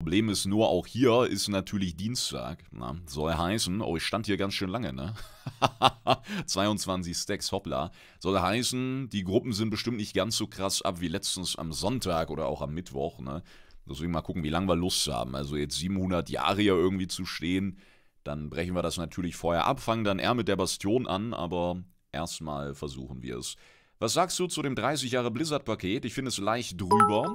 Problem ist nur, auch hier ist natürlich Dienstag. Na, soll heißen, oh, ich stand hier ganz schön lange, ne? 22 Stacks, hoppla. Soll heißen, die Gruppen sind bestimmt nicht ganz so krass ab wie letztens am Sonntag oder auch am Mittwoch, ne? Deswegen mal gucken, wie lange wir Lust haben. Also jetzt 700 Jahre hier irgendwie zu stehen, dann brechen wir das natürlich vorher ab, fangen dann eher mit der Bastion an, aber erstmal versuchen wir es. Was sagst du zu dem 30 Jahre Blizzard-Paket? Ich finde es leicht drüber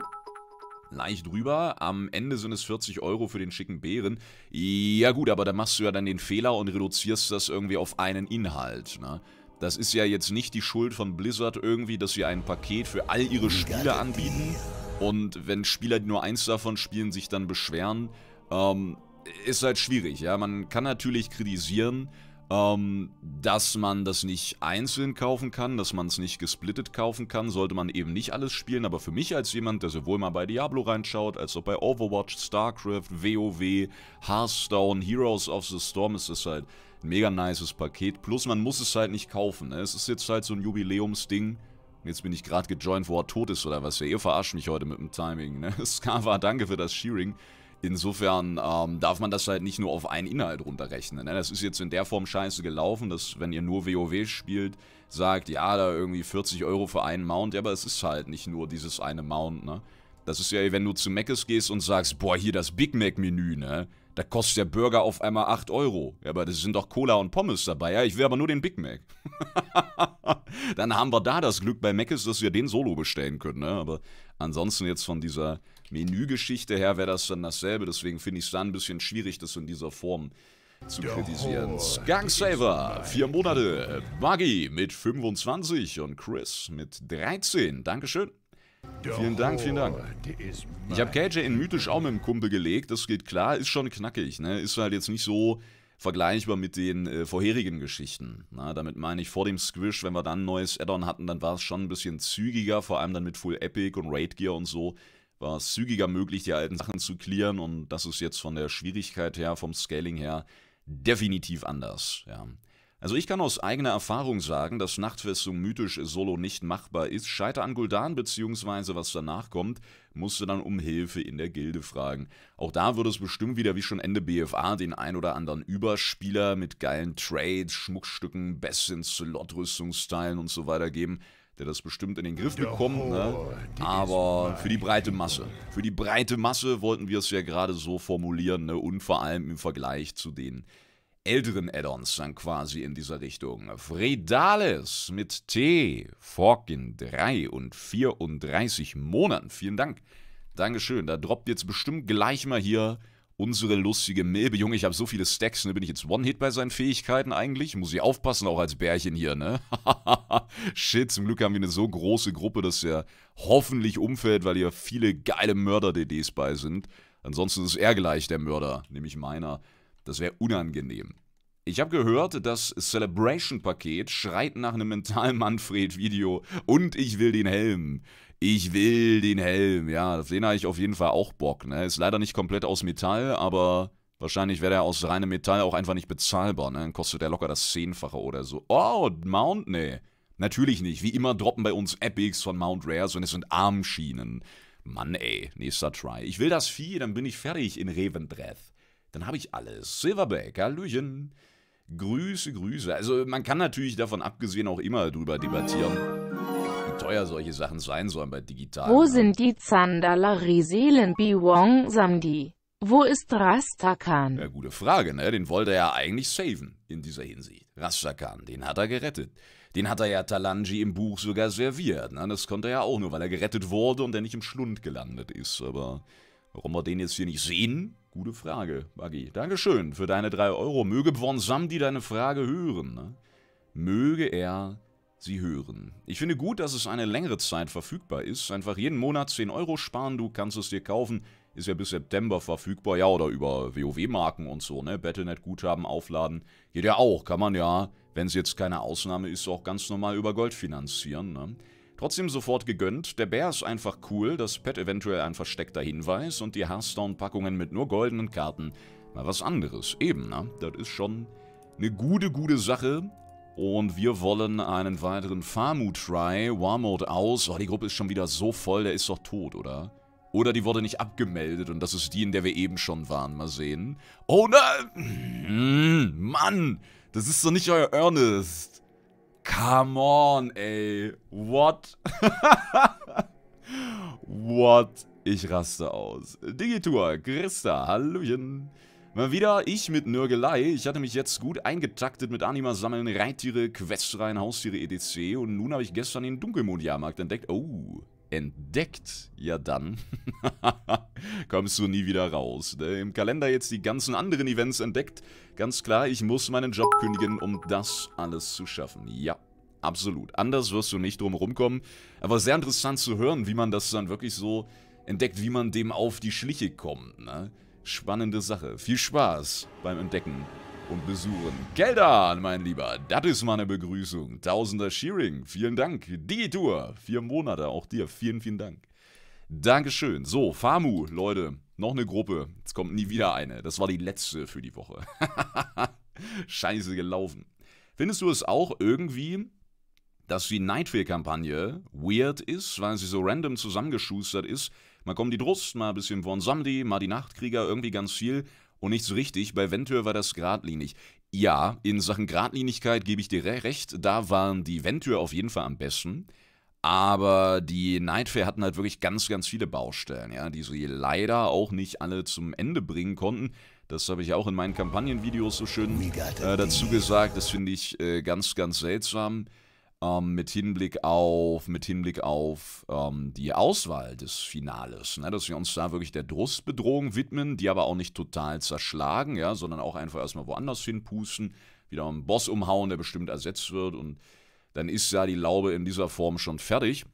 leicht rüber. Am Ende sind es 40 Euro für den schicken Bären. Ja gut, aber da machst du ja dann den Fehler und reduzierst das irgendwie auf einen Inhalt. Ne? Das ist ja jetzt nicht die Schuld von Blizzard irgendwie, dass sie ein Paket für all ihre Spiele anbieten. Und wenn Spieler, die nur eins davon spielen, sich dann beschweren, ähm, ist halt schwierig. Ja, man kann natürlich kritisieren, ähm, dass man das nicht einzeln kaufen kann, dass man es nicht gesplittet kaufen kann, sollte man eben nicht alles spielen, aber für mich als jemand, der sowohl mal bei Diablo reinschaut, als auch bei Overwatch, StarCraft, WoW, Hearthstone, Heroes of the Storm, ist das halt ein mega nices Paket. Plus man muss es halt nicht kaufen, ne? es ist jetzt halt so ein Jubiläumsding. Jetzt bin ich gerade gejoint, wo er tot ist oder was. Ja, ihr verarscht mich heute mit dem Timing, ne? Skava, danke für das Shearing. Insofern ähm, darf man das halt nicht nur auf einen Inhalt runterrechnen. Ne? Das ist jetzt in der Form scheiße gelaufen, dass wenn ihr nur WoW spielt, sagt, ja, da irgendwie 40 Euro für einen Mount, ja, aber es ist halt nicht nur dieses eine Mount, ne? Das ist ja, wenn du zu Mc's gehst und sagst, boah, hier das Big Mac-Menü, ne? Da kostet der Burger auf einmal 8 Euro. Ja, aber das sind doch Cola und Pommes dabei. Ja, ich will aber nur den Big Mac. Dann haben wir da das Glück bei Mc's, dass wir den solo bestellen können, ne? Aber ansonsten jetzt von dieser Menügeschichte her wäre das dann dasselbe. Deswegen finde ich es dann ein bisschen schwierig, das in dieser Form zu kritisieren. Skunk vier Monate. Buggy mit 25 und Chris mit 13. Dankeschön. Vielen Dank, vielen Dank. Ich habe KJ in Mythisch auch mit dem Kumpel gelegt, das geht klar, ist schon knackig, ne? Ist halt jetzt nicht so vergleichbar mit den äh, vorherigen Geschichten. Na, damit meine ich, vor dem Squish, wenn wir dann ein neues Addon hatten, dann war es schon ein bisschen zügiger, vor allem dann mit Full Epic und Raid Gear und so war es zügiger möglich, die alten Sachen zu clearen und das ist jetzt von der Schwierigkeit her, vom Scaling her, definitiv anders. Ja. Also ich kann aus eigener Erfahrung sagen, dass Nachtfestung mythisch solo nicht machbar ist. Scheiter an Guldan bzw. was danach kommt, musste dann um Hilfe in der Gilde fragen. Auch da wird es bestimmt wieder wie schon Ende BFA den ein oder anderen Überspieler mit geilen Trades, Schmuckstücken, Best in Slot-Rüstungsteilen und so weiter geben der das bestimmt in den Griff bekommt. Ne? Oh, Aber für die breite Masse. Für die breite Masse wollten wir es ja gerade so formulieren ne? und vor allem im Vergleich zu den älteren Add-ons dann quasi in dieser Richtung. Fredales mit T, Fork in 3 und 34 Monaten. Vielen Dank. Dankeschön. Da droppt jetzt bestimmt gleich mal hier unsere lustige Milbe. Junge, ich habe so viele Stacks, ne? Bin ich jetzt One-Hit bei seinen Fähigkeiten eigentlich? Muss ich aufpassen, auch als Bärchen hier, ne? Shit, zum Glück haben wir eine so große Gruppe, dass er hoffentlich umfällt, weil hier viele geile Mörder-DDs bei sind. Ansonsten ist er gleich der Mörder, nämlich meiner. Das wäre unangenehm. Ich habe gehört, das Celebration-Paket schreit nach einem Mental-Manfred-Video und ich will den Helm. Ich will den Helm, ja. Auf den habe ich auf jeden Fall auch Bock, ne? Ist leider nicht komplett aus Metall, aber wahrscheinlich wäre der aus reinem Metall auch einfach nicht bezahlbar, ne? Dann kostet der locker das Zehnfache oder so. Oh, Mount, Nee. Natürlich nicht. Wie immer droppen bei uns Epics von Mount Rares und es sind Armschienen. Mann, ey. Nächster Try. Ich will das Vieh, dann bin ich fertig in Revendreth. Dann habe ich alles. Silverback, Hallöchen. Grüße, Grüße. Also man kann natürlich davon abgesehen auch immer drüber debattieren teuer solche Sachen sein sollen bei digital. Wo sind die Zandalari Seelen Biwong Samdi? Wo ist Rastakan? Ja, gute Frage, ne? Den wollte er ja eigentlich saven in dieser Hinsicht. Rastakan, den hat er gerettet. Den hat er ja Talanji im Buch sogar serviert. Ne? Das konnte er ja auch nur, weil er gerettet wurde und er nicht im Schlund gelandet ist. Aber warum wir den jetzt hier nicht sehen? Gute Frage, Buggy. Dankeschön für deine 3 Euro. Möge Von Samdi deine Frage hören. Ne? Möge er Sie hören. Ich finde gut, dass es eine längere Zeit verfügbar ist. Einfach jeden Monat 10 Euro sparen, du kannst es dir kaufen. Ist ja bis September verfügbar, ja, oder über WoW-Marken und so, ne? Battlenet-Guthaben aufladen. Geht ja auch, kann man ja, wenn es jetzt keine Ausnahme ist, auch ganz normal über Gold finanzieren, ne? Trotzdem sofort gegönnt, der Bär ist einfach cool, das Pet eventuell ein versteckter Hinweis und die Hearthstone-Packungen mit nur goldenen Karten. Mal was anderes, eben, ne? Das ist schon eine gute, gute Sache. Und wir wollen einen weiteren farmu try Warmode aus. Oh, die Gruppe ist schon wieder so voll. Der ist doch tot, oder? Oder die wurde nicht abgemeldet und das ist die, in der wir eben schon waren. Mal sehen. Oh nein! Hm, Mann! Das ist doch nicht euer Ernest. Come on, ey. What? What? Ich raste aus. Digitour, Christa, Hallöchen. Mal wieder ich mit Nörgelei. Ich hatte mich jetzt gut eingetaktet mit Anima sammeln, Reittiere, Quetschreien, Haustiere etc. Und nun habe ich gestern den Dunkelmondjahrmarkt entdeckt. Oh, entdeckt. Ja dann. Kommst du nie wieder raus. Ne? Im Kalender jetzt die ganzen anderen Events entdeckt. Ganz klar, ich muss meinen Job kündigen, um das alles zu schaffen. Ja. Absolut. Anders wirst du nicht drum rumkommen. Aber sehr interessant zu hören, wie man das dann wirklich so entdeckt, wie man dem auf die Schliche kommt. Ne? spannende Sache. Viel Spaß beim Entdecken und Besuchen. Geldan, mein Lieber, das ist meine Begrüßung. Tausender Shearing, vielen Dank. Digitour, vier Monate, auch dir, vielen, vielen Dank. Dankeschön. So, Famu, Leute, noch eine Gruppe. Jetzt kommt nie wieder eine. Das war die letzte für die Woche. Scheiße gelaufen. Findest du es auch irgendwie, dass die Nightfall-Kampagne weird ist, weil sie so random zusammengeschustert ist Mal kommen die Drust, mal ein bisschen von Samdi, mal die Nachtkrieger, irgendwie ganz viel. Und nichts so richtig, bei Ventur war das geradlinig. Ja, in Sachen Gradlinigkeit gebe ich dir recht, da waren die Ventur auf jeden Fall am besten. Aber die Nightfair hatten halt wirklich ganz, ganz viele Baustellen, ja, die sie leider auch nicht alle zum Ende bringen konnten. Das habe ich auch in meinen Kampagnenvideos so schön äh, dazu gesagt. Das finde ich äh, ganz, ganz seltsam ähm, mit Hinblick auf, mit Hinblick auf ähm, die Auswahl des Finales, ne? dass wir uns da wirklich der Durstbedrohung widmen, die aber auch nicht total zerschlagen, ja, sondern auch einfach erstmal woanders hinpusten, wieder einen Boss umhauen, der bestimmt ersetzt wird und dann ist ja die Laube in dieser Form schon fertig.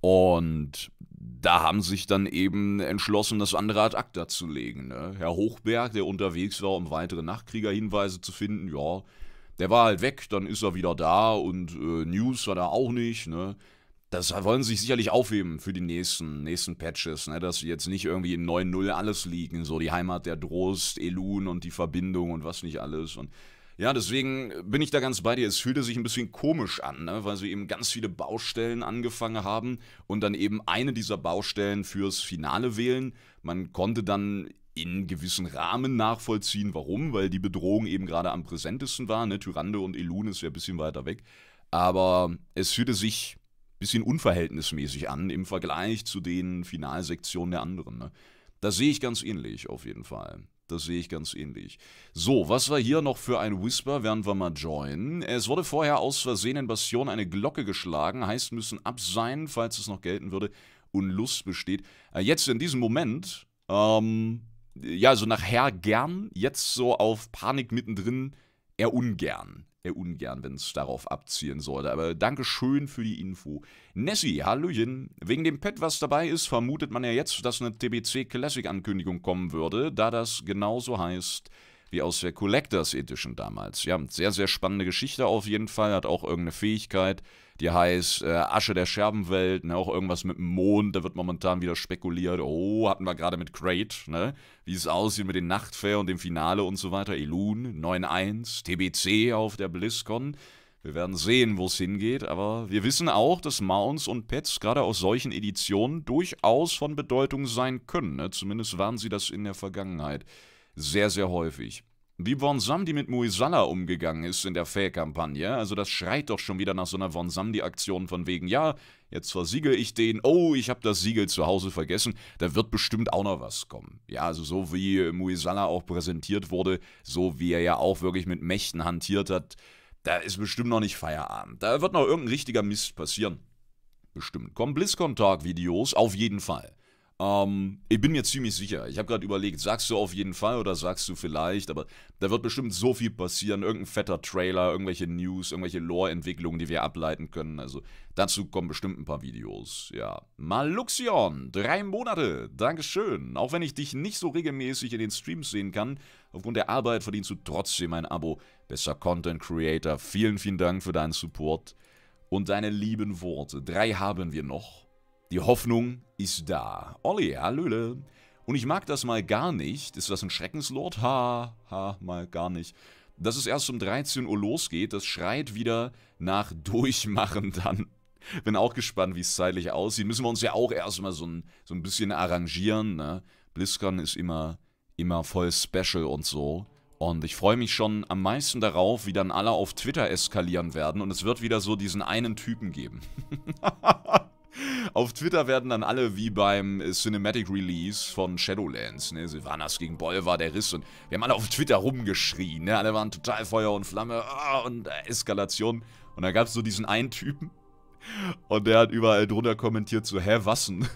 Und da haben sich dann eben entschlossen, das andere ad acta zu legen. Ne? Herr Hochberg, der unterwegs war, um weitere Nachtkriegerhinweise zu finden, ja, der war halt weg, dann ist er wieder da und äh, News war da auch nicht, ne? Das wollen sie sich sicherlich aufheben für die nächsten, nächsten Patches, ne? dass jetzt nicht irgendwie in 9.0 alles liegen, so die Heimat der Drost, Elun und die Verbindung und was nicht alles. Und ja, deswegen bin ich da ganz bei dir. Es fühlte sich ein bisschen komisch an, ne? weil sie eben ganz viele Baustellen angefangen haben und dann eben eine dieser Baustellen fürs Finale wählen. Man konnte dann in gewissen Rahmen nachvollziehen, warum, weil die Bedrohung eben gerade am präsentesten war. Ne? Tyrande und Elun ist ja ein bisschen weiter weg. Aber es fühlte sich ein bisschen unverhältnismäßig an im Vergleich zu den Finalsektionen der anderen. Ne? Das sehe ich ganz ähnlich auf jeden Fall. Das sehe ich ganz ähnlich. So, was war hier noch für ein Whisper? Werden wir mal joinen. Es wurde vorher aus Versehen in Bastion eine Glocke geschlagen. Heißt, müssen ab sein, falls es noch gelten würde und Lust besteht. Äh, jetzt in diesem Moment ähm, ja, so nachher gern, jetzt so auf Panik mittendrin, eher ungern. Eher ungern, wenn es darauf abzielen sollte. Aber danke schön für die Info. Nessie, Hallöchen. Wegen dem Pad, was dabei ist, vermutet man ja jetzt, dass eine TBC Classic-Ankündigung kommen würde, da das genauso heißt wie aus der Collectors Edition damals. Ja, sehr, sehr spannende Geschichte auf jeden Fall. Hat auch irgendeine Fähigkeit die heißt äh, Asche der Scherbenwelt, ne, auch irgendwas mit dem Mond, da wird momentan wieder spekuliert, oh, hatten wir gerade mit Crate, ne, wie es aussieht mit den Nachtfair und dem Finale und so weiter, Elun, 9-1, TBC auf der BlizzCon, wir werden sehen, wo es hingeht, aber wir wissen auch, dass Mounts und Pets gerade aus solchen Editionen durchaus von Bedeutung sein können, ne? zumindest waren sie das in der Vergangenheit sehr, sehr häufig. Wie Von Bonsamdi mit Muisala umgegangen ist in der Fähkampagne, also das schreit doch schon wieder nach so einer Von Bonsamdi-Aktion von wegen, ja, jetzt versiegel ich den, oh, ich habe das Siegel zu Hause vergessen, da wird bestimmt auch noch was kommen. Ja, also so wie äh, Muisala auch präsentiert wurde, so wie er ja auch wirklich mit Mächten hantiert hat, da ist bestimmt noch nicht Feierabend. Da wird noch irgendein richtiger Mist passieren. Bestimmt. Kommen blizzcon talk videos auf jeden Fall. Ähm, ich bin mir ziemlich sicher. Ich habe gerade überlegt, sagst du auf jeden Fall oder sagst du vielleicht, aber da wird bestimmt so viel passieren. Irgendein fetter Trailer, irgendwelche News, irgendwelche Lore-Entwicklungen, die wir ableiten können. Also dazu kommen bestimmt ein paar Videos. Ja. Maluxion, drei Monate. Dankeschön. Auch wenn ich dich nicht so regelmäßig in den Streams sehen kann, aufgrund der Arbeit verdienst du trotzdem ein Abo. Besser Content Creator. Vielen, vielen Dank für deinen Support und deine lieben Worte. Drei haben wir noch. Die Hoffnung ist da. Olli, hallöle. Und ich mag das mal gar nicht. Ist das ein Schreckenslord? Ha, ha, mal gar nicht. Dass es erst um 13 Uhr losgeht, das schreit wieder nach Durchmachen dann. Bin auch gespannt, wie es zeitlich aussieht. Müssen wir uns ja auch erstmal so ein, so ein bisschen arrangieren. Ne? BlizzCon ist immer, immer voll special und so. Und ich freue mich schon am meisten darauf, wie dann alle auf Twitter eskalieren werden. Und es wird wieder so diesen einen Typen geben. Hahaha. Auf Twitter werden dann alle wie beim Cinematic Release von Shadowlands, ne, Sylvanas gegen Bolvar, der Riss und wir haben alle auf Twitter rumgeschrien, ne, alle waren total Feuer und Flamme ah, und Eskalation und da gab es so diesen einen Typen und der hat überall drunter kommentiert so, hä, denn?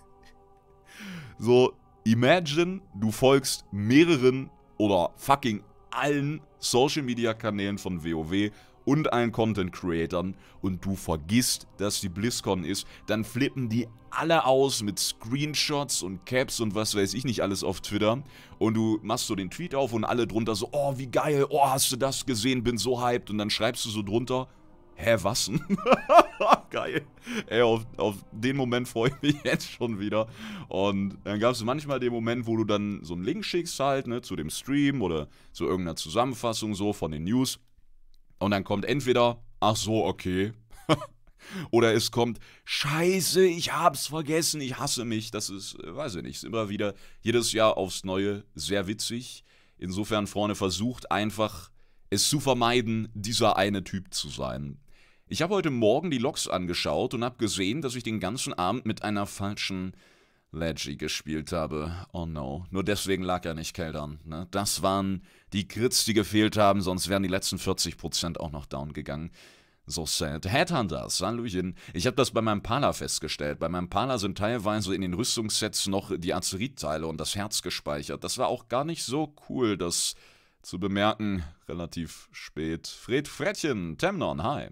so, imagine, du folgst mehreren oder fucking allen Social Media Kanälen von WoW und allen Content Creatern und du vergisst, dass die BlizzCon ist, dann flippen die alle aus mit Screenshots und Caps und was weiß ich nicht alles auf Twitter und du machst so den Tweet auf und alle drunter so, oh wie geil, oh hast du das gesehen, bin so hyped und dann schreibst du so drunter, hä was denn? Geil. Ey, auf, auf den Moment freue ich mich jetzt schon wieder. Und dann gab es manchmal den Moment, wo du dann so einen Link schickst halt, ne, zu dem Stream oder zu irgendeiner Zusammenfassung so von den News. Und dann kommt entweder, ach so, okay. Oder es kommt, scheiße, ich hab's vergessen, ich hasse mich. Das ist, weiß ich nicht, immer wieder, jedes Jahr aufs Neue, sehr witzig. Insofern, vorne versucht einfach, es zu vermeiden, dieser eine Typ zu sein. Ich habe heute Morgen die Loks angeschaut und habe gesehen, dass ich den ganzen Abend mit einer falschen Leggy gespielt habe. Oh no. Nur deswegen lag er nicht Keldern. Ne? Das waren die Crits, die gefehlt haben, sonst wären die letzten 40% auch noch down gegangen. So sad. Headhunters, Hallöchen. Ich habe das bei meinem Pala festgestellt. Bei meinem Pala sind teilweise in den Rüstungssets noch die Azeritteile und das Herz gespeichert. Das war auch gar nicht so cool, das zu bemerken. Relativ spät. Fred Frettchen, Temnon, hi.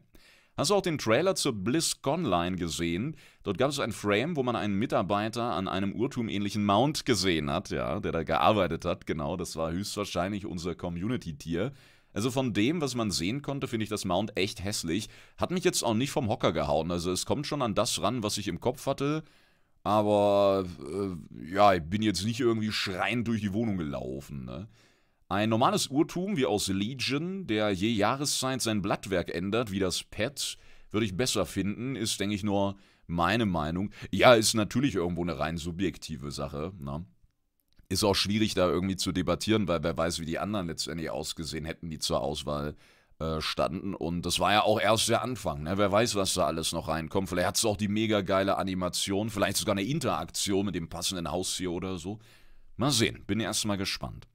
Hast du auch den Trailer zur BlizzConline gesehen? Dort gab es ein Frame, wo man einen Mitarbeiter an einem urtumähnlichen Mount gesehen hat, ja, der da gearbeitet hat, genau, das war höchstwahrscheinlich unser Community-Tier. Also von dem, was man sehen konnte, finde ich das Mount echt hässlich. Hat mich jetzt auch nicht vom Hocker gehauen, also es kommt schon an das ran, was ich im Kopf hatte. Aber, äh, ja, ich bin jetzt nicht irgendwie schreiend durch die Wohnung gelaufen, ne? Ein normales Urtum wie aus Legion, der je Jahreszeit sein Blattwerk ändert, wie das Pet, würde ich besser finden, ist, denke ich, nur meine Meinung. Ja, ist natürlich irgendwo eine rein subjektive Sache. Ne? Ist auch schwierig, da irgendwie zu debattieren, weil wer weiß, wie die anderen letztendlich ausgesehen hätten, die zur Auswahl äh, standen. Und das war ja auch erst der Anfang. Ne? Wer weiß, was da alles noch reinkommt. Vielleicht hat es auch die mega geile Animation, vielleicht sogar eine Interaktion mit dem passenden Haustier oder so. Mal sehen, bin erstmal gespannt.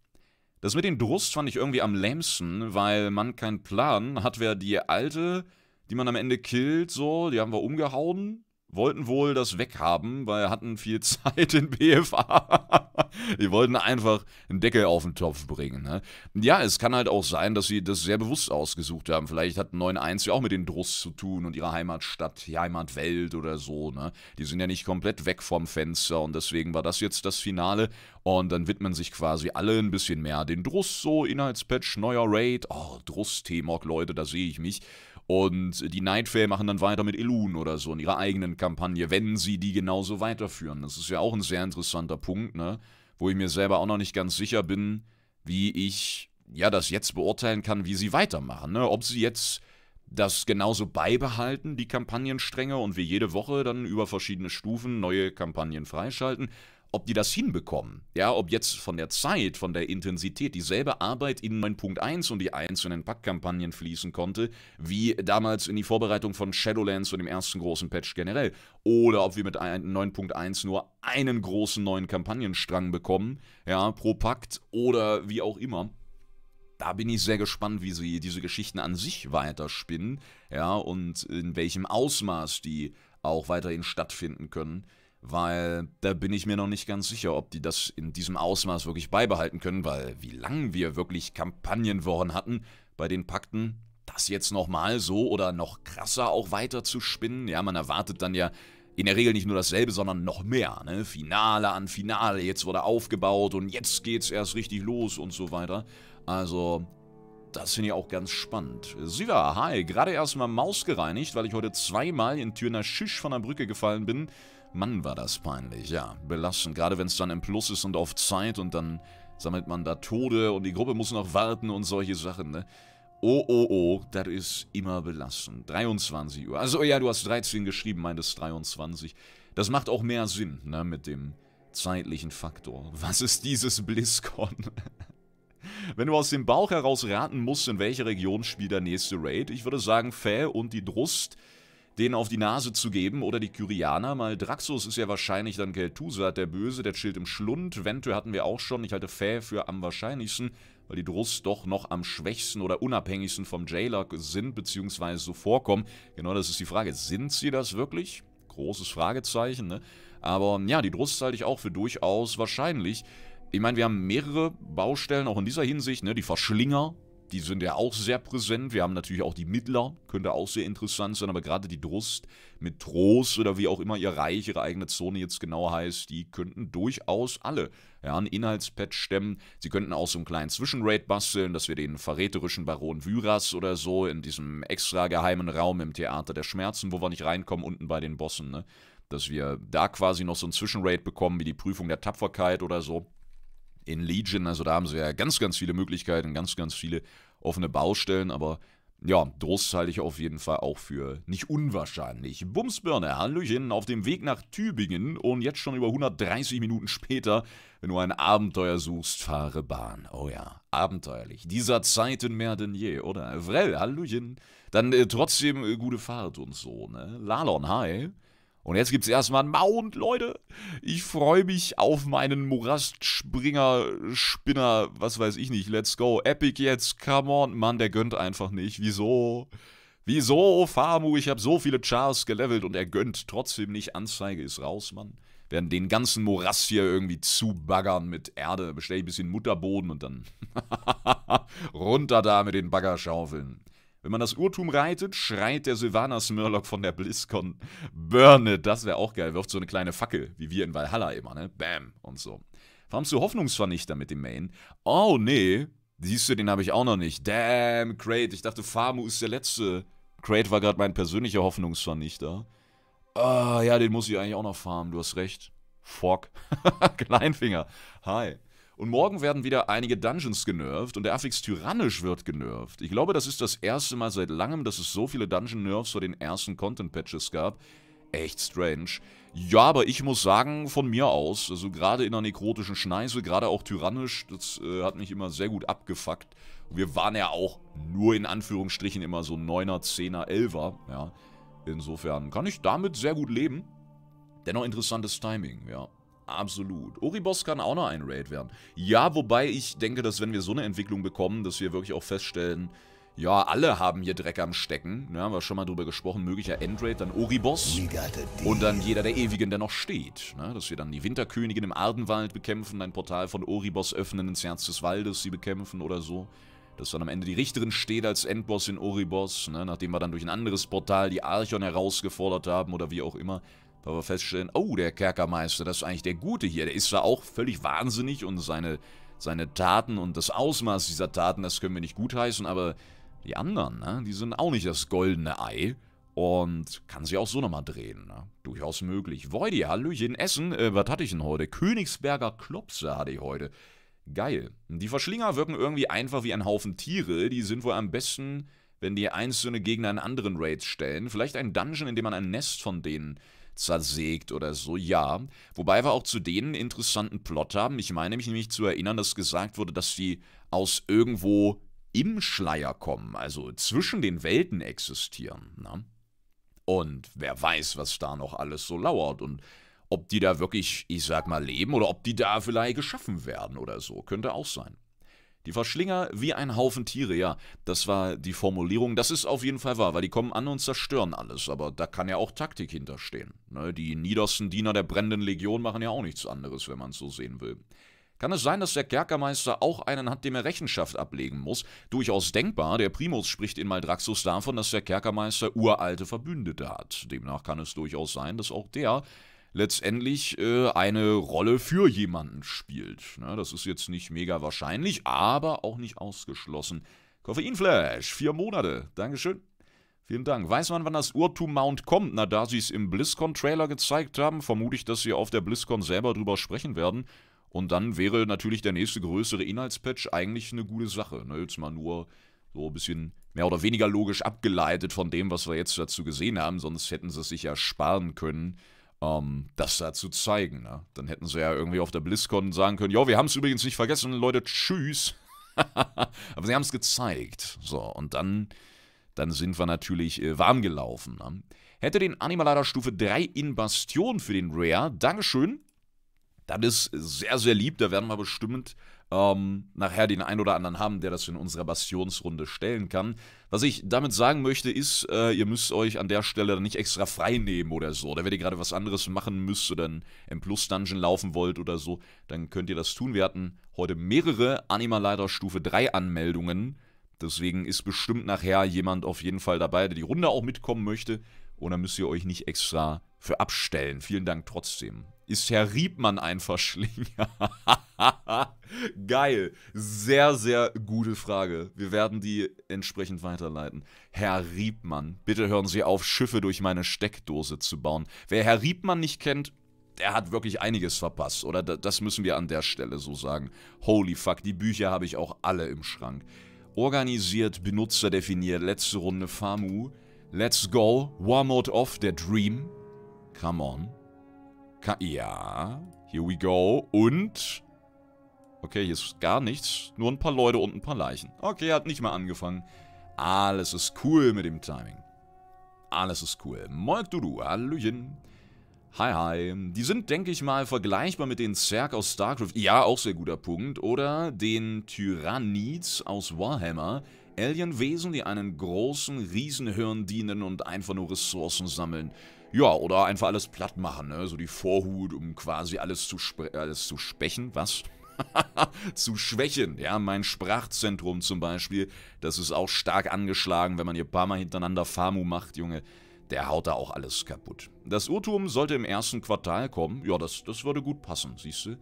Das mit dem Durst fand ich irgendwie am lämsten, weil man keinen Plan hat, wer die alte, die man am Ende killt, so, die haben wir umgehauen wollten wohl das weghaben, weil hatten viel Zeit in BFA. Die wollten einfach einen Deckel auf den Topf bringen. Ne? Ja, es kann halt auch sein, dass sie das sehr bewusst ausgesucht haben. Vielleicht hat 9.1 ja auch mit den Druss zu tun und ihrer Heimatstadt, Heimatwelt oder so. Ne? Die sind ja nicht komplett weg vom Fenster und deswegen war das jetzt das Finale. Und dann widmen sich quasi alle ein bisschen mehr den Druss, so Inhaltspatch, neuer Raid. Oh, druss t mog Leute, da sehe ich mich. Und die Nightfare machen dann weiter mit Elun oder so in ihrer eigenen Kampagne, wenn sie die genauso weiterführen. Das ist ja auch ein sehr interessanter Punkt, ne? Wo ich mir selber auch noch nicht ganz sicher bin, wie ich ja das jetzt beurteilen kann, wie sie weitermachen, ne? Ob sie jetzt das genauso beibehalten, die Kampagnenstränge, und wir jede Woche dann über verschiedene Stufen neue Kampagnen freischalten, ob die das hinbekommen. Ja, ob jetzt von der Zeit, von der Intensität dieselbe Arbeit in 9.1 und die einzelnen Packkampagnen fließen konnte, wie damals in die Vorbereitung von Shadowlands und dem ersten großen Patch generell. Oder ob wir mit 9.1 nur einen großen neuen Kampagnenstrang bekommen, ja, pro Pakt oder wie auch immer da bin ich sehr gespannt, wie sie diese Geschichten an sich weiterspinnen, ja, und in welchem Ausmaß die auch weiterhin stattfinden können weil da bin ich mir noch nicht ganz sicher, ob die das in diesem Ausmaß wirklich beibehalten können, weil wie lange wir wirklich Kampagnenwochen hatten bei den Pakten, das jetzt nochmal so oder noch krasser auch weiter zu spinnen, ja, man erwartet dann ja in der Regel nicht nur dasselbe, sondern noch mehr, ne? Finale an Finale, jetzt wurde aufgebaut und jetzt geht's erst richtig los und so weiter. Also, das finde ich auch ganz spannend. Siva, hi, gerade erstmal Maus gereinigt, weil ich heute zweimal in Türner Schisch von der Brücke gefallen bin. Mann, war das peinlich, ja. Belastend, gerade wenn es dann im Plus ist und auf Zeit und dann sammelt man da Tode und die Gruppe muss noch warten und solche Sachen, ne? Oh, oh, oh, das ist immer belastend. 23 Uhr. Also ja, du hast 13 geschrieben, meintest 23. Das macht auch mehr Sinn, ne, mit dem zeitlichen Faktor. Was ist dieses BlizzCon? Wenn du aus dem Bauch heraus raten musst, in welcher Region spielt der nächste Raid, ich würde sagen Fä und die Drust denen auf die Nase zu geben oder die Kyrianer. Mal Draxus ist ja wahrscheinlich dann Keltusa, der Böse, der chillt im Schlund. Ventö hatten wir auch schon, ich halte Fä für am wahrscheinlichsten, weil die Druss doch noch am schwächsten oder unabhängigsten vom Jailer sind, beziehungsweise so vorkommen. Genau das ist die Frage, sind sie das wirklich? Großes Fragezeichen, ne? Aber ja, die Druss halte ich auch für durchaus wahrscheinlich. Ich meine, wir haben mehrere Baustellen auch in dieser Hinsicht, ne? Die Verschlinger die sind ja auch sehr präsent. Wir haben natürlich auch die Mittler, könnte auch sehr interessant sein, aber gerade die Drust mit Trost oder wie auch immer ihr Reich, ihre eigene Zone jetzt genau heißt, die könnten durchaus alle ja, ein Inhaltspatch stemmen. Sie könnten auch so einen kleinen Zwischenraid basteln, dass wir den verräterischen Baron Vyras oder so in diesem extra geheimen Raum im Theater der Schmerzen, wo wir nicht reinkommen, unten bei den Bossen, ne? dass wir da quasi noch so einen Zwischenraid bekommen, wie die Prüfung der Tapferkeit oder so in Legion. Also da haben sie ja ganz, ganz viele Möglichkeiten, ganz, ganz viele offene Baustellen, aber ja, Durst halte ich auf jeden Fall auch für nicht unwahrscheinlich. Bumsbirne, Hallöchen, auf dem Weg nach Tübingen und jetzt schon über 130 Minuten später, wenn du ein Abenteuer suchst, fahre Bahn. Oh ja, abenteuerlich. Dieser Zeiten mehr denn je, oder? Vrell, Hallöchen. Dann äh, trotzdem äh, gute Fahrt und so, ne? Lalon, hi. Und jetzt gibt's erstmal einen Mount, Leute. Ich freue mich auf meinen Morastspringer, Spinner, was weiß ich nicht. Let's go. Epic jetzt, come on. Mann, der gönnt einfach nicht. Wieso? Wieso, Famu? Ich habe so viele Chars gelevelt und er gönnt trotzdem nicht. Anzeige ist raus, Mann. Werden den ganzen Morast hier irgendwie zubaggern mit Erde. Bestell ich ein bisschen Mutterboden und dann runter da mit den Baggerschaufeln. Wenn man das Urtum reitet, schreit der Sylvanas Murloc von der BlizzCon. Burn it, das wäre auch geil. Wirft so eine kleine Fackel, wie wir in Valhalla immer, ne? Bam und so. Farmst du Hoffnungsvernichter mit dem Main? Oh, nee. Siehst du, den habe ich auch noch nicht. Damn, Crate. Ich dachte, Famu ist der letzte. Crate war gerade mein persönlicher Hoffnungsvernichter. Ah, ja, den muss ich eigentlich auch noch farmen. Du hast recht. Fuck. Kleinfinger. Hi. Und morgen werden wieder einige Dungeons genervt und der Affix tyrannisch wird genervt. Ich glaube, das ist das erste Mal seit langem, dass es so viele Dungeon-Nerfs vor den ersten Content-Patches gab. Echt strange. Ja, aber ich muss sagen, von mir aus, also gerade in einer nekrotischen Schneise, gerade auch tyrannisch, das äh, hat mich immer sehr gut abgefuckt. wir waren ja auch nur in Anführungsstrichen immer so 9er, 10er, 11er, ja. Insofern kann ich damit sehr gut leben. Dennoch interessantes Timing, ja. Absolut. Oribos kann auch noch ein Raid werden. Ja, wobei ich denke, dass wenn wir so eine Entwicklung bekommen, dass wir wirklich auch feststellen, ja, alle haben hier Dreck am Stecken. Ja, ne, haben wir schon mal drüber gesprochen. Möglicher Endraid, dann Oribos. Und dann jeder der Ewigen, der noch steht. Ja, ne, dass wir dann die Winterkönigin im Ardenwald bekämpfen, ein Portal von Oribos öffnen ins Herz des Waldes, sie bekämpfen oder so. Dass dann am Ende die Richterin steht als Endboss in Oribos, ne, nachdem wir dann durch ein anderes Portal die Archon herausgefordert haben oder wie auch immer weil wir feststellen, oh, der Kerkermeister, das ist eigentlich der Gute hier. Der ist zwar auch völlig wahnsinnig und seine, seine Taten und das Ausmaß dieser Taten, das können wir nicht gutheißen, aber die anderen, ne, die sind auch nicht das goldene Ei. Und kann sie auch so nochmal drehen. Ne? Durchaus möglich. Voidy, Hallöchen, Essen. Äh, was hatte ich denn heute? Königsberger Klopse hatte ich heute. Geil. Die Verschlinger wirken irgendwie einfach wie ein Haufen Tiere. Die sind wohl am besten, wenn die einzelne Gegner einen anderen Raids stellen. Vielleicht ein Dungeon, in dem man ein Nest von denen zersägt oder so, ja. Wobei wir auch zu denen interessanten Plot haben. Ich meine mich nämlich zu erinnern, dass gesagt wurde, dass sie aus irgendwo im Schleier kommen, also zwischen den Welten existieren. Ne? Und wer weiß, was da noch alles so lauert und ob die da wirklich, ich sag mal, leben oder ob die da vielleicht geschaffen werden oder so, könnte auch sein. Die Verschlinger wie ein Haufen Tiere, ja. Das war die Formulierung. Das ist auf jeden Fall wahr, weil die kommen an und zerstören alles. Aber da kann ja auch Taktik hinterstehen. Ne? Die niedersten Diener der brennenden Legion machen ja auch nichts anderes, wenn man es so sehen will. Kann es sein, dass der Kerkermeister auch einen hat, dem er Rechenschaft ablegen muss? Durchaus denkbar, der Primus spricht in Maldraxus davon, dass der Kerkermeister uralte Verbündete hat. Demnach kann es durchaus sein, dass auch der letztendlich äh, eine Rolle für jemanden spielt. Na, ne? das ist jetzt nicht mega wahrscheinlich, aber auch nicht ausgeschlossen. Koffeinflash, vier Monate. Dankeschön. Vielen Dank. Weiß man, wann das Urtum Mount kommt? Na, da sie es im BlizzCon-Trailer gezeigt haben, vermute ich, dass sie auf der BlizzCon selber drüber sprechen werden. Und dann wäre natürlich der nächste größere Inhaltspatch eigentlich eine gute Sache. Ne? Jetzt mal nur so ein bisschen mehr oder weniger logisch abgeleitet von dem, was wir jetzt dazu gesehen haben, sonst hätten sie es sich ja sparen können ähm, das da zu zeigen. Ne? Dann hätten sie ja irgendwie auf der BlizzCon sagen können, jo, wir haben es übrigens nicht vergessen, Leute, tschüss. Aber sie haben es gezeigt. So, und dann, dann sind wir natürlich äh, warm gelaufen. Ne? Hätte den Animalader Stufe 3 in Bastion für den Rare. Dankeschön. Das ist sehr, sehr lieb. Da werden wir bestimmt ähm, nachher den einen oder anderen haben, der das in unserer Bastionsrunde stellen kann. Was ich damit sagen möchte, ist, äh, ihr müsst euch an der Stelle nicht extra frei nehmen oder so. Oder wenn ihr gerade was anderes machen müsst oder ein M-Plus-Dungeon laufen wollt oder so, dann könnt ihr das tun. Wir hatten heute mehrere Anima-Leiter Stufe 3 Anmeldungen. Deswegen ist bestimmt nachher jemand auf jeden Fall dabei, der die Runde auch mitkommen möchte. Und dann müsst ihr euch nicht extra für abstellen. Vielen Dank trotzdem ist Herr Riebmann ein Verschlinger? Geil. Sehr, sehr gute Frage. Wir werden die entsprechend weiterleiten. Herr Riebmann, bitte hören Sie auf, Schiffe durch meine Steckdose zu bauen. Wer Herr Riebmann nicht kennt, der hat wirklich einiges verpasst, oder? Das müssen wir an der Stelle so sagen. Holy fuck, die Bücher habe ich auch alle im Schrank. Organisiert, Benutzer definiert, letzte Runde FAMU. Let's go, War Mode off, der Dream. Come on ja, here we go. Und... Okay, hier ist gar nichts. Nur ein paar Leute und ein paar Leichen. Okay, hat nicht mal angefangen. Alles ist cool mit dem Timing. Alles ist cool. Moik Dudu, Hallöchen. Hi, hi. Die sind, denke ich mal, vergleichbar mit den Zerg aus StarCraft. Ja, auch sehr guter Punkt. Oder den Tyrannids aus Warhammer. Alienwesen, die einen großen Riesenhirn dienen und einfach nur Ressourcen sammeln. Ja, oder einfach alles platt machen, ne? So die Vorhut, um quasi alles zu, alles zu spechen. Was? zu schwächen. Ja, mein Sprachzentrum zum Beispiel, das ist auch stark angeschlagen, wenn man hier ein paar Mal hintereinander Famu macht, Junge. Der haut da auch alles kaputt. Das Urtum sollte im ersten Quartal kommen. Ja, das, das würde gut passen, siehst du?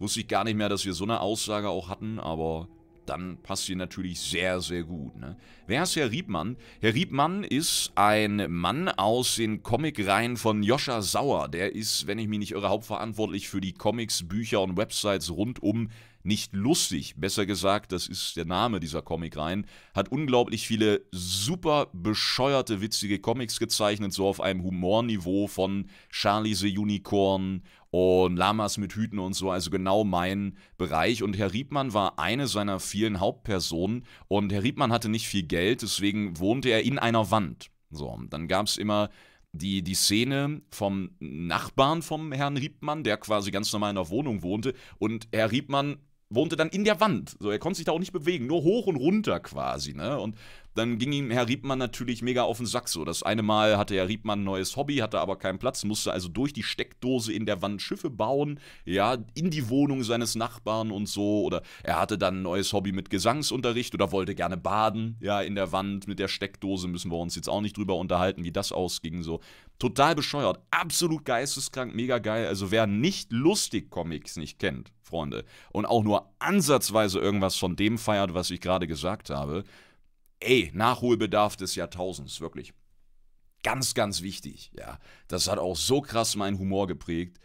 Wusste ich gar nicht mehr, dass wir so eine Aussage auch hatten, aber dann passt sie natürlich sehr, sehr gut. Ne? Wer ist Herr Riebmann? Herr Riebmann ist ein Mann aus den Comicreihen von Joscha Sauer. Der ist, wenn ich mich nicht irre, hauptverantwortlich für die Comics, Bücher und Websites rund um nicht lustig, besser gesagt, das ist der Name dieser Comicreihen, hat unglaublich viele super bescheuerte, witzige Comics gezeichnet, so auf einem Humorniveau von Charlie the Unicorn und Lamas mit Hüten und so, also genau mein Bereich. Und Herr Riebmann war eine seiner vielen Hauptpersonen und Herr Riebmann hatte nicht viel Geld, deswegen wohnte er in einer Wand. So, und dann gab es immer die, die Szene vom Nachbarn vom Herrn Riebmann, der quasi ganz normal in der Wohnung wohnte und Herr Riebmann wohnte dann in der Wand. So, er konnte sich da auch nicht bewegen, nur hoch und runter quasi. Ne? Und dann ging ihm Herr Riebmann natürlich mega auf den Sack so. Das eine Mal hatte Herr Riebmann ein neues Hobby, hatte aber keinen Platz, musste also durch die Steckdose in der Wand Schiffe bauen, ja, in die Wohnung seines Nachbarn und so. Oder er hatte dann ein neues Hobby mit Gesangsunterricht oder wollte gerne baden, ja, in der Wand mit der Steckdose. Müssen wir uns jetzt auch nicht drüber unterhalten, wie das ausging so. Total bescheuert, absolut geisteskrank, mega geil. Also wer nicht lustig Comics nicht kennt, Freunde, und auch nur ansatzweise irgendwas von dem feiert, was ich gerade gesagt habe, ey, Nachholbedarf des Jahrtausends, wirklich. Ganz, ganz wichtig, ja. Das hat auch so krass meinen Humor geprägt.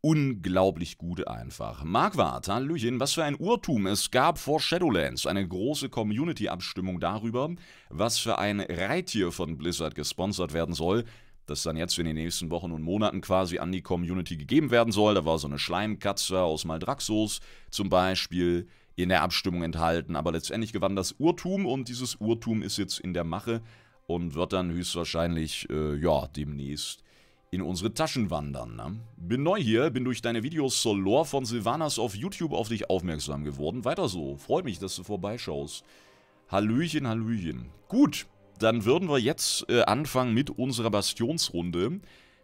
Unglaublich gut einfach. Marquardt, Hallöchen, was für ein Urtum. Es gab vor Shadowlands eine große Community-Abstimmung darüber, was für ein Reittier von Blizzard gesponsert werden soll das dann jetzt in den nächsten Wochen und Monaten quasi an die Community gegeben werden soll. Da war so eine Schleimkatze aus Maldraxos zum Beispiel in der Abstimmung enthalten. Aber letztendlich gewann das Urtum und dieses Urtum ist jetzt in der Mache und wird dann höchstwahrscheinlich, äh, ja, demnächst in unsere Taschen wandern. Ne? Bin neu hier, bin durch deine Videos zur Lore von Silvanas auf YouTube auf dich aufmerksam geworden. Weiter so, freut mich, dass du vorbeischaust. Hallöchen, Hallöchen. Gut, dann würden wir jetzt äh, anfangen mit unserer Bastionsrunde.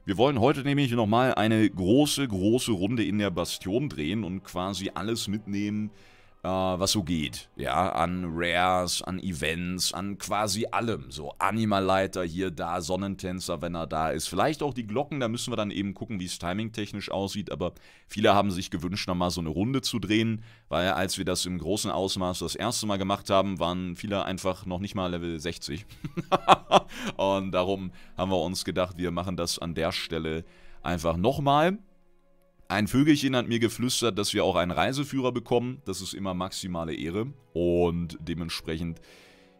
Wir wollen heute nämlich nochmal eine große, große Runde in der Bastion drehen und quasi alles mitnehmen, äh, was so geht. Ja, an Rares, an Events, an quasi allem. So Animalleiter hier, da, Sonnentänzer, wenn er da ist. Vielleicht auch die Glocken, da müssen wir dann eben gucken, wie es timingtechnisch aussieht. Aber viele haben sich gewünscht, nochmal so eine Runde zu drehen, weil als wir das im großen Ausmaß das erste Mal gemacht haben, waren viele einfach noch nicht mal Level 60. Und darum haben wir uns gedacht, wir machen das an der Stelle einfach nochmal. Ein Vögelchen hat mir geflüstert, dass wir auch einen Reiseführer bekommen. Das ist immer maximale Ehre. Und dementsprechend,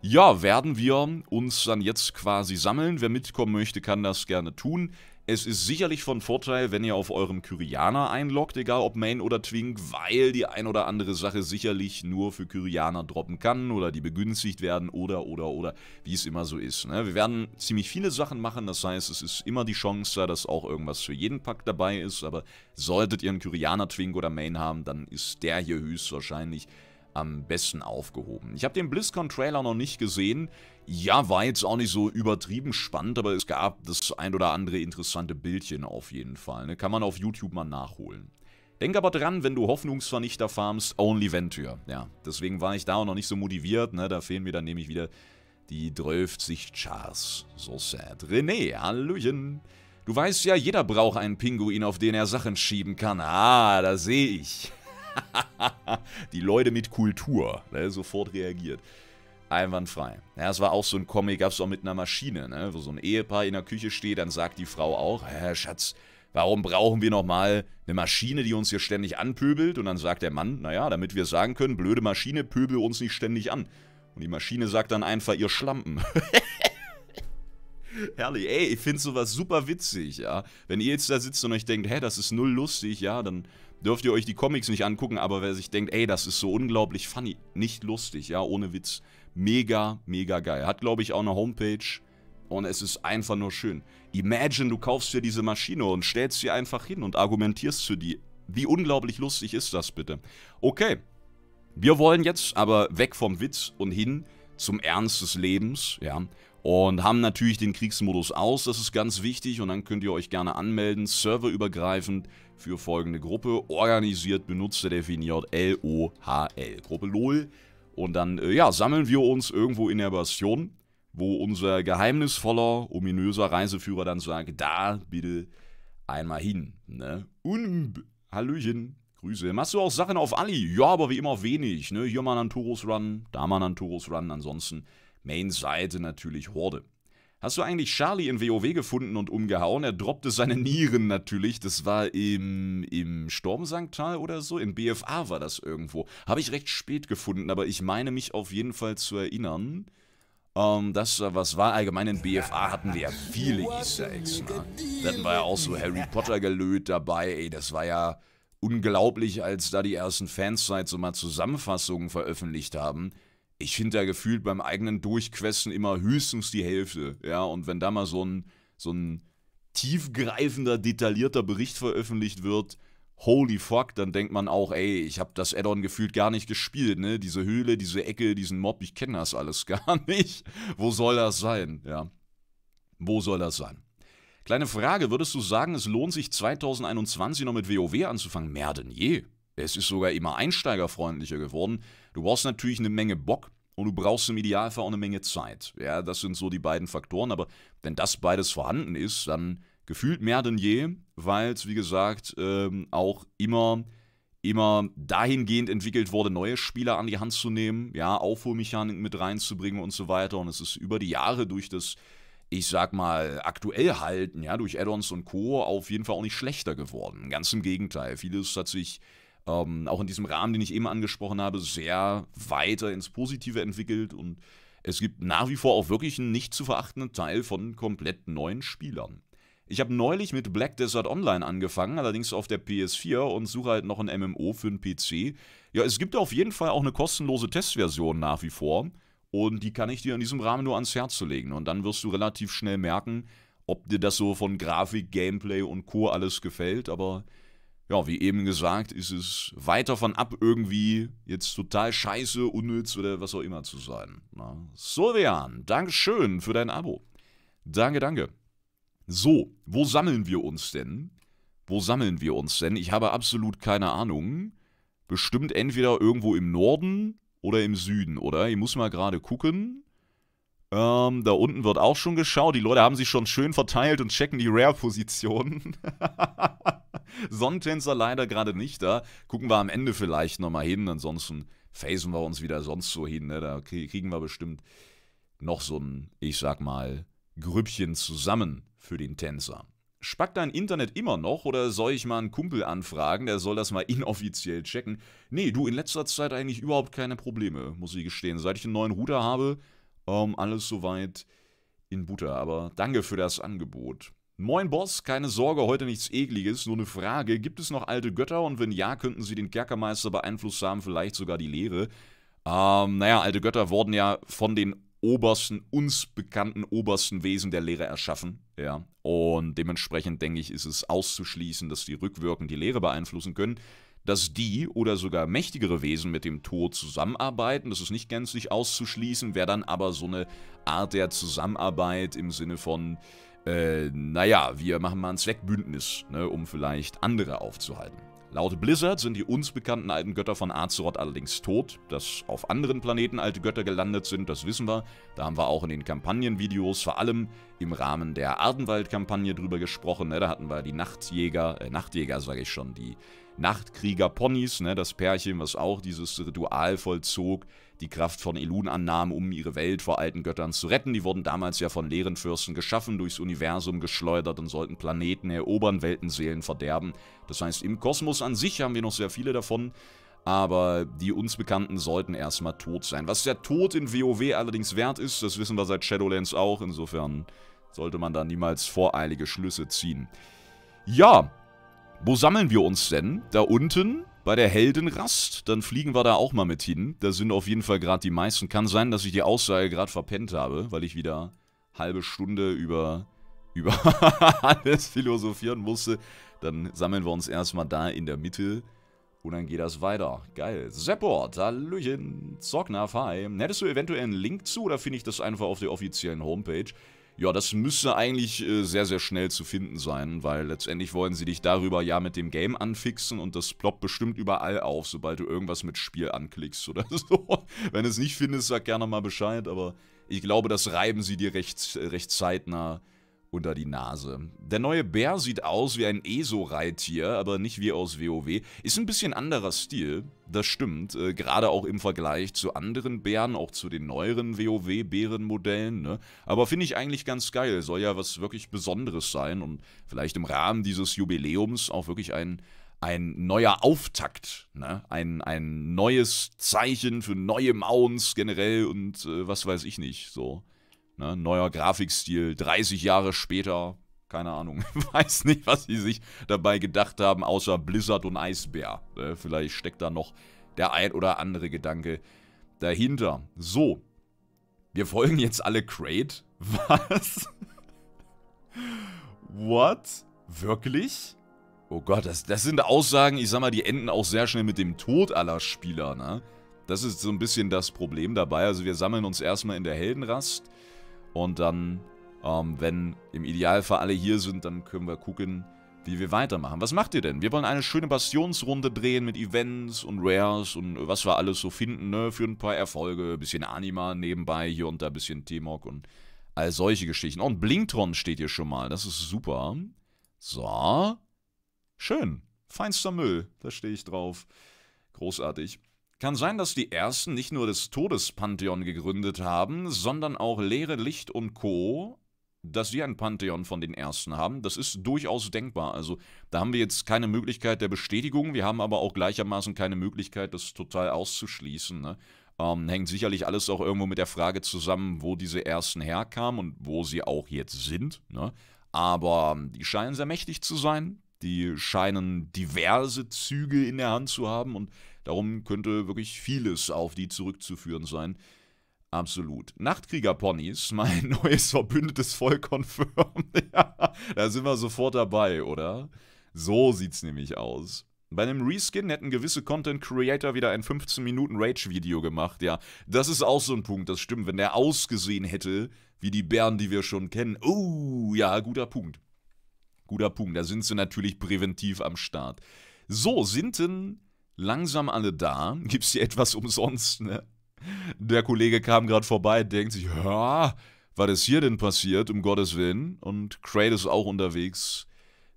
ja, werden wir uns dann jetzt quasi sammeln. Wer mitkommen möchte, kann das gerne tun. Es ist sicherlich von Vorteil, wenn ihr auf eurem Kyrianer einloggt, egal ob Main oder Twink, weil die ein oder andere Sache sicherlich nur für Kyrianer droppen kann oder die begünstigt werden oder, oder, oder, wie es immer so ist. Ne? Wir werden ziemlich viele Sachen machen, das heißt, es ist immer die Chance da, dass auch irgendwas für jeden Pack dabei ist, aber solltet ihr einen Kyrianer Twink oder Main haben, dann ist der hier höchstwahrscheinlich am besten aufgehoben. Ich habe den BlizzCon-Trailer noch nicht gesehen. Ja, war jetzt auch nicht so übertrieben spannend, aber es gab das ein oder andere interessante Bildchen auf jeden Fall. Ne? Kann man auf YouTube mal nachholen. Denk aber dran, wenn du Hoffnungsvernichter farmst, Only Venture. Ja, deswegen war ich da auch noch nicht so motiviert. Ne? Da fehlen mir dann nämlich wieder die 12 Chars. So sad. René, Hallöchen. Du weißt ja, jeder braucht einen Pinguin, auf den er Sachen schieben kann. Ah, da sehe ich. die Leute mit Kultur, ne, sofort reagiert. Einwandfrei. Ja, es war auch so ein Comic, gab es auch mit einer Maschine, ne, wo so ein Ehepaar in der Küche steht, dann sagt die Frau auch, Herr Schatz, warum brauchen wir nochmal eine Maschine, die uns hier ständig anpöbelt? Und dann sagt der Mann, naja, damit wir sagen können, blöde Maschine, pöbel uns nicht ständig an. Und die Maschine sagt dann einfach, ihr Schlampen. Herrlich, ey, ich finde sowas super witzig, ja. Wenn ihr jetzt da sitzt und euch denkt, hä, das ist null lustig, ja, dann dürft ihr euch die Comics nicht angucken, aber wer sich denkt, ey, das ist so unglaublich funny, nicht lustig, ja, ohne Witz. Mega, mega geil. Hat, glaube ich, auch eine Homepage und es ist einfach nur schön. Imagine, du kaufst dir diese Maschine und stellst sie einfach hin und argumentierst zu die. Wie unglaublich lustig ist das bitte? Okay, wir wollen jetzt aber weg vom Witz und hin zum Ernst des Lebens, ja. Und haben natürlich den Kriegsmodus aus, das ist ganz wichtig und dann könnt ihr euch gerne anmelden, serverübergreifend für folgende Gruppe. Organisiert, benutzt, definiert, L-O-H-L. Gruppe LOL. Und dann, äh, ja, sammeln wir uns irgendwo in der Bastion, wo unser geheimnisvoller, ominöser Reiseführer dann sagt, da bitte einmal hin. Ne? Und, Hallöchen, Grüße. Machst du auch Sachen auf Ali? Ja, aber wie immer wenig. Ne? Hier mal einen Tourus Run, da mal einen Tourus Run. Ansonsten Main-Seite natürlich Horde. Hast du eigentlich Charlie in WoW gefunden und umgehauen? Er droppte seine Nieren natürlich. Das war im, im Stormsanktal oder so. In BFA war das irgendwo. Habe ich recht spät gefunden, aber ich meine mich auf jeden Fall zu erinnern. Ähm, das was war. Allgemein in BFA hatten wir ja viele Easter Eggs. Ne? Da hatten wir ja auch so Harry Potter gelöt dabei. Ey, das war ja unglaublich, als da die ersten Fansites so mal Zusammenfassungen veröffentlicht haben ich finde da gefühlt beim eigenen Durchquetschen immer höchstens die Hälfte. Ja, und wenn da mal so ein, so ein tiefgreifender, detaillierter Bericht veröffentlicht wird, holy fuck, dann denkt man auch, ey, ich habe das Addon gefühlt gar nicht gespielt, ne? Diese Höhle, diese Ecke, diesen Mob, ich kenne das alles gar nicht. Wo soll das sein? Ja. Wo soll das sein? Kleine Frage, würdest du sagen, es lohnt sich 2021 noch mit WoW anzufangen? Mehr denn je. Es ist sogar immer einsteigerfreundlicher geworden. Du brauchst natürlich eine Menge Bock und du brauchst im Idealfall auch eine Menge Zeit. Ja, das sind so die beiden Faktoren. Aber wenn das beides vorhanden ist, dann gefühlt mehr denn je, weil es, wie gesagt, ähm, auch immer immer dahingehend entwickelt wurde, neue Spieler an die Hand zu nehmen, ja, Aufholmechaniken mit reinzubringen und so weiter. Und es ist über die Jahre durch das, ich sag mal, aktuell halten, ja, durch Add-ons und Co. auf jeden Fall auch nicht schlechter geworden. Ganz im Gegenteil. Vieles hat sich ähm, auch in diesem Rahmen, den ich eben angesprochen habe, sehr weiter ins Positive entwickelt und es gibt nach wie vor auch wirklich einen nicht zu verachtenden Teil von komplett neuen Spielern. Ich habe neulich mit Black Desert Online angefangen, allerdings auf der PS4 und suche halt noch ein MMO für einen PC. Ja, es gibt auf jeden Fall auch eine kostenlose Testversion nach wie vor und die kann ich dir in diesem Rahmen nur ans Herz legen und dann wirst du relativ schnell merken, ob dir das so von Grafik, Gameplay und Co alles gefällt, aber ja, wie eben gesagt, ist es weit davon ab, irgendwie jetzt total scheiße, unnütz oder was auch immer zu sein. Na? Ne? Sylvian, Dankeschön für dein Abo. Danke, danke. So, wo sammeln wir uns denn? Wo sammeln wir uns denn? Ich habe absolut keine Ahnung. Bestimmt entweder irgendwo im Norden oder im Süden, oder? Ich muss mal gerade gucken. Ähm, da unten wird auch schon geschaut. Die Leute haben sich schon schön verteilt und checken die Rare-Positionen. Sonnentänzer leider gerade nicht da. Gucken wir am Ende vielleicht nochmal hin. Ansonsten phasen wir uns wieder sonst so hin. Ne? Da kriegen wir bestimmt noch so ein, ich sag mal, Grüppchen zusammen für den Tänzer. Spackt dein Internet immer noch oder soll ich mal einen Kumpel anfragen, der soll das mal inoffiziell checken? Nee, du, in letzter Zeit eigentlich überhaupt keine Probleme, muss ich gestehen. Seit ich einen neuen Router habe, ähm, alles soweit in Butter. Aber danke für das Angebot. Moin Boss, keine Sorge, heute nichts ekliges, nur eine Frage. Gibt es noch alte Götter und wenn ja, könnten sie den Kerkermeister beeinflusst haben, vielleicht sogar die Lehre? Ähm, naja, alte Götter wurden ja von den obersten, uns bekannten obersten Wesen der Lehre erschaffen. Ja. Und dementsprechend denke ich, ist es auszuschließen, dass die rückwirkend die Lehre beeinflussen können. Dass die oder sogar mächtigere Wesen mit dem Tod zusammenarbeiten, das ist nicht gänzlich auszuschließen, wäre dann aber so eine Art der Zusammenarbeit im Sinne von, äh, naja, wir machen mal ein Zweckbündnis, ne, um vielleicht andere aufzuhalten. Laut Blizzard sind die uns bekannten alten Götter von Azeroth allerdings tot. Dass auf anderen Planeten alte Götter gelandet sind, das wissen wir. Da haben wir auch in den Kampagnenvideos, vor allem im Rahmen der Ardenwald-Kampagne drüber gesprochen. Ne? Da hatten wir die Nachtjäger, äh, Nachtjäger sage ich schon, die Nachtkrieger-Ponys, ne? das Pärchen, was auch dieses Ritual vollzog, die Kraft von Elun annahmen, um ihre Welt vor alten Göttern zu retten. Die wurden damals ja von leeren Fürsten geschaffen, durchs Universum geschleudert und sollten Planeten erobern, Weltenseelen verderben. Das heißt, im Kosmos an sich haben wir noch sehr viele davon, aber die uns Bekannten sollten erstmal tot sein. Was der Tod in WoW allerdings wert ist, das wissen wir seit Shadowlands auch, insofern sollte man da niemals voreilige Schlüsse ziehen. Ja, wo sammeln wir uns denn? Da unten? bei der Heldenrast, dann fliegen wir da auch mal mit hin. Da sind auf jeden Fall gerade die meisten. Kann sein, dass ich die Aussage gerade verpennt habe, weil ich wieder halbe Stunde über, über alles philosophieren musste. Dann sammeln wir uns erstmal da in der Mitte und dann geht das weiter. Geil. Sepport, Hallöchen, Zocknaf, hi. Hättest du eventuell einen Link zu oder finde ich das einfach auf der offiziellen Homepage? Ja, das müsste eigentlich äh, sehr, sehr schnell zu finden sein, weil letztendlich wollen sie dich darüber ja mit dem Game anfixen und das ploppt bestimmt überall auf, sobald du irgendwas mit Spiel anklickst oder so. Wenn du es nicht findest, sag gerne mal Bescheid, aber ich glaube, das reiben sie dir recht, äh, recht zeitnah unter die Nase. Der neue Bär sieht aus wie ein ESO-Reittier, aber nicht wie aus WoW. Ist ein bisschen anderer Stil, das stimmt. Äh, Gerade auch im Vergleich zu anderen Bären, auch zu den neueren WoW-Bärenmodellen. Ne? Aber finde ich eigentlich ganz geil. Soll ja was wirklich Besonderes sein und vielleicht im Rahmen dieses Jubiläums auch wirklich ein, ein neuer Auftakt, ne? ein, ein neues Zeichen für neue Mounts generell und äh, was weiß ich nicht. So. Ne? Neuer Grafikstil, 30 Jahre später, keine Ahnung, weiß nicht, was sie sich dabei gedacht haben, außer Blizzard und Eisbär. Ne? Vielleicht steckt da noch der ein oder andere Gedanke dahinter. So, wir folgen jetzt alle Crate? Was? What? Wirklich? Oh Gott, das, das sind Aussagen, ich sag mal, die enden auch sehr schnell mit dem Tod aller Spieler, ne? Das ist so ein bisschen das Problem dabei. Also wir sammeln uns erstmal in der Heldenrast. Und dann, ähm, wenn im Idealfall alle hier sind, dann können wir gucken, wie wir weitermachen. Was macht ihr denn? Wir wollen eine schöne Bastionsrunde drehen mit Events und Rares und äh, was wir alles so finden, ne? Für ein paar Erfolge, bisschen Anima nebenbei, hier und da bisschen T-Mog und all solche Geschichten. Oh, und Blinktron steht hier schon mal, das ist super. So. Schön. Feinster Müll, da stehe ich drauf. Großartig. Kann sein, dass die ersten nicht nur das Todespantheon gegründet haben, sondern auch Leere, Licht und Co., dass sie ein Pantheon von den ersten haben. Das ist durchaus denkbar. Also da haben wir jetzt keine Möglichkeit der Bestätigung, wir haben aber auch gleichermaßen keine Möglichkeit, das total auszuschließen. Ne? Ähm, hängt sicherlich alles auch irgendwo mit der Frage zusammen, wo diese ersten herkamen und wo sie auch jetzt sind. Ne? Aber ähm, die scheinen sehr mächtig zu sein. Die scheinen diverse Züge in der Hand zu haben und Darum könnte wirklich vieles auf die zurückzuführen sein. Absolut. Nachtkriegerponys, mein neues verbündetes Volk confirm. ja, da sind wir sofort dabei, oder? So sieht's nämlich aus. Bei einem Reskin hätten gewisse Content-Creator wieder ein 15-Minuten-Rage-Video gemacht, ja. Das ist auch so ein Punkt, das stimmt. Wenn der ausgesehen hätte, wie die Bären, die wir schon kennen. Oh, ja, guter Punkt. Guter Punkt, da sind sie natürlich präventiv am Start. So, sind denn langsam alle da, gibst dir etwas umsonst, ne? Der Kollege kam gerade vorbei, denkt sich, ja, was ist hier denn passiert, um Gottes Willen? Und Crate ist auch unterwegs.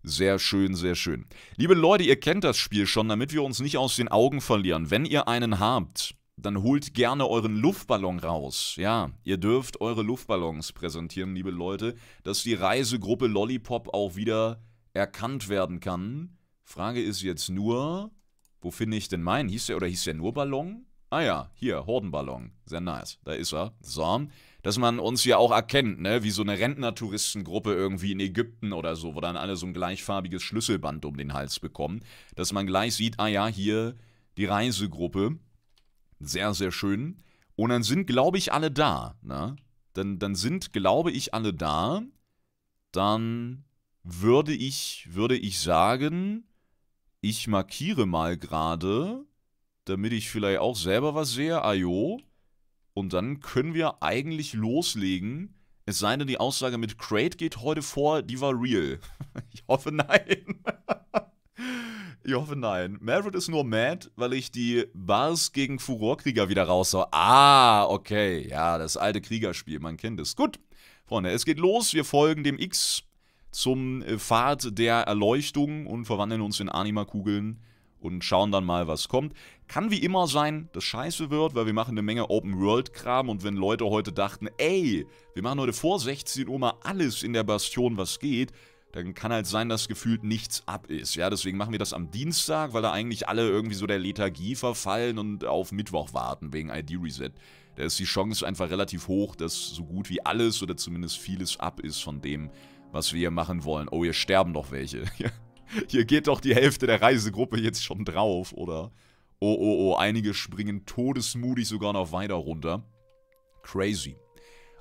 Sehr schön, sehr schön. Liebe Leute, ihr kennt das Spiel schon, damit wir uns nicht aus den Augen verlieren. Wenn ihr einen habt, dann holt gerne euren Luftballon raus. Ja, ihr dürft eure Luftballons präsentieren, liebe Leute, dass die Reisegruppe Lollipop auch wieder erkannt werden kann. Frage ist jetzt nur, wo finde ich denn meinen? Hieß der oder hieß der nur Ballon? Ah ja, hier, Hordenballon. Sehr nice. Da ist er. So. Dass man uns ja auch erkennt, ne? Wie so eine Rentnertouristengruppe irgendwie in Ägypten oder so, wo dann alle so ein gleichfarbiges Schlüsselband um den Hals bekommen. Dass man gleich sieht, ah ja, hier die Reisegruppe. Sehr, sehr schön. Und dann sind, glaube ich, alle da, ne? Dann, dann sind, glaube ich, alle da. Dann würde ich, würde ich sagen, ich markiere mal gerade, damit ich vielleicht auch selber was sehe. Ajo. Und dann können wir eigentlich loslegen. Es sei denn, die Aussage mit Crate geht heute vor, die war real. Ich hoffe nein. Ich hoffe nein. Merit ist nur mad, weil ich die Bars gegen Furorkrieger wieder raushau. Ah, okay. Ja, das alte Kriegerspiel, man kennt es. Gut, Freunde, es geht los. Wir folgen dem X zum äh, Pfad der Erleuchtung und verwandeln uns in Anima-Kugeln und schauen dann mal, was kommt. Kann wie immer sein, dass scheiße wird, weil wir machen eine Menge Open-World-Kram und wenn Leute heute dachten, ey, wir machen heute vor 16 Uhr mal alles in der Bastion, was geht, dann kann halt sein, dass gefühlt nichts ab ist. Ja, deswegen machen wir das am Dienstag, weil da eigentlich alle irgendwie so der Lethargie verfallen und auf Mittwoch warten wegen ID-Reset. Da ist die Chance einfach relativ hoch, dass so gut wie alles oder zumindest vieles ab ist von dem, was wir hier machen wollen. Oh, hier sterben doch welche. hier geht doch die Hälfte der Reisegruppe jetzt schon drauf, oder? Oh, oh, oh, einige springen todesmutig sogar noch weiter runter. Crazy.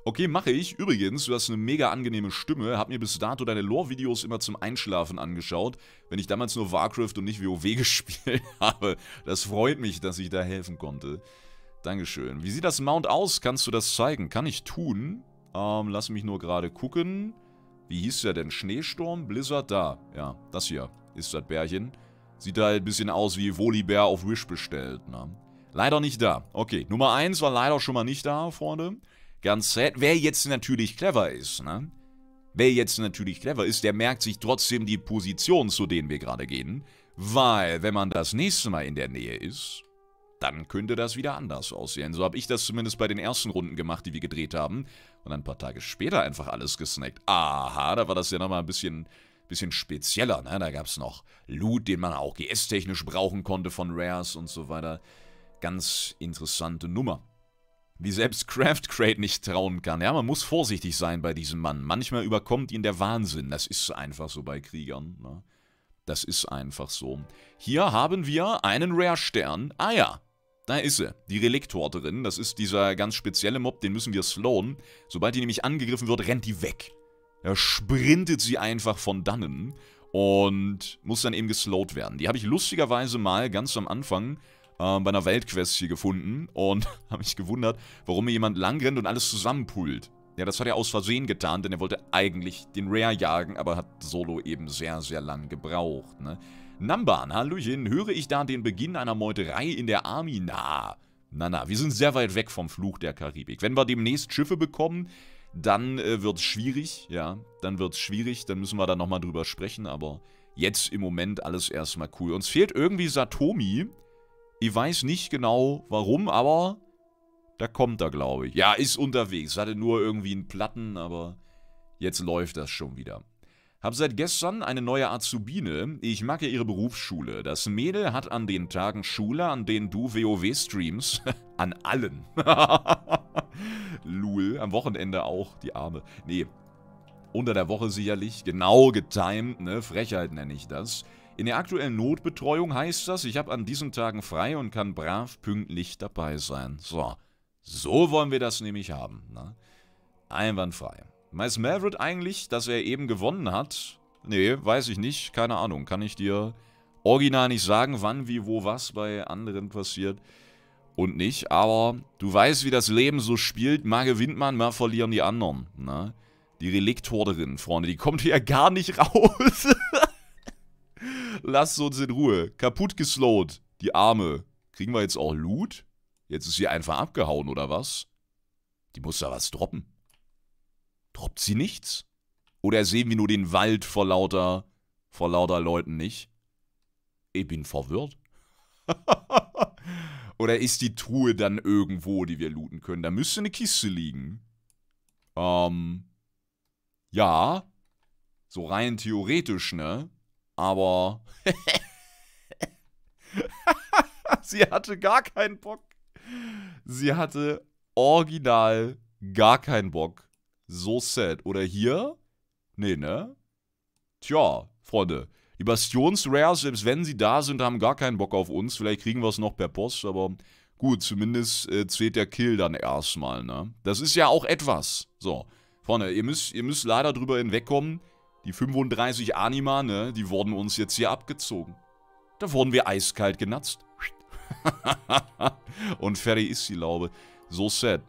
Okay, mache ich. Übrigens, du hast eine mega angenehme Stimme. Hab mir bis dato deine Lore-Videos immer zum Einschlafen angeschaut, wenn ich damals nur Warcraft und nicht WoW gespielt habe. Das freut mich, dass ich da helfen konnte. Dankeschön. Wie sieht das Mount aus? Kannst du das zeigen? Kann ich tun? Ähm, lass mich nur gerade gucken. Wie hieß der denn? Schneesturm? Blizzard? Da. Ja, das hier ist das Bärchen. Sieht halt ein bisschen aus wie Volibear auf Wish bestellt, ne? Leider nicht da. Okay, Nummer 1 war leider schon mal nicht da, Freunde. Ganz sad. Wer jetzt natürlich clever ist, ne? Wer jetzt natürlich clever ist, der merkt sich trotzdem die Position, zu denen wir gerade gehen. Weil, wenn man das nächste Mal in der Nähe ist, dann könnte das wieder anders aussehen. So habe ich das zumindest bei den ersten Runden gemacht, die wir gedreht haben. Und ein paar Tage später einfach alles gesnackt. Aha, da war das ja nochmal ein bisschen, bisschen spezieller. Ne? Da gab es noch Loot, den man auch GS-technisch brauchen konnte von Rares und so weiter. Ganz interessante Nummer wie selbst Craftcrate nicht trauen kann. Ja, man muss vorsichtig sein bei diesem Mann. Manchmal überkommt ihn der Wahnsinn. Das ist einfach so bei Kriegern. Ne? Das ist einfach so. Hier haben wir einen Rare-Stern. Ah ja, da ist sie, die Reliktorterin. Das ist dieser ganz spezielle Mob, den müssen wir slowen. Sobald die nämlich angegriffen wird, rennt die weg. Da sprintet sie einfach von dannen und muss dann eben geslowt werden. Die habe ich lustigerweise mal ganz am Anfang äh, bei einer Weltquest hier gefunden und habe mich gewundert, warum mir jemand lang rennt und alles zusammenpult. Ja, das hat er aus Versehen getan, denn er wollte eigentlich den Rare jagen, aber hat Solo eben sehr, sehr lang gebraucht, ne? Namban, Hallöchen, höre ich da den Beginn einer Meuterei in der Army? Na, na, na, wir sind sehr weit weg vom Fluch der Karibik. Wenn wir demnächst Schiffe bekommen, dann äh, es schwierig, ja, dann wird es schwierig, dann müssen wir da nochmal drüber sprechen, aber jetzt im Moment alles erstmal cool. Uns fehlt irgendwie Satomi. Ich weiß nicht genau warum, aber da kommt er, glaube ich. Ja, ist unterwegs. Hatte nur irgendwie einen Platten, aber jetzt läuft das schon wieder. Hab seit gestern eine neue Azubine. Ich mag ja ihre Berufsschule. Das Mädel hat an den Tagen Schule, an denen du WoW streams. an allen. Lul. Am Wochenende auch. Die Arme. Nee. Unter der Woche sicherlich. Genau getimed, ne? Frechheit nenne ich das. In der aktuellen Notbetreuung heißt das, ich habe an diesen Tagen frei und kann brav pünktlich dabei sein. So. So wollen wir das nämlich haben. Ne? Einwandfrei. Weiß Malred eigentlich, dass er eben gewonnen hat? Nee, weiß ich nicht. Keine Ahnung. Kann ich dir original nicht sagen, wann, wie, wo, was bei anderen passiert und nicht. Aber du weißt, wie das Leben so spielt. Mal gewinnt man, mal verlieren die anderen. Ne? Die Relikthorderin, Freunde, die kommt hier gar nicht raus. Lasst uns in Ruhe. Kaputt geslowt. Die Arme. Kriegen wir jetzt auch Loot? Jetzt ist sie einfach abgehauen, oder was? Die muss da was droppen. Droppt sie nichts? Oder sehen wir nur den Wald vor lauter, vor lauter Leuten nicht? Ich bin verwirrt. Oder ist die Truhe dann irgendwo, die wir looten können? Da müsste eine Kiste liegen. Ähm. Ja. So rein theoretisch, ne? Aber. Sie hatte gar keinen Bock. Sie hatte original gar keinen Bock so sad. Oder hier? Nee, ne? Tja, Freunde. Die Bastions-Rares, selbst wenn sie da sind, haben gar keinen Bock auf uns. Vielleicht kriegen wir es noch per Post, aber gut, zumindest äh, zählt der Kill dann erstmal, ne? Das ist ja auch etwas. So, Freunde, ihr müsst, ihr müsst leider drüber hinwegkommen. Die 35 Anima, ne, die wurden uns jetzt hier abgezogen. Da wurden wir eiskalt genatzt. Und fertig ist die Laube. So sad.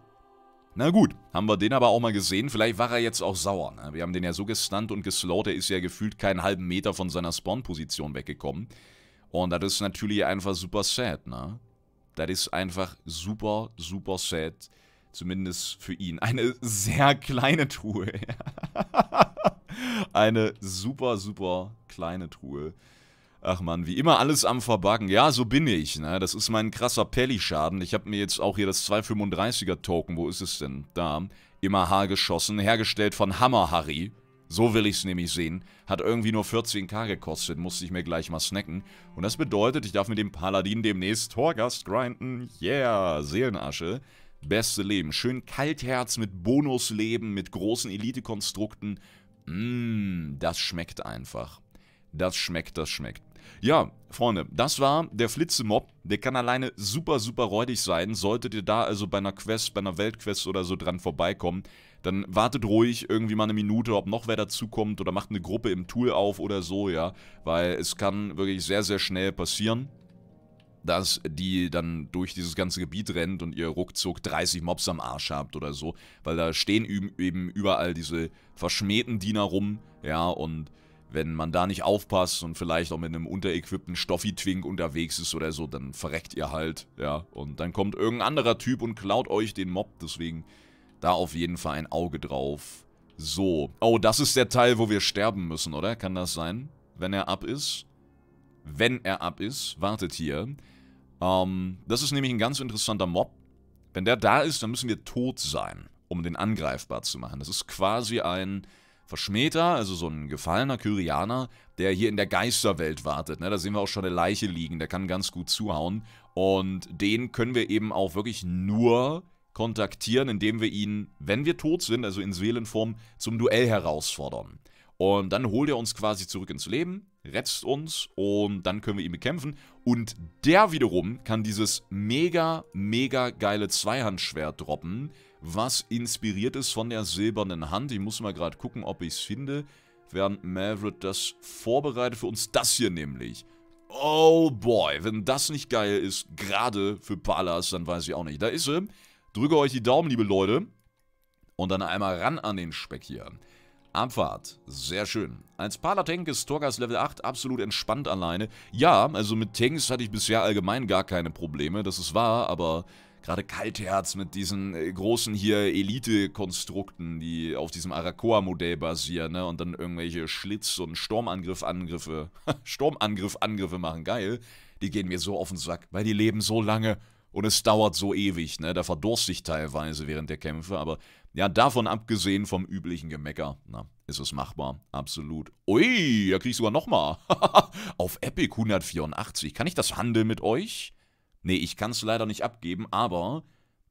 Na gut, haben wir den aber auch mal gesehen. Vielleicht war er jetzt auch sauer. Ne? Wir haben den ja so gestunt und geslort, der ist ja gefühlt keinen halben Meter von seiner Spawn-Position weggekommen. Und das ist natürlich einfach super sad, ne? Das ist einfach super, super sad. Zumindest für ihn. Eine sehr kleine Truhe. Eine super, super kleine Truhe. Ach man, wie immer alles am Verbacken. Ja, so bin ich. Ne? Das ist mein krasser Pelli-Schaden. Ich habe mir jetzt auch hier das 235er-Token, wo ist es denn? Da. Immer H geschossen, hergestellt von Hammer Harry. So will ich es nämlich sehen. Hat irgendwie nur 14k gekostet, musste ich mir gleich mal snacken. Und das bedeutet, ich darf mit dem Paladin demnächst Torgast grinden. Yeah, Seelenasche. Beste Leben. Schön Kaltherz mit Bonusleben, mit großen Elite-Konstrukten. Mmm, das schmeckt einfach. Das schmeckt, das schmeckt. Ja, Freunde, das war der Flitzemob. Der kann alleine super, super räudig sein. Solltet ihr da also bei einer Quest, bei einer Weltquest oder so dran vorbeikommen, dann wartet ruhig irgendwie mal eine Minute, ob noch wer dazukommt oder macht eine Gruppe im Tool auf oder so, ja. Weil es kann wirklich sehr, sehr schnell passieren dass die dann durch dieses ganze Gebiet rennt und ihr ruckzuck 30 Mobs am Arsch habt oder so, weil da stehen eben überall diese verschmähten Diener rum, ja, und wenn man da nicht aufpasst und vielleicht auch mit einem unterequippten Stoffi-Twink unterwegs ist oder so, dann verreckt ihr halt, ja. Und dann kommt irgendein anderer Typ und klaut euch den Mob, deswegen da auf jeden Fall ein Auge drauf. So. Oh, das ist der Teil, wo wir sterben müssen, oder? Kann das sein? Wenn er ab ist? Wenn er ab ist, wartet hier. Ähm, das ist nämlich ein ganz interessanter Mob. Wenn der da ist, dann müssen wir tot sein, um den angreifbar zu machen. Das ist quasi ein Verschmähter, also so ein gefallener Kyrianer, der hier in der Geisterwelt wartet. Ne? Da sehen wir auch schon eine Leiche liegen, der kann ganz gut zuhauen. Und den können wir eben auch wirklich nur kontaktieren, indem wir ihn, wenn wir tot sind, also in Seelenform, zum Duell herausfordern. Und dann holt er uns quasi zurück ins Leben, retzt uns und dann können wir ihn bekämpfen. Und der wiederum kann dieses mega, mega geile Zweihandschwert droppen, was inspiriert ist von der silbernen Hand. Ich muss mal gerade gucken, ob ich es finde, während Maverick das vorbereitet für uns. Das hier nämlich. Oh boy, wenn das nicht geil ist, gerade für Palas, dann weiß ich auch nicht. Da ist sie. Drücke euch die Daumen, liebe Leute. Und dann einmal ran an den Speck hier. Abfahrt. Sehr schön. Als Palatank ist Torgas Level 8 absolut entspannt alleine. Ja, also mit Tanks hatte ich bisher allgemein gar keine Probleme, das ist wahr, aber gerade Kaltherz mit diesen äh, großen hier Elite-Konstrukten, die auf diesem Arakoa-Modell basieren, ne? Und dann irgendwelche Schlitz- und Sturmangriff-Angriffe, Sturmangriff-Angriffe machen, geil. Die gehen mir so auf den Sack, weil die leben so lange und es dauert so ewig, ne? Da verdurst ich teilweise während der Kämpfe, aber ja, davon abgesehen vom üblichen Gemecker, na, ist es machbar, absolut. Ui, da krieg ich sogar nochmal. auf Epic 184, kann ich das handeln mit euch? Nee, ich kann es leider nicht abgeben, aber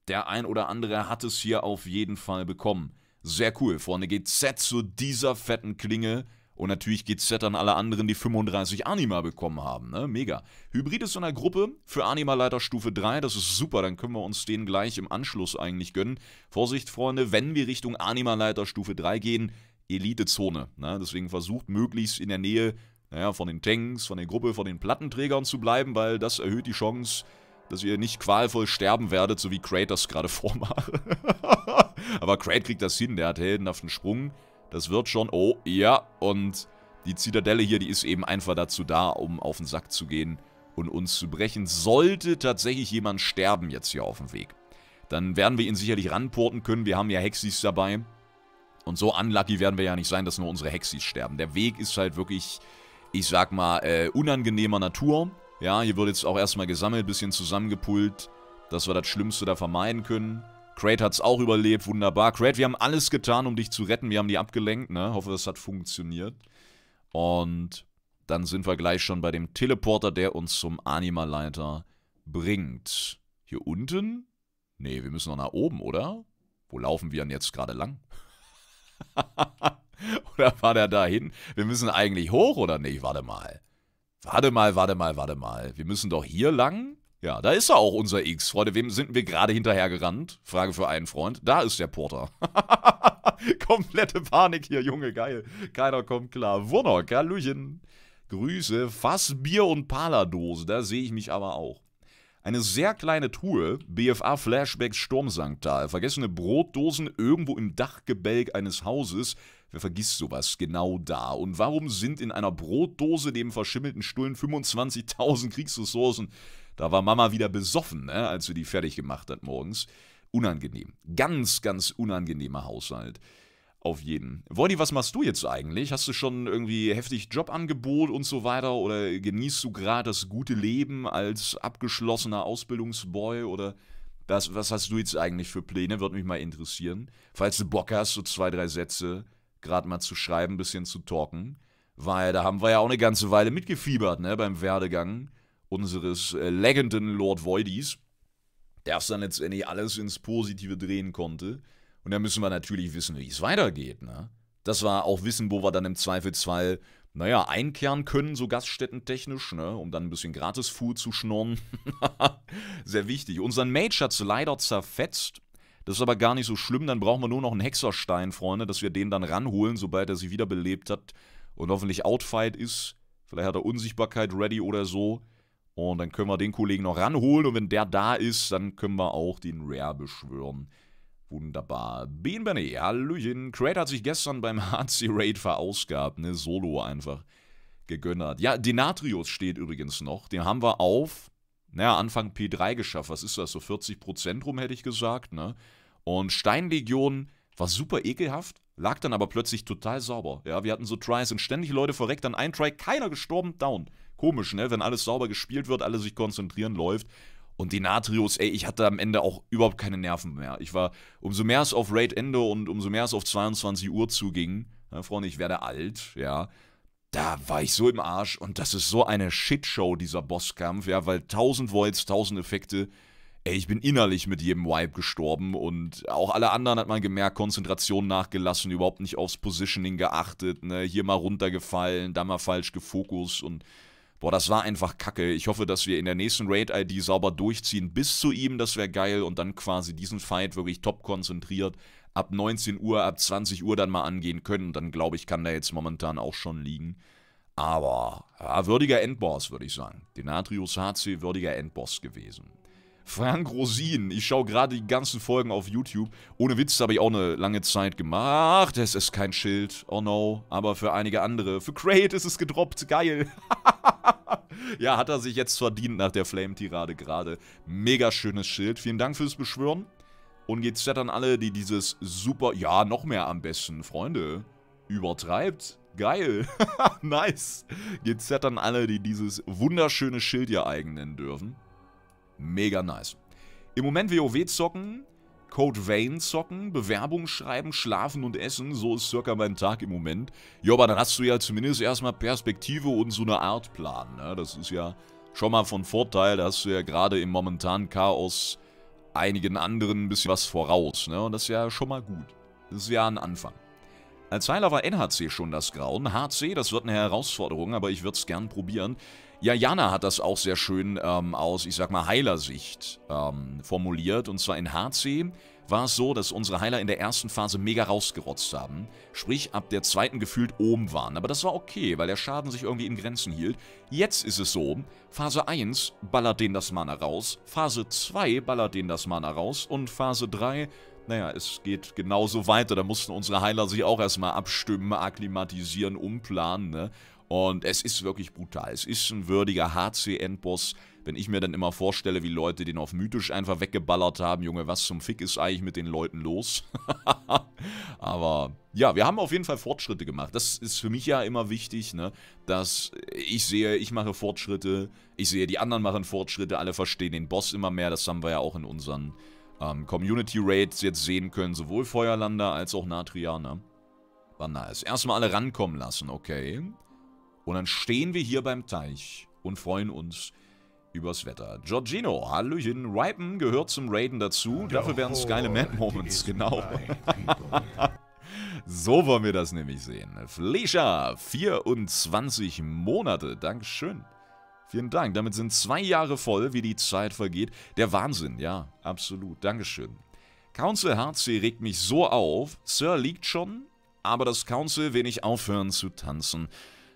der ein oder andere hat es hier auf jeden Fall bekommen. Sehr cool. Vorne geht Z zu dieser fetten Klinge. Und natürlich geht Z an alle anderen, die 35 Anima bekommen haben. Ne? Mega. Hybrid ist in der Gruppe für Anima-Leiter Stufe 3. Das ist super. Dann können wir uns den gleich im Anschluss eigentlich gönnen. Vorsicht, Freunde, wenn wir Richtung Anima-Leiter Stufe 3 gehen, Elite-Zone. Ne? Deswegen versucht möglichst in der Nähe naja, von den Tanks, von der Gruppe, von den Plattenträgern zu bleiben, weil das erhöht die Chance, dass ihr nicht qualvoll sterben werdet, so wie Kraid das gerade vormacht. Aber Kraid kriegt das hin, der hat heldenhaften Sprung. Das wird schon. Oh, ja. Und die Zitadelle hier, die ist eben einfach dazu da, um auf den Sack zu gehen und uns zu brechen. Sollte tatsächlich jemand sterben jetzt hier auf dem Weg, dann werden wir ihn sicherlich ranporten können. Wir haben ja Hexis dabei. Und so unlucky werden wir ja nicht sein, dass nur unsere Hexis sterben. Der Weg ist halt wirklich, ich sag mal, äh, unangenehmer Natur. Ja, hier wird jetzt auch erstmal gesammelt, bisschen zusammengepult, dass wir das Schlimmste da vermeiden können. Crate hat es auch überlebt, wunderbar. Crate, wir haben alles getan, um dich zu retten. Wir haben die abgelenkt, ne? Hoffe, das hat funktioniert. Und dann sind wir gleich schon bei dem Teleporter, der uns zum Anima-Leiter bringt. Hier unten? Nee, wir müssen noch nach oben, oder? Wo laufen wir denn jetzt gerade lang? oder war der da hin? Wir müssen eigentlich hoch, oder nicht? Warte mal. Warte mal, warte mal, warte mal. Wir müssen doch hier lang? Ja, da ist er auch, unser X. Freunde, wem sind wir gerade hinterhergerannt? Frage für einen Freund. Da ist der Porter. Komplette Panik hier, Junge, geil. Keiner kommt klar. Wurnock, Hallöchen. Grüße, Fassbier und Paladose, da sehe ich mich aber auch. Eine sehr kleine Truhe, BFA Flashbacks Sturmsanktal, vergessene Brotdosen irgendwo im Dachgebälk eines Hauses, Wer vergisst sowas genau da? Und warum sind in einer Brotdose neben verschimmelten Stullen 25.000 Kriegsressourcen? Da war Mama wieder besoffen, ne, als sie die fertig gemacht hat morgens. Unangenehm. Ganz, ganz unangenehmer Haushalt. Auf jeden. Woldi, was machst du jetzt eigentlich? Hast du schon irgendwie heftig Jobangebot und so weiter? Oder genießt du gerade das gute Leben als abgeschlossener Ausbildungsboy? Oder das, was hast du jetzt eigentlich für Pläne? Würde mich mal interessieren. Falls du Bock hast, so zwei, drei Sätze gerade mal zu schreiben, ein bisschen zu talken, weil da haben wir ja auch eine ganze Weile mitgefiebert, ne, beim Werdegang unseres äh, legendenden Lord Voidis, der es dann letztendlich alles ins Positive drehen konnte. Und da müssen wir natürlich wissen, wie es weitergeht, ne? Das war auch Wissen, wo wir dann im Zweifelsfall, naja, einkehren können, so gaststättentechnisch, ne? Um dann ein bisschen Gratis-Food zu schnorren. Sehr wichtig. Unseren Mage hat es leider zerfetzt. Das ist aber gar nicht so schlimm, dann brauchen wir nur noch einen Hexerstein, Freunde, dass wir den dann ranholen, sobald er sie wiederbelebt hat und hoffentlich Outfight ist. Vielleicht hat er Unsichtbarkeit ready oder so. Und dann können wir den Kollegen noch ranholen und wenn der da ist, dann können wir auch den Rare beschwören. Wunderbar. Bean Benny, Hallöchen. Crate hat sich gestern beim HC Raid verausgabt, ne? Solo einfach gegönnert. Ja, Denatrius steht übrigens noch. Den haben wir auf naja, Anfang P3 geschafft. Was ist das? So 40 rum, hätte ich gesagt, ne? Und Steinlegion war super ekelhaft, lag dann aber plötzlich total sauber. Ja, wir hatten so Tries und ständig Leute verreckt, dann ein Try, keiner gestorben, down. Komisch, ne? Wenn alles sauber gespielt wird, alle sich konzentrieren, läuft. Und die Natrios, ey, ich hatte am Ende auch überhaupt keine Nerven mehr. Ich war, umso mehr es auf Raid Ende und umso mehr es auf 22 Uhr zuging, ne, Freunde, ich werde alt, ja, da war ich so im Arsch und das ist so eine Shitshow, dieser Bosskampf, ja, weil 1000 Volts, 1000 Effekte, ey, ich bin innerlich mit jedem Wipe gestorben und auch alle anderen hat man gemerkt, Konzentration nachgelassen, überhaupt nicht aufs Positioning geachtet, ne, hier mal runtergefallen, da mal falsch gefokust und boah, das war einfach kacke. Ich hoffe, dass wir in der nächsten Raid-ID sauber durchziehen bis zu ihm, das wäre geil und dann quasi diesen Fight wirklich top konzentriert ab 19 Uhr, ab 20 Uhr dann mal angehen können. Und dann glaube ich, kann der jetzt momentan auch schon liegen. Aber ja, würdiger Endboss, würde ich sagen. Denatrius HC, würdiger Endboss gewesen. Frank Rosin, ich schaue gerade die ganzen Folgen auf YouTube. Ohne Witz habe ich auch eine lange Zeit gemacht. Es ist kein Schild, oh no. Aber für einige andere. Für Crate ist es gedroppt, geil. ja, hat er sich jetzt verdient nach der Flame-Tirade gerade. Mega schönes Schild. Vielen Dank fürs Beschwören. Und jetzt statt an alle, die dieses super, ja, noch mehr am besten, Freunde, übertreibt. Geil. nice. Jetzt an alle, die dieses wunderschöne Schild ihr eigen nennen dürfen. Mega nice. Im Moment WoW zocken, Code Vane zocken, Bewerbung schreiben, schlafen und essen. So ist circa mein Tag im Moment. Ja, aber dann hast du ja zumindest erstmal Perspektive und so eine Art Plan. Ne? Das ist ja schon mal von Vorteil. Da hast du ja gerade im momentanen Chaos einigen anderen ein bisschen was voraus. Ne? Und das ist ja schon mal gut. Das ist ja ein Anfang. Als äh, Heiler war NHC schon das Grauen. HC, das wird eine Herausforderung, aber ich würde es gern probieren. Ja, Jana hat das auch sehr schön ähm, aus, ich sag mal, Heilersicht ähm, formuliert. Und zwar in HC war es so, dass unsere Heiler in der ersten Phase mega rausgerotzt haben. Sprich, ab der zweiten gefühlt oben waren. Aber das war okay, weil der Schaden sich irgendwie in Grenzen hielt. Jetzt ist es so, Phase 1 ballert den das Mana raus, Phase 2 ballert den das Mana raus und Phase 3 naja, es geht genauso weiter. Da mussten unsere Heiler sich auch erstmal abstimmen, akklimatisieren, umplanen, ne? Und es ist wirklich brutal. Es ist ein würdiger HC-Endboss wenn ich mir dann immer vorstelle, wie Leute den auf mythisch einfach weggeballert haben, Junge, was zum Fick ist eigentlich mit den Leuten los? Aber ja, wir haben auf jeden Fall Fortschritte gemacht. Das ist für mich ja immer wichtig, ne? dass ich sehe, ich mache Fortschritte, ich sehe, die anderen machen Fortschritte, alle verstehen den Boss immer mehr. Das haben wir ja auch in unseren ähm, Community Raids jetzt sehen können, sowohl Feuerlander als auch Natrianer. War nice. Erstmal alle rankommen lassen, okay. Und dann stehen wir hier beim Teich und freuen uns, übers Wetter. Giorgino, Hallöchen, Ripen gehört zum Raiden dazu. Dafür wären es geile mad moments genau. so wollen wir das nämlich sehen. Fleischer, 24 Monate, Dankeschön. Vielen Dank, damit sind zwei Jahre voll, wie die Zeit vergeht. Der Wahnsinn, ja, absolut, Dankeschön. Council HC regt mich so auf, Sir liegt schon, aber das Council will nicht aufhören zu tanzen.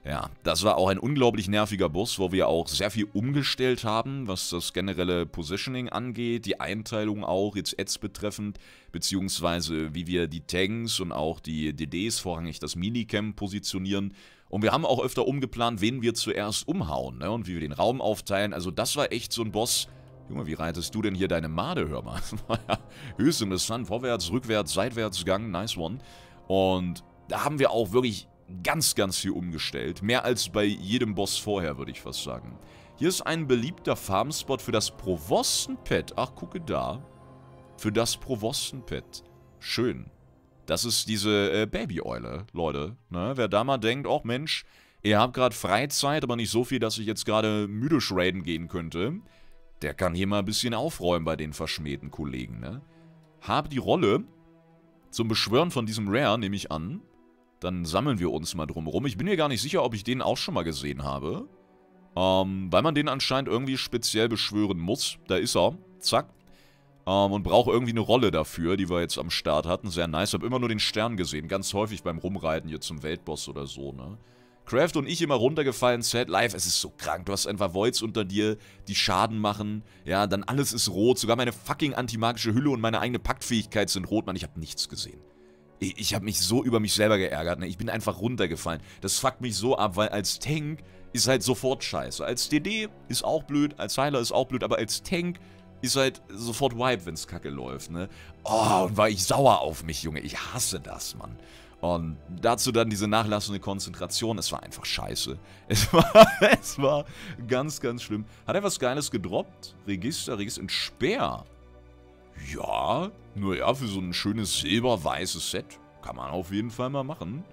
Ja, das war auch ein unglaublich nerviger Bus, wo wir auch sehr viel umgestellt haben, was das generelle Positioning angeht, die Einteilung auch, jetzt Ads betreffend, beziehungsweise wie wir die Tanks und auch die DDs, vorrangig das Minicamp, positionieren. Und wir haben auch öfter umgeplant, wen wir zuerst umhauen ne, und wie wir den Raum aufteilen. Also das war echt so ein Boss. Junge, wie reitest du denn hier deine Made, hör mal? Höchst interessant, vorwärts, rückwärts, seitwärts, Gang, nice one. Und da haben wir auch wirklich ganz, ganz viel umgestellt. Mehr als bei jedem Boss vorher, würde ich fast sagen. Hier ist ein beliebter Farmspot für das Provostenpad. Ach, gucke da. Für das Provostenpad. Schön. Das ist diese äh, Babyeule, Leute. Ne? Wer da mal denkt, oh Mensch, ihr habt gerade Freizeit, aber nicht so viel, dass ich jetzt gerade müde raiden gehen könnte. Der kann hier mal ein bisschen aufräumen bei den verschmähten Kollegen, ne? Habe die Rolle zum Beschwören von diesem Rare, nehme ich an. Dann sammeln wir uns mal drumherum. Ich bin mir gar nicht sicher, ob ich den auch schon mal gesehen habe. Ähm, weil man den anscheinend irgendwie speziell beschwören muss. Da ist er. Zack. Ähm, und braucht irgendwie eine Rolle dafür, die wir jetzt am Start hatten. Sehr nice. Hab immer nur den Stern gesehen. Ganz häufig beim Rumreiten hier zum Weltboss oder so, ne? Craft und ich immer runtergefallen, Sad Life, es ist so krank. Du hast einfach Voids unter dir, die Schaden machen. Ja, dann alles ist rot. Sogar meine fucking antimagische Hülle und meine eigene Paktfähigkeit sind rot. Mann, ich habe nichts gesehen. Ich, ich habe mich so über mich selber geärgert, ne? Ich bin einfach runtergefallen. Das fuckt mich so ab, weil als Tank ist halt sofort scheiße. Als DD ist auch blöd, als Heiler ist auch blöd, aber als Tank ist halt sofort Wipe, wenn's kacke läuft, ne? Oh, und war ich sauer auf mich, Junge. Ich hasse das, Mann. Und dazu dann diese nachlassende Konzentration. Es war einfach scheiße. Es war, es war ganz, ganz schlimm. Hat er was Geiles gedroppt? Register, Register und Speer. Ja, naja, für so ein schönes silber-weißes Set kann man auf jeden Fall mal machen.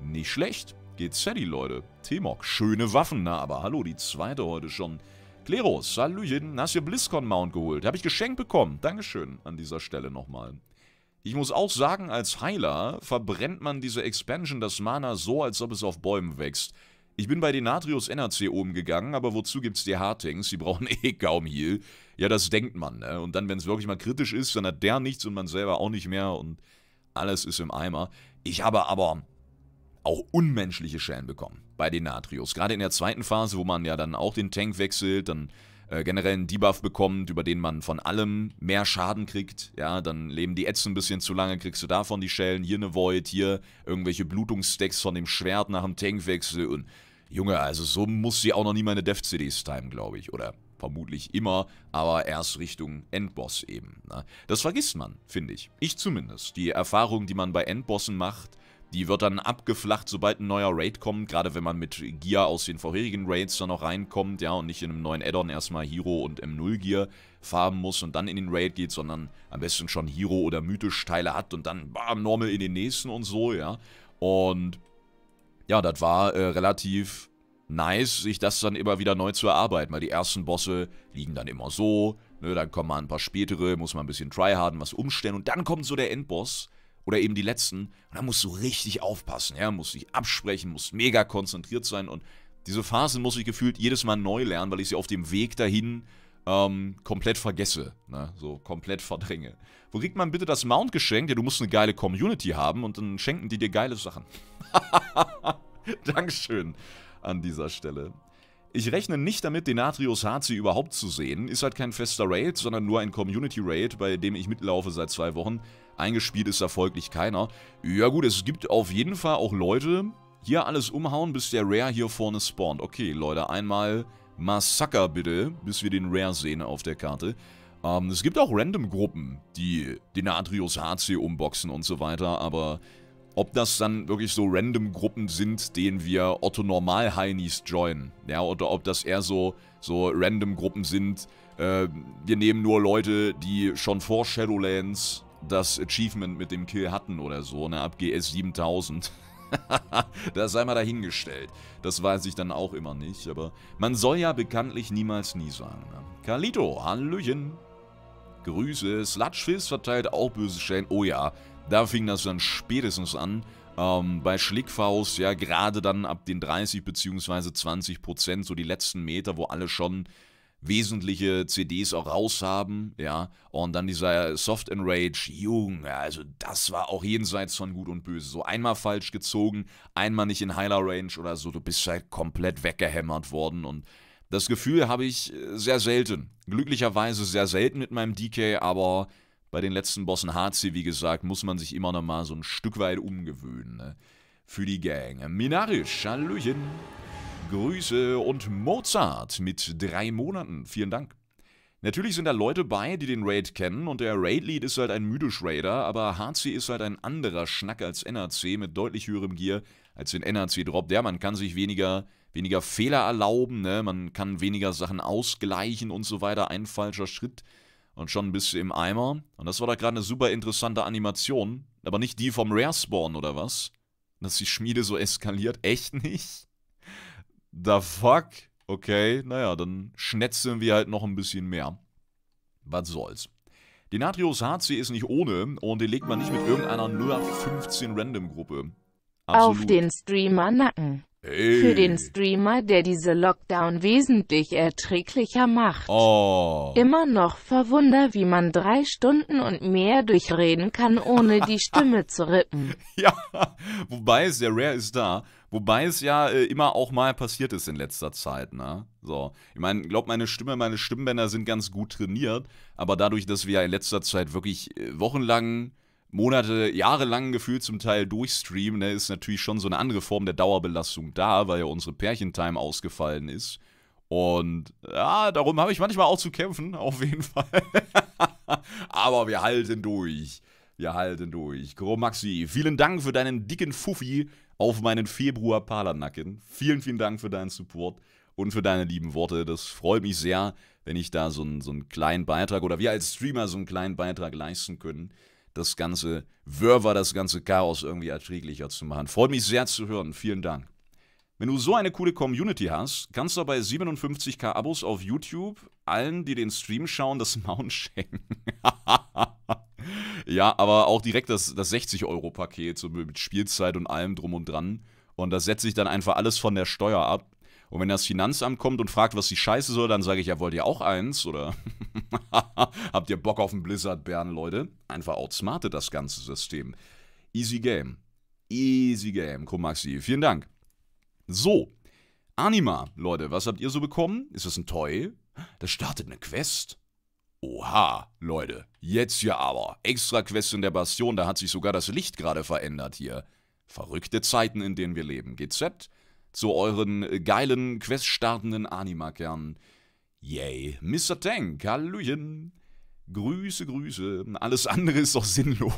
Nicht schlecht. Geht's Sadie, Leute. T-Mok, schöne Waffen, na, aber hallo, die zweite heute schon. Kleros, Hallöchen. hast dir BlizzCon-Mount geholt. Hab ich geschenkt bekommen. Dankeschön an dieser Stelle nochmal. Ich muss auch sagen, als Heiler verbrennt man diese Expansion das Mana so, als ob es auf Bäumen wächst. Ich bin bei den Denatrius NRC oben gegangen, aber wozu gibt's die Hartings? Die brauchen eh kaum Heal. Ja, das denkt man, ne? Und dann, wenn es wirklich mal kritisch ist, dann hat der nichts und man selber auch nicht mehr und alles ist im Eimer. Ich habe aber auch unmenschliche Schellen bekommen bei den Denatrius. Gerade in der zweiten Phase, wo man ja dann auch den Tank wechselt, dann äh, generell einen Debuff bekommt, über den man von allem mehr Schaden kriegt. Ja, dann leben die Ätzen ein bisschen zu lange, kriegst du davon die Schellen, hier eine Void, hier irgendwelche Blutungsstacks von dem Schwert nach dem Tankwechsel und Junge, also so muss sie auch noch nie meine Dev-CDs timen, glaube ich. Oder vermutlich immer, aber erst Richtung Endboss eben. Ne? Das vergisst man, finde ich. Ich zumindest. Die Erfahrung, die man bei Endbossen macht, die wird dann abgeflacht, sobald ein neuer Raid kommt, gerade wenn man mit Gear aus den vorherigen Raids dann noch reinkommt, ja, und nicht in einem neuen Addon erstmal Hero und M0 Gear farben muss und dann in den Raid geht, sondern am besten schon Hero oder Mythisch Teile hat und dann bam, Normal in den nächsten und so, ja. Und ja, das war äh, relativ nice, sich das dann immer wieder neu zu erarbeiten, weil die ersten Bosse liegen dann immer so, ne, dann kommen mal ein paar spätere, muss man ein bisschen tryharden, was umstellen und dann kommt so der Endboss oder eben die letzten und dann musst du richtig aufpassen, ja, musst dich absprechen, musst mega konzentriert sein und diese Phasen muss ich gefühlt jedes Mal neu lernen, weil ich sie auf dem Weg dahin ähm, komplett vergesse, ne? so komplett verdränge. Wo kriegt man bitte das Mount-Geschenk? Ja, du musst eine geile Community haben und dann schenken die dir geile Sachen. Dankeschön an dieser Stelle. Ich rechne nicht damit, den Denatrius HC überhaupt zu sehen. Ist halt kein fester Raid, sondern nur ein Community-Raid, bei dem ich mitlaufe seit zwei Wochen. Eingespielt ist da folglich keiner. Ja gut, es gibt auf jeden Fall auch Leute, hier alles umhauen, bis der Rare hier vorne spawnt. Okay, Leute, einmal Massaker bitte, bis wir den Rare sehen auf der Karte. Ähm, es gibt auch Random-Gruppen, die den Atrius HC umboxen und so weiter, aber ob das dann wirklich so Random-Gruppen sind, denen wir Otto Normal-Heinis joinen, ja, oder ob das eher so, so Random-Gruppen sind, äh, wir nehmen nur Leute, die schon vor Shadowlands das Achievement mit dem Kill hatten oder so, ne, ab GS 7000. das sei mal dahingestellt. Das weiß ich dann auch immer nicht, aber man soll ja bekanntlich niemals nie sagen. Ne? Carlito, Hallöchen. Grüße, Sludgefist verteilt auch böse Stellen. Oh ja, da fing das dann spätestens an. Ähm, bei Schlickfaust, ja, gerade dann ab den 30 bzw. 20 Prozent, so die letzten Meter, wo alle schon wesentliche CDs auch raushaben, ja. Und dann dieser Soft Enrage, Jung, also das war auch jenseits von Gut und Böse. So einmal falsch gezogen, einmal nicht in heiler Range oder so, du bist halt komplett weggehämmert worden und das Gefühl habe ich äh, sehr selten. Glücklicherweise sehr selten mit meinem DK, aber bei den letzten Bossen HC, wie gesagt, muss man sich immer noch mal so ein Stück weit umgewöhnen. Ne? Für die Gang. Minarisch, Hallöchen. Grüße und Mozart mit drei Monaten. Vielen Dank. Natürlich sind da Leute bei, die den Raid kennen und der Raid-Lead ist halt ein müdisch Raider, aber HC ist halt ein anderer Schnack als NAC mit deutlich höherem Gear als den NAC-Drop. Der, man kann sich weniger, weniger Fehler erlauben, ne? man kann weniger Sachen ausgleichen und so weiter. Ein falscher Schritt und schon ein bisschen im Eimer. Und das war doch gerade eine super interessante Animation, aber nicht die vom Rare Spawn oder was? Dass die Schmiede so eskaliert, echt nicht? the fuck? Okay, naja, dann schnetzeln wir halt noch ein bisschen mehr. Was soll's. Die Natrius HC ist nicht ohne und den legt man nicht mit irgendeiner 0815 Random Gruppe. Absolut. Auf den Streamer Nacken. Hey. Für den Streamer, der diese Lockdown wesentlich erträglicher macht. Oh. Immer noch verwunder, wie man drei Stunden und mehr durchreden kann, ohne die Stimme zu rippen. Ja, wobei, es sehr rare ist da. Wobei es ja äh, immer auch mal passiert ist in letzter Zeit, ne? So. Ich meine, ich glaube, meine Stimme, meine Stimmbänder sind ganz gut trainiert, aber dadurch, dass wir ja in letzter Zeit wirklich äh, wochenlang, Monate, jahrelang gefühlt zum Teil durchstreamen, ne, ist natürlich schon so eine andere Form der Dauerbelastung da, weil ja unsere Pärchentime ausgefallen ist. Und ja, darum habe ich manchmal auch zu kämpfen, auf jeden Fall. aber wir halten durch. Wir halten durch. Gro Maxi, vielen Dank für deinen dicken Fuffi auf meinen Februar Palernacken. Vielen, vielen Dank für deinen Support und für deine lieben Worte. Das freut mich sehr, wenn ich da so einen, so einen kleinen Beitrag oder wir als Streamer so einen kleinen Beitrag leisten können, das ganze Wirrwarr, das ganze Chaos irgendwie erträglicher zu machen. Freut mich sehr zu hören. Vielen Dank. Wenn du so eine coole Community hast, kannst du bei 57k Abos auf YouTube allen, die den Stream schauen, das Maun schenken. Ja, aber auch direkt das, das 60-Euro-Paket so mit Spielzeit und allem drum und dran. Und da setze ich dann einfach alles von der Steuer ab. Und wenn das Finanzamt kommt und fragt, was die Scheiße soll, dann sage ich, ja, wollt ihr auch eins? Oder habt ihr Bock auf einen Blizzard-Bären, Leute? Einfach outsmartet das ganze System. Easy Game. Easy Game. Guck, Maxi, vielen Dank. So, Anima, Leute, was habt ihr so bekommen? Ist das ein Toy? Das startet eine Quest. Oha, Leute, jetzt ja aber. Extra Quest in der Bastion, da hat sich sogar das Licht gerade verändert hier. Verrückte Zeiten, in denen wir leben. GZ zu euren äh, geilen, queststartenden Anima-Kernen. Yay. Mr. Tank, Hallöchen. Grüße, Grüße. Alles andere ist doch sinnlos.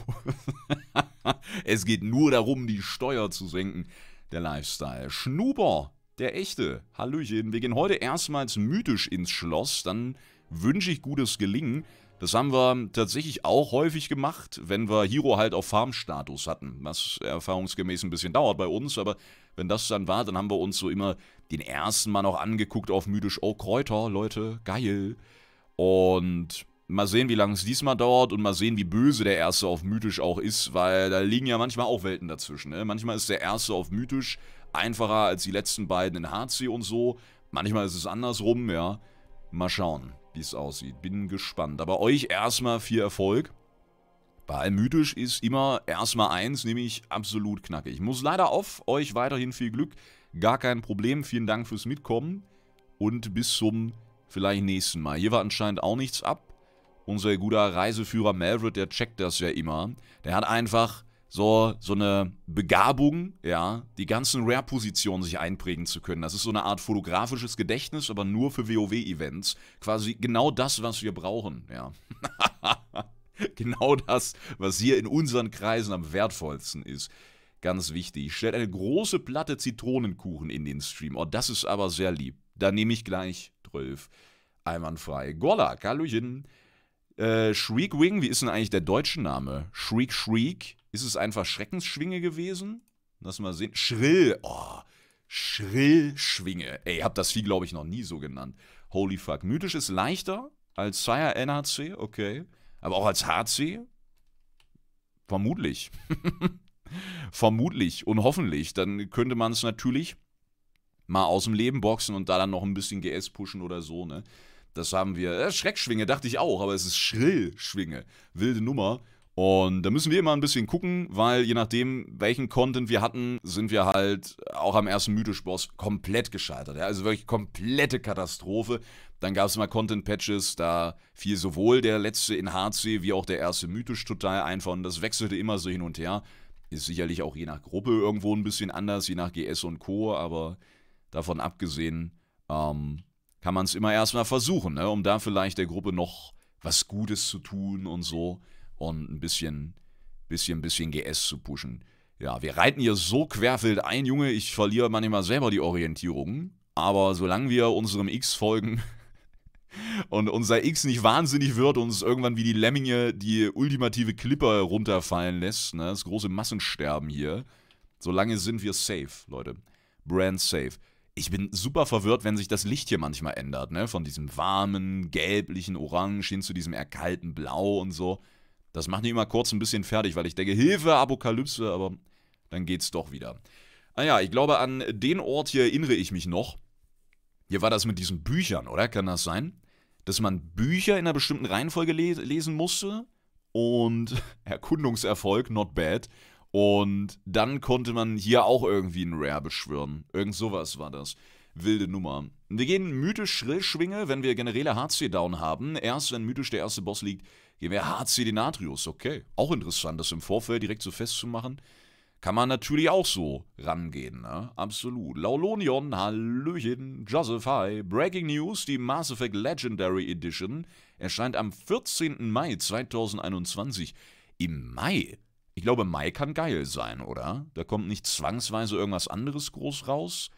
es geht nur darum, die Steuer zu senken. Der Lifestyle. Schnuber, der echte. Hallöchen. Wir gehen heute erstmals mythisch ins Schloss, dann wünsche ich gutes Gelingen. Das haben wir tatsächlich auch häufig gemacht, wenn wir Hero halt auf Farmstatus hatten, was erfahrungsgemäß ein bisschen dauert bei uns, aber wenn das dann war, dann haben wir uns so immer den ersten Mal noch angeguckt auf mythisch, oh Kräuter, Leute, geil. Und mal sehen, wie lange es diesmal dauert und mal sehen, wie böse der erste auf mythisch auch ist, weil da liegen ja manchmal auch Welten dazwischen. Ne? Manchmal ist der erste auf mythisch einfacher als die letzten beiden in HC und so. Manchmal ist es andersrum, ja. Mal schauen wie es aussieht. Bin gespannt. Aber euch erstmal viel Erfolg. Weil mythisch ist immer erstmal eins, nämlich absolut knackig. Ich muss leider auf euch weiterhin viel Glück. Gar kein Problem. Vielen Dank fürs Mitkommen. Und bis zum vielleicht nächsten Mal. Hier war anscheinend auch nichts ab. Unser guter Reiseführer Malvred, der checkt das ja immer. Der hat einfach so, so eine Begabung, ja, die ganzen Rare-Positionen sich einprägen zu können. Das ist so eine Art fotografisches Gedächtnis, aber nur für WoW-Events. Quasi genau das, was wir brauchen, ja. genau das, was hier in unseren Kreisen am wertvollsten ist. Ganz wichtig. Stellt eine große Platte Zitronenkuchen in den Stream. Oh, das ist aber sehr lieb. Da nehme ich gleich 12. Einwandfrei. Golla, Hallöchen. Äh, Shriek wie ist denn eigentlich der deutsche Name? Shriek Shriek? Ist es einfach Schreckensschwinge gewesen? Lass mal sehen. Schrill. Oh, Schrillschwinge. Ey, hab das Vieh, glaube ich, noch nie so genannt. Holy fuck. Mythisch ist leichter als Sire NHC, okay. Aber auch als HC? Vermutlich. Vermutlich und hoffentlich. Dann könnte man es natürlich mal aus dem Leben boxen und da dann noch ein bisschen GS pushen oder so, ne? Das haben wir. Äh, Schreckschwinge dachte ich auch, aber es ist Schrillschwinge. Wilde Nummer. Und da müssen wir immer ein bisschen gucken, weil je nachdem, welchen Content wir hatten, sind wir halt auch am ersten Mythisch-Boss komplett gescheitert. Ja? Also wirklich komplette Katastrophe. Dann gab es mal Content-Patches, da fiel sowohl der letzte in HC wie auch der erste Mythisch total einfach und das wechselte immer so hin und her. Ist sicherlich auch je nach Gruppe irgendwo ein bisschen anders, je nach GS und Co., aber davon abgesehen ähm, kann man es immer erstmal versuchen, ne? um da vielleicht der Gruppe noch was Gutes zu tun und so und ein bisschen, bisschen, bisschen GS zu pushen. Ja, wir reiten hier so querfeld ein, Junge, ich verliere manchmal selber die Orientierung. Aber solange wir unserem X folgen und unser X nicht wahnsinnig wird und uns irgendwann wie die Lemminge die ultimative Klippe runterfallen lässt, ne, das große Massensterben hier, solange sind wir safe, Leute. Brand safe. Ich bin super verwirrt, wenn sich das Licht hier manchmal ändert, ne? Von diesem warmen, gelblichen Orange hin zu diesem erkalten Blau und so. Das macht mich immer kurz ein bisschen fertig, weil ich denke, Hilfe, Apokalypse, aber dann geht's doch wieder. Naja, ah ich glaube, an den Ort hier erinnere ich mich noch. Hier war das mit diesen Büchern, oder? Kann das sein? Dass man Bücher in einer bestimmten Reihenfolge le lesen musste und Erkundungserfolg, not bad. Und dann konnte man hier auch irgendwie ein Rare beschwören. Irgend sowas war das. Wilde Nummer. Wir gehen mythisch Schrillschwinge, wenn wir generelle HC down haben. Erst wenn mythisch der erste Boss liegt, gehen wir HCD Natrius, okay. Auch interessant, das im Vorfeld direkt so festzumachen. Kann man natürlich auch so rangehen, ne? Absolut. Laulonion, Hallöchen, Joseph, hi. Breaking News, die Mass Effect Legendary Edition erscheint am 14. Mai 2021. Im Mai? Ich glaube, Mai kann geil sein, oder? Da kommt nicht zwangsweise irgendwas anderes groß raus.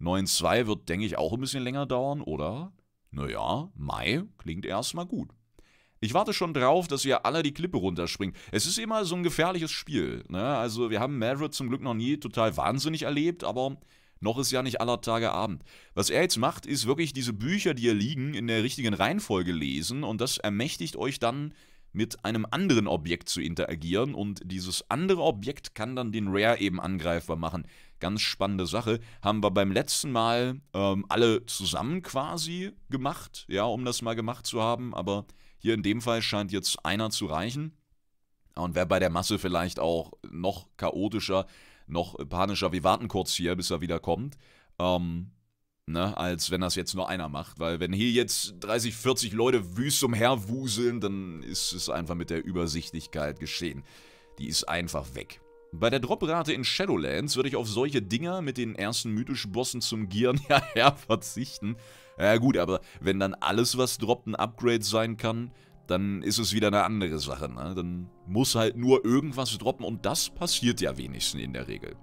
9.2 wird, denke ich, auch ein bisschen länger dauern, oder? Naja, Mai klingt erstmal gut. Ich warte schon drauf, dass wir alle die Klippe runterspringen. Es ist immer so ein gefährliches Spiel. Ne? Also wir haben Maverick zum Glück noch nie total wahnsinnig erlebt, aber noch ist ja nicht aller Tage Abend. Was er jetzt macht, ist wirklich diese Bücher, die hier liegen, in der richtigen Reihenfolge lesen und das ermächtigt euch dann, mit einem anderen Objekt zu interagieren und dieses andere Objekt kann dann den Rare eben angreifbar machen. Ganz spannende Sache. Haben wir beim letzten Mal ähm, alle zusammen quasi gemacht, ja, um das mal gemacht zu haben, aber hier in dem Fall scheint jetzt einer zu reichen. Und wäre bei der Masse vielleicht auch noch chaotischer, noch panischer. Wir warten kurz hier, bis er wieder kommt. Ähm, ne, als wenn das jetzt nur einer macht. Weil wenn hier jetzt 30, 40 Leute wüst umherwuseln, dann ist es einfach mit der Übersichtlichkeit geschehen. Die ist einfach weg. Bei der Droprate in Shadowlands würde ich auf solche Dinger mit den ersten mythischen Bossen zum Gieren ja, ja verzichten. Ja gut, aber wenn dann alles, was droppt, ein Upgrade sein kann, dann ist es wieder eine andere Sache. Ne? Dann muss halt nur irgendwas droppen und das passiert ja wenigstens in der Regel.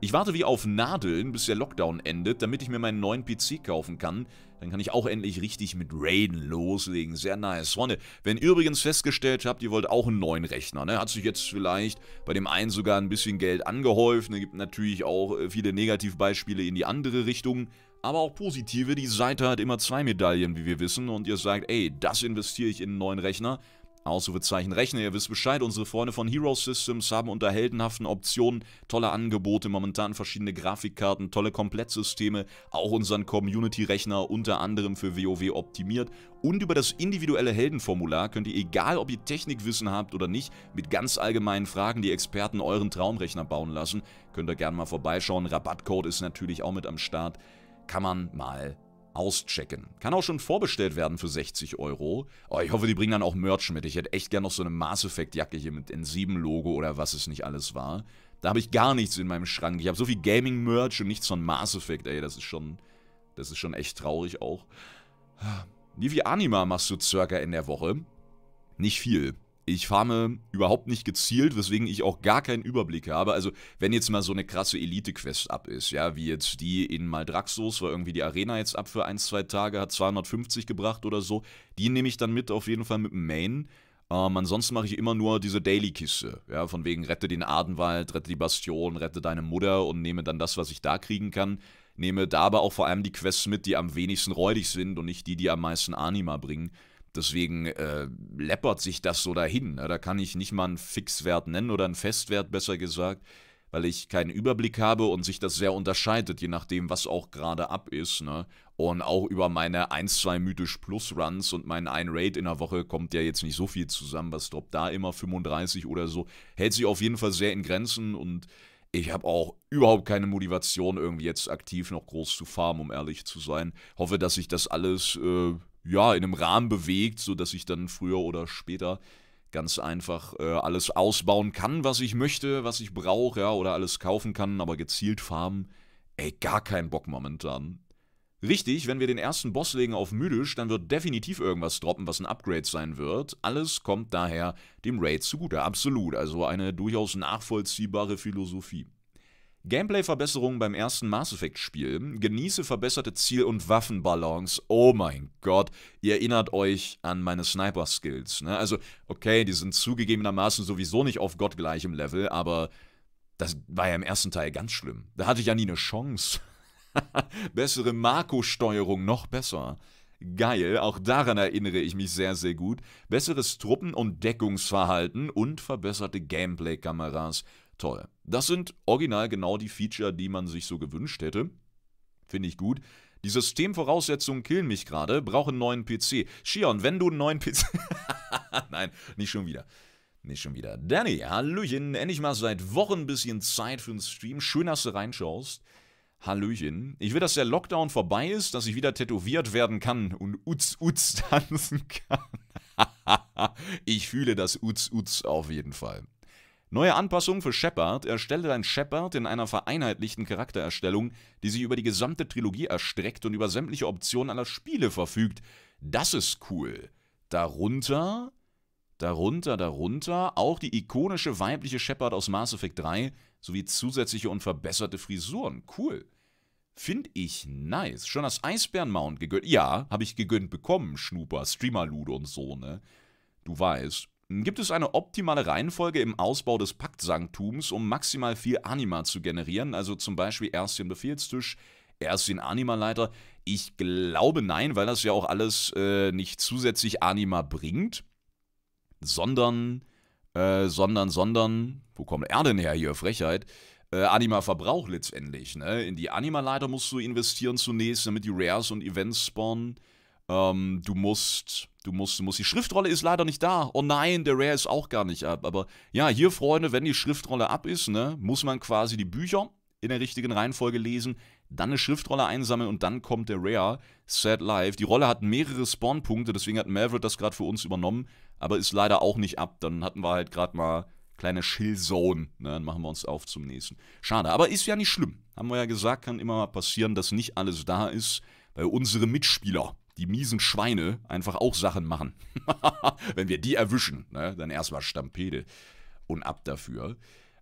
Ich warte wie auf Nadeln, bis der Lockdown endet, damit ich mir meinen neuen PC kaufen kann. Dann kann ich auch endlich richtig mit Raiden loslegen. Sehr nice. Sonne, wenn ihr übrigens festgestellt habt, ihr wollt auch einen neuen Rechner, ne? Hat sich jetzt vielleicht bei dem einen sogar ein bisschen Geld angehäuft. Ne? Gibt natürlich auch äh, viele Negativbeispiele in die andere Richtung aber auch positive. Die Seite hat immer zwei Medaillen, wie wir wissen, und ihr sagt, ey, das investiere ich in einen neuen Rechner. Ausrufezeichen Rechner, ihr wisst Bescheid, unsere Freunde von Hero Systems haben unter heldenhaften Optionen tolle Angebote, momentan verschiedene Grafikkarten, tolle Komplettsysteme, auch unseren Community-Rechner unter anderem für WoW optimiert und über das individuelle Heldenformular könnt ihr, egal ob ihr Technikwissen habt oder nicht, mit ganz allgemeinen Fragen die Experten euren Traumrechner bauen lassen. Könnt ihr gerne mal vorbeischauen, Rabattcode ist natürlich auch mit am Start kann man mal auschecken. Kann auch schon vorbestellt werden für 60 Euro. Oh, ich hoffe, die bringen dann auch Merch mit. Ich hätte echt gerne noch so eine Mass Effect Jacke hier mit N7-Logo oder was es nicht alles war. Da habe ich gar nichts in meinem Schrank. Ich habe so viel Gaming-Merch und nichts von Mass Effect. Ey, das ist schon, das ist schon echt traurig auch. Wie viel Anima machst du circa in der Woche? Nicht viel ich farme überhaupt nicht gezielt, weswegen ich auch gar keinen Überblick habe. Also, wenn jetzt mal so eine krasse Elite-Quest ab ist, ja, wie jetzt die in Maldraxos, war irgendwie die Arena jetzt ab für ein, zwei Tage, hat 250 gebracht oder so, die nehme ich dann mit, auf jeden Fall mit dem Main. Ähm, ansonsten mache ich immer nur diese Daily-Kiste, ja, von wegen rette den Adenwald, rette die Bastion, rette deine Mutter und nehme dann das, was ich da kriegen kann. Nehme da aber auch vor allem die Quests mit, die am wenigsten räudig sind und nicht die, die am meisten Anima bringen. Deswegen äh, läppert sich das so dahin. Ne? Da kann ich nicht mal einen Fixwert nennen oder einen Festwert, besser gesagt, weil ich keinen Überblick habe und sich das sehr unterscheidet, je nachdem, was auch gerade ab ist. Ne? Und auch über meine 1, 2 mythisch Plus Runs und meinen 1 Raid in der Woche kommt ja jetzt nicht so viel zusammen. Was droppt da immer 35 oder so? Hält sich auf jeden Fall sehr in Grenzen und ich habe auch überhaupt keine Motivation, irgendwie jetzt aktiv noch groß zu farmen, um ehrlich zu sein. Hoffe, dass sich das alles. Äh ja, in einem Rahmen bewegt, sodass ich dann früher oder später ganz einfach äh, alles ausbauen kann, was ich möchte, was ich brauche, ja, oder alles kaufen kann, aber gezielt farmen, ey, gar keinen Bock momentan. Richtig, wenn wir den ersten Boss legen auf Müdisch, dann wird definitiv irgendwas droppen, was ein Upgrade sein wird. Alles kommt daher dem Raid zugute, absolut. Also eine durchaus nachvollziehbare Philosophie. Gameplay-Verbesserungen beim ersten Mass Effect-Spiel, genieße verbesserte Ziel- und Waffenbalance. Oh mein Gott, ihr erinnert euch an meine Sniper-Skills. Ne? Also, okay, die sind zugegebenermaßen sowieso nicht auf gottgleichem Level, aber das war ja im ersten Teil ganz schlimm. Da hatte ich ja nie eine Chance. Bessere Marco-Steuerung, noch besser. Geil, auch daran erinnere ich mich sehr, sehr gut. Besseres Truppen- und Deckungsverhalten und verbesserte Gameplay-Kameras Toll. Das sind original genau die Feature, die man sich so gewünscht hätte. Finde ich gut. Die Systemvoraussetzungen killen mich gerade, brauche einen neuen PC. Shion, wenn du einen neuen PC. Nein, nicht schon wieder. Nicht schon wieder. Danny, Hallöchen. Endlich mal seit Wochen ein bisschen Zeit für den Stream. Schön, dass du reinschaust. Hallöchen. Ich will, dass der Lockdown vorbei ist, dass ich wieder tätowiert werden kann und Uts Uts tanzen kann. ich fühle das Uts Uts auf jeden Fall. Neue Anpassung für Shepard. Erstelle dein Shepard in einer vereinheitlichten Charaktererstellung, die sich über die gesamte Trilogie erstreckt und über sämtliche Optionen aller Spiele verfügt. Das ist cool. Darunter, darunter, darunter auch die ikonische weibliche Shepard aus Mass Effect 3 sowie zusätzliche und verbesserte Frisuren. Cool. Finde ich nice. Schon das Eisbärenmount gegönnt. Ja, habe ich gegönnt bekommen, Schnuper, Streamer-Lude und so, ne? Du weißt gibt es eine optimale Reihenfolge im Ausbau des Paktsanktums, um maximal viel Anima zu generieren, also zum Beispiel erst den Befehlstisch, erst den Anima-Leiter? Ich glaube nein, weil das ja auch alles äh, nicht zusätzlich Anima bringt, sondern, äh, sondern, sondern, wo kommt er denn her hier, Frechheit? Äh, Anima-Verbrauch letztendlich, ne? In die Anima-Leiter musst du investieren zunächst, damit die Rares und Events spawnen. Ähm, du musst Du musst, du musst. Die Schriftrolle ist leider nicht da. Oh nein, der Rare ist auch gar nicht ab. Aber ja, hier, Freunde, wenn die Schriftrolle ab ist, ne, muss man quasi die Bücher in der richtigen Reihenfolge lesen, dann eine Schriftrolle einsammeln und dann kommt der Rare. Sad Life. Die Rolle hat mehrere Spawnpunkte, deswegen hat Maverick das gerade für uns übernommen, aber ist leider auch nicht ab. Dann hatten wir halt gerade mal kleine Chill-Zone. Ne, dann machen wir uns auf zum nächsten. Schade, aber ist ja nicht schlimm. Haben wir ja gesagt, kann immer mal passieren, dass nicht alles da ist, weil unsere Mitspieler die miesen Schweine einfach auch Sachen machen. Wenn wir die erwischen, ne, dann erstmal Stampede und ab dafür.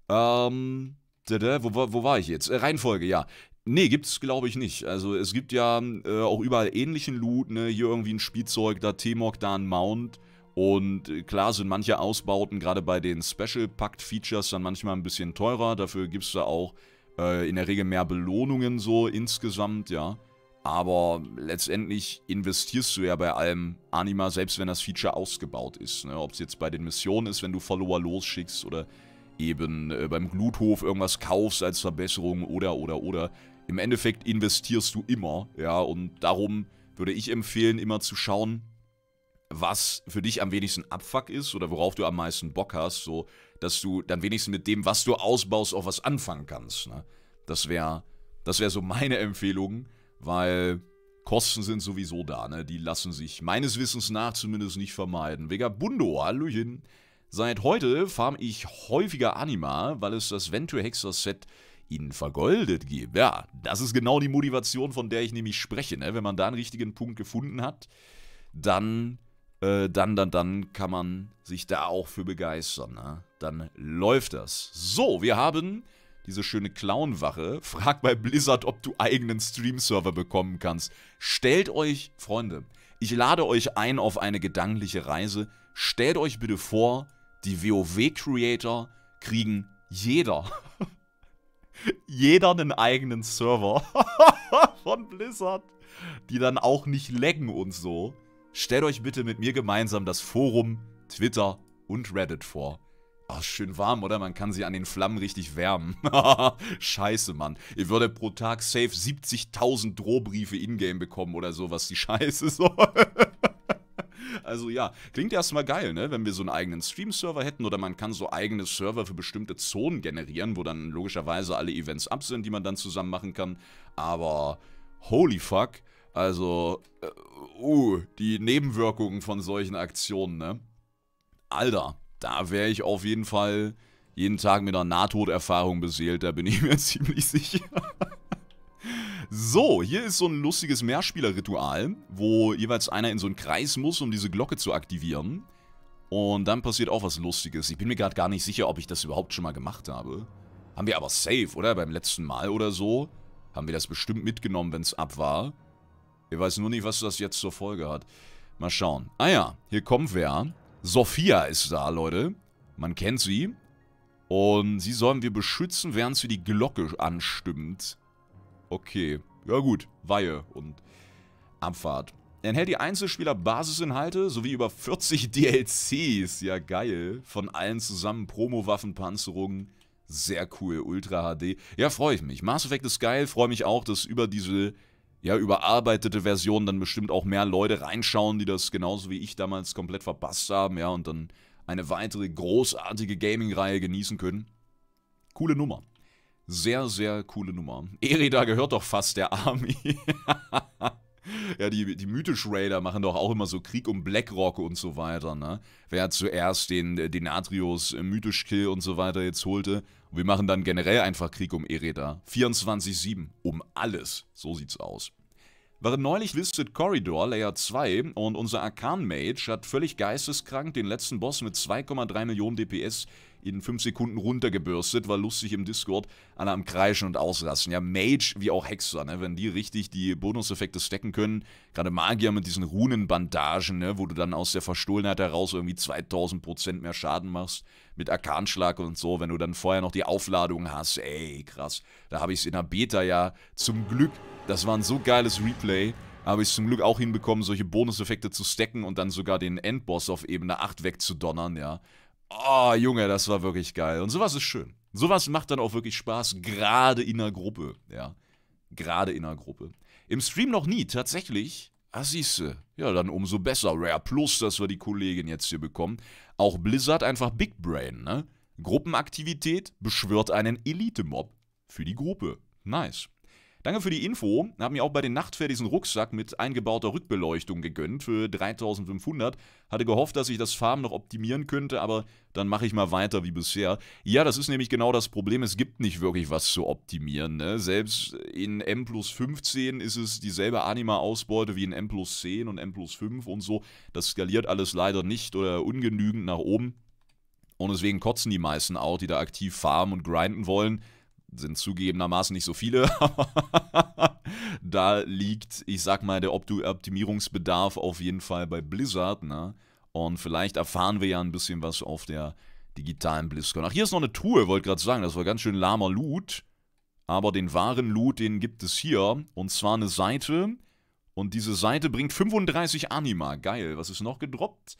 Ähm, tada, wo, wo war ich jetzt? Äh, Reihenfolge, ja. Nee, gibt's glaube ich nicht. Also es gibt ja äh, auch überall ähnlichen Loot, ne? Hier irgendwie ein Spielzeug, da T-Mog, da ein Mount. Und äh, klar sind manche Ausbauten, gerade bei den special packed features dann manchmal ein bisschen teurer. Dafür gibt's da auch äh, in der Regel mehr Belohnungen so insgesamt, ja. Aber letztendlich investierst du ja bei allem Anima, selbst wenn das Feature ausgebaut ist. Ne? Ob es jetzt bei den Missionen ist, wenn du Follower losschickst oder eben äh, beim Gluthof irgendwas kaufst als Verbesserung oder, oder, oder. Im Endeffekt investierst du immer, ja, und darum würde ich empfehlen, immer zu schauen, was für dich am wenigsten Abfuck ist oder worauf du am meisten Bock hast, so, dass du dann wenigstens mit dem, was du ausbaust, auch was anfangen kannst, ne? Das wäre, das wäre so meine Empfehlung weil Kosten sind sowieso da, ne? Die lassen sich meines Wissens nach zumindest nicht vermeiden. Vegabundo, hallöchen. Seit heute farm ich häufiger Anima, weil es das Venture Hexer Set in vergoldet gibt. Ja, das ist genau die Motivation, von der ich nämlich spreche, ne? Wenn man da einen richtigen Punkt gefunden hat, dann, äh, dann, dann, dann kann man sich da auch für begeistern, ne? Dann läuft das. So, wir haben diese schöne Clownwache, frag bei Blizzard, ob du eigenen Stream-Server bekommen kannst. Stellt euch, Freunde, ich lade euch ein auf eine gedankliche Reise. Stellt euch bitte vor, die WoW-Creator kriegen jeder, jeder einen eigenen Server von Blizzard, die dann auch nicht lecken und so. Stellt euch bitte mit mir gemeinsam das Forum, Twitter und Reddit vor. Oh, schön warm, oder? Man kann sie an den Flammen richtig wärmen. Scheiße, Mann. Ich würde pro Tag safe 70.000 Drohbriefe in-game bekommen oder so, was die Scheiße soll. Also ja, klingt erstmal geil, ne? Wenn wir so einen eigenen Stream-Server hätten oder man kann so eigene Server für bestimmte Zonen generieren, wo dann logischerweise alle Events ab sind, die man dann zusammen machen kann. Aber holy fuck, also, äh, uh, die Nebenwirkungen von solchen Aktionen, ne? Alter, da wäre ich auf jeden Fall jeden Tag mit einer Nahtoderfahrung beseelt, da bin ich mir ziemlich sicher. So, hier ist so ein lustiges Mehrspieler-Ritual, wo jeweils einer in so einen Kreis muss, um diese Glocke zu aktivieren. Und dann passiert auch was Lustiges. Ich bin mir gerade gar nicht sicher, ob ich das überhaupt schon mal gemacht habe. Haben wir aber safe, oder? Beim letzten Mal oder so haben wir das bestimmt mitgenommen, wenn es ab war. Ich weiß nur nicht, was das jetzt zur Folge hat. Mal schauen. Ah ja, hier kommt wer. Sophia ist da, Leute. Man kennt sie. Und sie sollen wir beschützen, während sie die Glocke anstimmt. Okay. Ja gut, Weihe und Abfahrt. Enthält die Einzelspieler Basisinhalte sowie über 40 DLCs. Ja geil. Von allen zusammen Promo-Waffenpanzerungen. Sehr cool, Ultra HD. Ja, freue ich mich. Mass Effect ist geil, freue mich auch, dass über diese ja, überarbeitete Version dann bestimmt auch mehr Leute reinschauen, die das genauso wie ich damals komplett verpasst haben, ja, und dann eine weitere großartige Gaming-Reihe genießen können. Coole Nummer. Sehr, sehr coole Nummer. Erida gehört doch fast der Army. ja, die, die mythisch Raider machen doch auch immer so Krieg um Blackrock und so weiter, ne? Wer zuerst den Denatrius mythisch Kill und so weiter jetzt holte, und wir machen dann generell einfach Krieg um Ereda. 24-7. Um alles. So sieht's aus. Waren neulich listet Corridor Layer 2 und unser Arcan Mage hat völlig geisteskrank den letzten Boss mit 2,3 Millionen DPS in 5 Sekunden runtergebürstet, war lustig im Discord, alle am Kreischen und Ausrasten. Ja, Mage wie auch Hexer, ne? wenn die richtig die Bonuseffekte stecken können, gerade Magier mit diesen Runenbandagen, ne? wo du dann aus der Verstohlenheit heraus irgendwie 2000% mehr Schaden machst, mit Arkanschlag und so, wenn du dann vorher noch die Aufladung hast, ey, krass. Da habe ich es in der Beta ja zum Glück, das war ein so geiles Replay, habe ich es zum Glück auch hinbekommen, solche Bonuseffekte zu stacken und dann sogar den Endboss auf Ebene 8 wegzudonnern, ja. Oh, Junge, das war wirklich geil. Und sowas ist schön. Sowas macht dann auch wirklich Spaß, gerade in der Gruppe, ja. Gerade in der Gruppe. Im Stream noch nie, tatsächlich. Ah, siehste. Ja, dann umso besser. Rare Plus, dass wir die Kollegin jetzt hier bekommen. Auch Blizzard einfach Big Brain, ne? Gruppenaktivität beschwört einen Elite-Mob. Für die Gruppe. Nice. Danke für die Info. Hab mir auch bei den Nachtfair diesen Rucksack mit eingebauter Rückbeleuchtung gegönnt für 3500. Hatte gehofft, dass ich das Farben noch optimieren könnte, aber dann mache ich mal weiter wie bisher. Ja, das ist nämlich genau das Problem. Es gibt nicht wirklich was zu optimieren. Ne? Selbst in M plus 15 ist es dieselbe Anima-Ausbeute wie in M plus 10 und M plus 5 und so. Das skaliert alles leider nicht oder ungenügend nach oben. Und deswegen kotzen die meisten auch, die da aktiv farmen und grinden wollen sind zugegebenermaßen nicht so viele, aber da liegt, ich sag mal, der Optimierungsbedarf auf jeden Fall bei Blizzard. Ne? Und vielleicht erfahren wir ja ein bisschen was auf der digitalen BlizzCon. Ach, hier ist noch eine Truhe, wollte gerade sagen, das war ganz schön lahmer Loot. Aber den wahren Loot, den gibt es hier. Und zwar eine Seite. Und diese Seite bringt 35 Anima. Geil. Was ist noch gedroppt?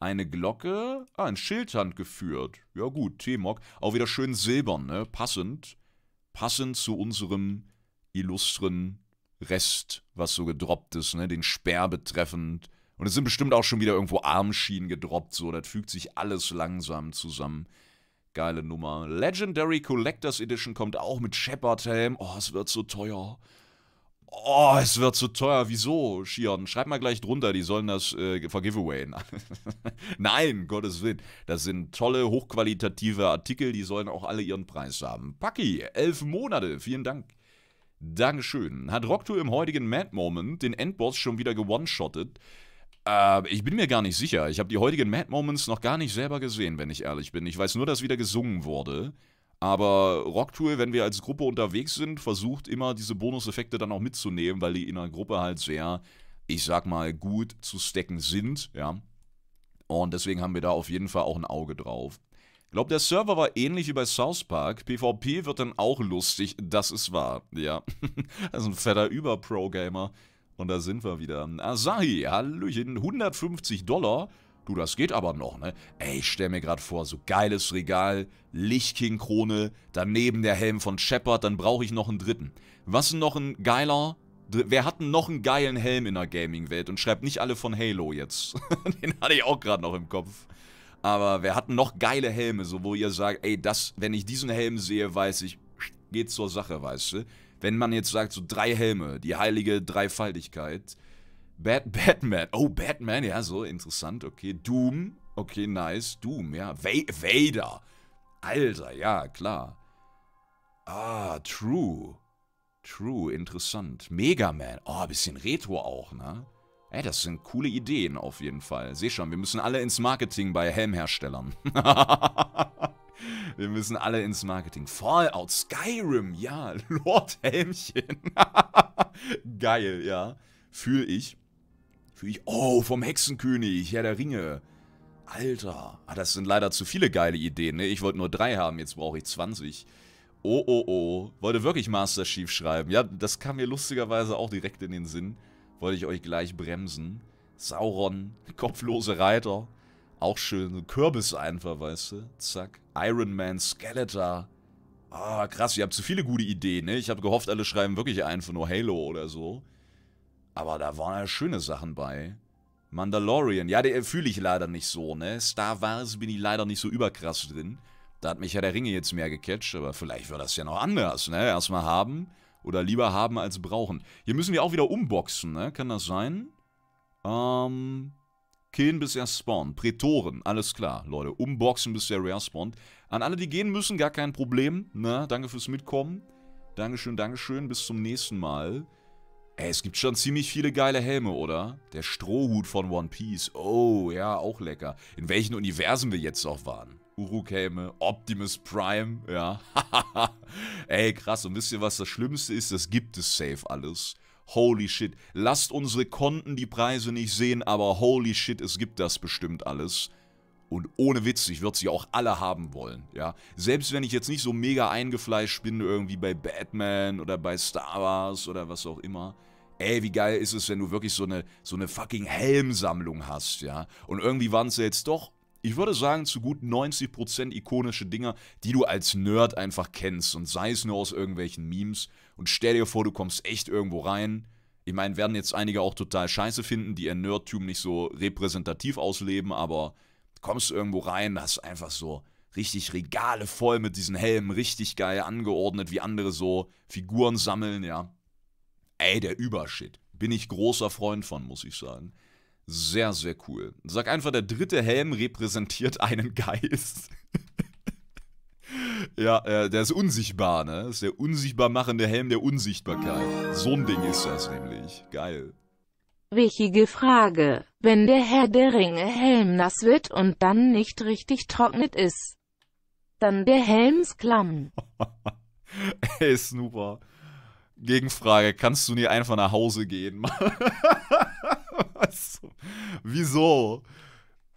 Eine Glocke. Ah, ein Schildhand geführt. Ja gut, T-Mock. Auch wieder schön silbern, ne? Passend passend zu unserem illustren Rest, was so gedroppt ist, ne? den Speer betreffend. Und es sind bestimmt auch schon wieder irgendwo Armschienen gedroppt, so. Das fügt sich alles langsam zusammen. Geile Nummer. Legendary Collectors Edition kommt auch mit Shepard Helm. Oh, es wird so teuer. Oh, es wird zu teuer. Wieso, Shion? Schreib mal gleich drunter, die sollen das äh, vergiveawayen. Nein, Gottes Willen. Das sind tolle, hochqualitative Artikel, die sollen auch alle ihren Preis haben. Packi, elf Monate, vielen Dank. Dankeschön. Hat Rocktool im heutigen Mad Moment den Endboss schon wieder gewone-shottet? Äh, ich bin mir gar nicht sicher. Ich habe die heutigen Mad Moments noch gar nicht selber gesehen, wenn ich ehrlich bin. Ich weiß nur, dass wieder gesungen wurde. Aber Rocktool, wenn wir als Gruppe unterwegs sind, versucht immer diese Bonuseffekte dann auch mitzunehmen, weil die in der Gruppe halt sehr, ich sag mal, gut zu stecken sind, ja. Und deswegen haben wir da auf jeden Fall auch ein Auge drauf. Ich glaube, der Server war ähnlich wie bei South Park. PvP wird dann auch lustig, das ist wahr, ja. das ein fetter Über-Pro-Gamer. Und da sind wir wieder. Asahi, Hallöchen, 150 Dollar. Du, das geht aber noch, ne? Ey, ich stell mir gerade vor, so geiles Regal, Lichtking-Krone, daneben der Helm von Shepard, dann brauche ich noch einen dritten. Was ist noch ein geiler... Wer hat denn noch einen geilen Helm in der Gaming-Welt? Und schreibt nicht alle von Halo jetzt. Den hatte ich auch gerade noch im Kopf. Aber wer hat denn noch geile Helme, so wo ihr sagt, ey, das, wenn ich diesen Helm sehe, weiß ich, geht zur Sache, weißt du? Wenn man jetzt sagt, so drei Helme, die heilige Dreifaltigkeit, Bad Batman. Oh, Batman, ja, so interessant, okay. Doom, okay, nice. Doom, ja. Va Vader. Alter, ja, klar. Ah, True. True, interessant. Mega Man. Oh, ein bisschen Retro auch, ne? Ey, das sind coole Ideen auf jeden Fall. Seh schon, wir müssen alle ins Marketing bei Helmherstellern. wir müssen alle ins Marketing. Fallout, Skyrim, ja. Lord Helmchen. Geil, ja. Fühl ich. Hexenkönig. Oh, vom Hexenkönig, Herr der Ringe. Alter. Ah, das sind leider zu viele geile Ideen, ne? Ich wollte nur drei haben, jetzt brauche ich 20. Oh, oh, oh. Wollte wirklich Master Chief schreiben. Ja, das kam mir lustigerweise auch direkt in den Sinn. Wollte ich euch gleich bremsen. Sauron, kopflose Reiter. Auch schön. Kürbis einfach, weißt du? Zack. Iron Man, Skeletor. Ah, krass, ihr habt zu viele gute Ideen, ne? Ich habe gehofft, alle schreiben wirklich einfach nur Halo oder so. Aber da waren ja schöne Sachen bei. Mandalorian, ja, der fühle ich leider nicht so, ne? Star Wars bin ich leider nicht so überkrass drin. Da hat mich ja der Ringe jetzt mehr gecatcht, aber vielleicht wird das ja noch anders, ne? Erstmal haben oder lieber haben als brauchen. Hier müssen wir auch wieder umboxen, ne? Kann das sein? Ähm, Killen bis er spawnt. Prätoren, alles klar, Leute. Umboxen bis der Rare spawnt. An alle, die gehen müssen, gar kein Problem. Ne? Danke fürs Mitkommen. Dankeschön, Dankeschön. Bis zum nächsten Mal. Ey, es gibt schon ziemlich viele geile Helme, oder? Der Strohhut von One Piece. Oh, ja, auch lecker. In welchen Universen wir jetzt auch waren. Uruk-Helme, Optimus Prime, ja. Ey, krass. Und wisst ihr, was das Schlimmste ist? Das gibt es safe alles. Holy shit. Lasst unsere Konten die Preise nicht sehen, aber holy shit, es gibt das bestimmt alles. Und ohne Witz, ich würde sie auch alle haben wollen, ja. Selbst wenn ich jetzt nicht so mega eingefleischt bin irgendwie bei Batman oder bei Star Wars oder was auch immer. Ey, wie geil ist es, wenn du wirklich so eine, so eine fucking Helmsammlung hast, ja. Und irgendwie waren es ja jetzt doch ich würde sagen, zu gut 90% ikonische Dinger, die du als Nerd einfach kennst und sei es nur aus irgendwelchen Memes. Und stell dir vor, du kommst echt irgendwo rein. Ich meine, werden jetzt einige auch total scheiße finden, die ihr Nerdtum nicht so repräsentativ ausleben, aber kommst du irgendwo rein, hast einfach so richtig Regale voll mit diesen Helmen, richtig geil angeordnet, wie andere so Figuren sammeln, ja. Ey, der Übershit. Bin ich großer Freund von, muss ich sagen. Sehr, sehr cool. Sag einfach, der dritte Helm repräsentiert einen Geist. ja, äh, der ist unsichtbar, ne? Das ist der unsichtbar machende Helm der Unsichtbarkeit. So ein Ding ist das nämlich. Geil. Wichtige Frage. Wenn der Herr der Ringe Helm nass wird und dann nicht richtig trocknet ist, dann der Helmsklamm. Ey, Snooper. Gegenfrage, kannst du nie einfach nach Hause gehen? Was? Wieso?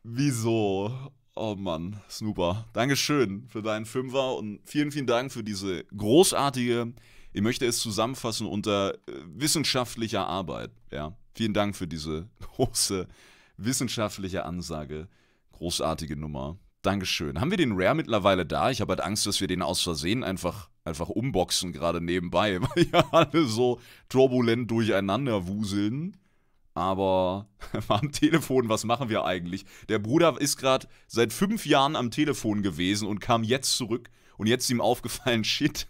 Wieso? Oh Mann, Snooper. Dankeschön für deinen Fünfer und vielen, vielen Dank für diese großartige, ich möchte es zusammenfassen unter äh, wissenschaftlicher Arbeit, ja. Vielen Dank für diese große wissenschaftliche Ansage. Großartige Nummer. Dankeschön. Haben wir den Rare mittlerweile da? Ich habe halt Angst, dass wir den aus Versehen einfach, einfach umboxen, gerade nebenbei, weil ja alle so turbulent durcheinander wuseln. Aber am Telefon, was machen wir eigentlich? Der Bruder ist gerade seit fünf Jahren am Telefon gewesen und kam jetzt zurück und jetzt ist ihm aufgefallen, shit,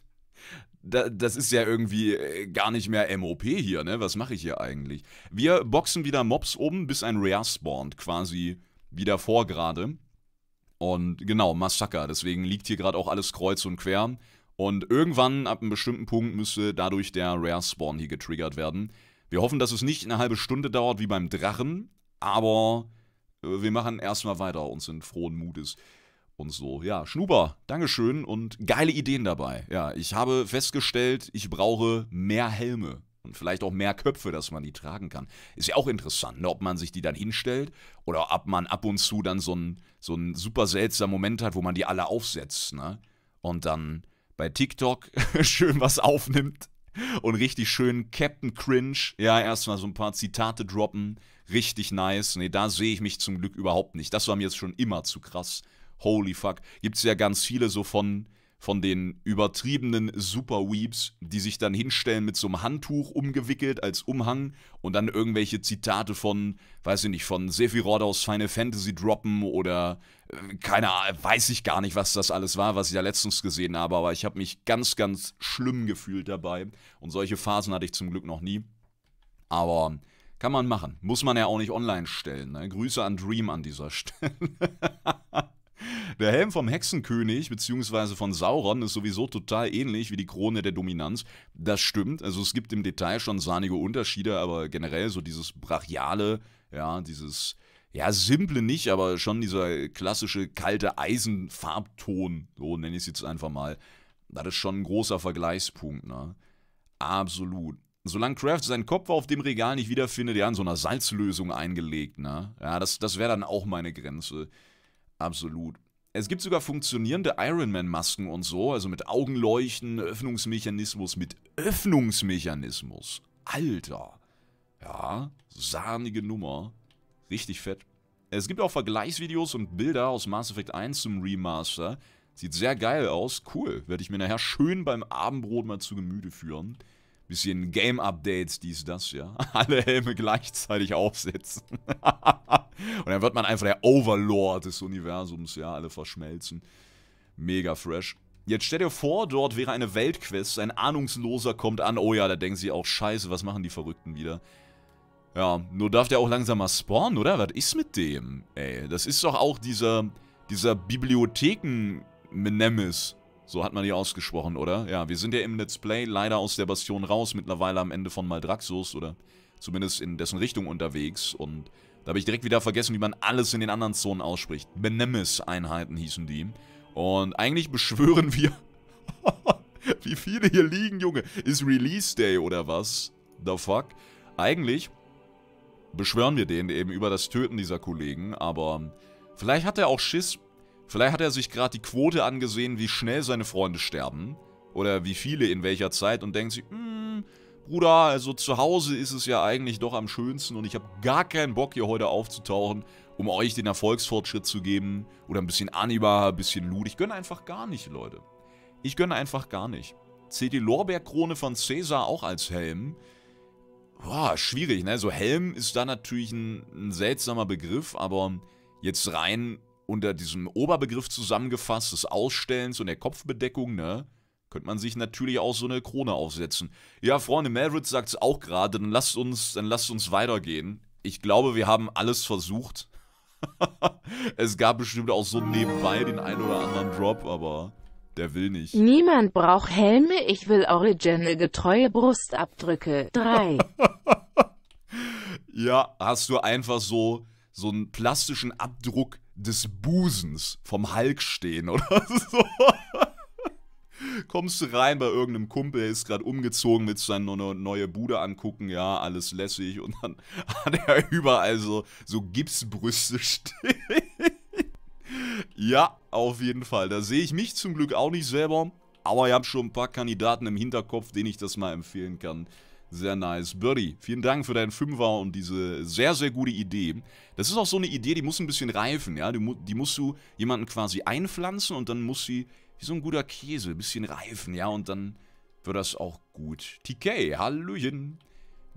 da, das ist ja irgendwie äh, gar nicht mehr MOP hier, ne? Was mache ich hier eigentlich? Wir boxen wieder Mobs um, bis ein Rare spawnt, quasi wie davor gerade. Und genau, Massaker. Deswegen liegt hier gerade auch alles kreuz und quer. Und irgendwann, ab einem bestimmten Punkt, müsste dadurch der Rare-Spawn hier getriggert werden. Wir hoffen, dass es nicht eine halbe Stunde dauert wie beim Drachen, aber äh, wir machen erstmal weiter und sind frohen Mutes und so. Ja, Schnuber, Dankeschön und geile Ideen dabei. Ja, ich habe festgestellt, ich brauche mehr Helme und vielleicht auch mehr Köpfe, dass man die tragen kann. Ist ja auch interessant, ne, ob man sich die dann hinstellt oder ob man ab und zu dann so einen so super seltsamen Moment hat, wo man die alle aufsetzt, ne? Und dann bei TikTok schön was aufnimmt und richtig schön Captain Cringe, ja, erstmal so ein paar Zitate droppen, richtig nice. Nee, da sehe ich mich zum Glück überhaupt nicht. Das war mir jetzt schon immer zu krass holy fuck, gibt es ja ganz viele so von, von den übertriebenen Superweeps, die sich dann hinstellen mit so einem Handtuch umgewickelt als Umhang und dann irgendwelche Zitate von, weiß ich nicht, von Sephiroth aus Final Fantasy droppen oder äh, keine Ahnung, weiß ich gar nicht, was das alles war, was ich da letztens gesehen habe, aber ich habe mich ganz, ganz schlimm gefühlt dabei und solche Phasen hatte ich zum Glück noch nie. Aber kann man machen. Muss man ja auch nicht online stellen. Ne? Grüße an Dream an dieser Stelle. Der Helm vom Hexenkönig bzw. von Sauron ist sowieso total ähnlich wie die Krone der Dominanz. Das stimmt, also es gibt im Detail schon sahnige Unterschiede, aber generell so dieses brachiale, ja, dieses ja, simple nicht, aber schon dieser klassische kalte Eisenfarbton, so nenne ich es jetzt einfach mal. Das ist schon ein großer Vergleichspunkt, ne? Absolut. Solange Kraft seinen Kopf auf dem Regal nicht wiederfindet, ja, in so einer Salzlösung eingelegt, ne? Ja, das, das wäre dann auch meine Grenze. Absolut. Es gibt sogar funktionierende Ironman-Masken und so, also mit Augenleuchten, Öffnungsmechanismus, mit Öffnungsmechanismus. Alter. Ja, sahnige Nummer. Richtig fett. Es gibt auch Vergleichsvideos und Bilder aus Mass Effect 1 zum Remaster. Sieht sehr geil aus. Cool. Werde ich mir nachher schön beim Abendbrot mal zu Gemüte führen. Bisschen Game-Updates, dies, das, ja. Alle Helme gleichzeitig aufsetzen. Und dann wird man einfach der Overlord des Universums, ja. Alle verschmelzen. Mega fresh. Jetzt stell dir vor, dort wäre eine Weltquest, ein Ahnungsloser kommt an, oh ja, da denken sie auch, scheiße, was machen die Verrückten wieder? Ja, nur darf der auch langsam mal spawnen, oder? Was ist mit dem? Ey, das ist doch auch dieser, dieser Bibliotheken-Menemis. So hat man die ausgesprochen, oder? Ja, wir sind ja im Let's Play leider aus der Bastion raus, mittlerweile am Ende von Maldraxxus oder zumindest in dessen Richtung unterwegs und da habe ich direkt wieder vergessen, wie man alles in den anderen Zonen ausspricht. Benemis-Einheiten hießen die. Und eigentlich beschwören wir... wie viele hier liegen, Junge. Ist Release Day oder was? The fuck? Eigentlich beschwören wir den eben über das Töten dieser Kollegen, aber vielleicht hat er auch Schiss, Vielleicht hat er sich gerade die Quote angesehen, wie schnell seine Freunde sterben. Oder wie viele in welcher Zeit und denkt sich, hm, Bruder, also zu Hause ist es ja eigentlich doch am schönsten und ich habe gar keinen Bock hier heute aufzutauchen, um euch den Erfolgsfortschritt zu geben. Oder ein bisschen Anima, ein bisschen Loot. Ich gönne einfach gar nicht, Leute. Ich gönne einfach gar nicht. Zählt die Lorbeerkrone von Caesar auch als Helm? Boah, schwierig, ne? So Helm ist da natürlich ein, ein seltsamer Begriff, aber jetzt rein unter diesem Oberbegriff zusammengefasst des Ausstellens und der Kopfbedeckung, ne? Könnte man sich natürlich auch so eine Krone aufsetzen. Ja, Freunde, Maverick sagt es auch gerade, dann lasst uns, dann lasst uns weitergehen. Ich glaube, wir haben alles versucht. es gab bestimmt auch so nebenbei den einen oder anderen Drop, aber der will nicht. Niemand braucht Helme, ich will original getreue Brustabdrücke. Drei. ja, hast du einfach so, so einen plastischen Abdruck des Busens vom Hulk stehen oder so. Kommst du rein bei irgendeinem Kumpel, der ist gerade umgezogen, willst du dann eine neue Bude angucken, ja, alles lässig und dann hat er überall so, so Gipsbrüste stehen. ja, auf jeden Fall. Da sehe ich mich zum Glück auch nicht selber, aber ich habe schon ein paar Kandidaten im Hinterkopf, denen ich das mal empfehlen kann. Sehr nice. Birdie, vielen Dank für deinen Fünfer und diese sehr, sehr gute Idee. Das ist auch so eine Idee, die muss ein bisschen reifen, ja. Die, die musst du jemanden quasi einpflanzen und dann muss sie, wie so ein guter Käse, ein bisschen reifen, ja. Und dann wird das auch gut. TK, Hallöchen.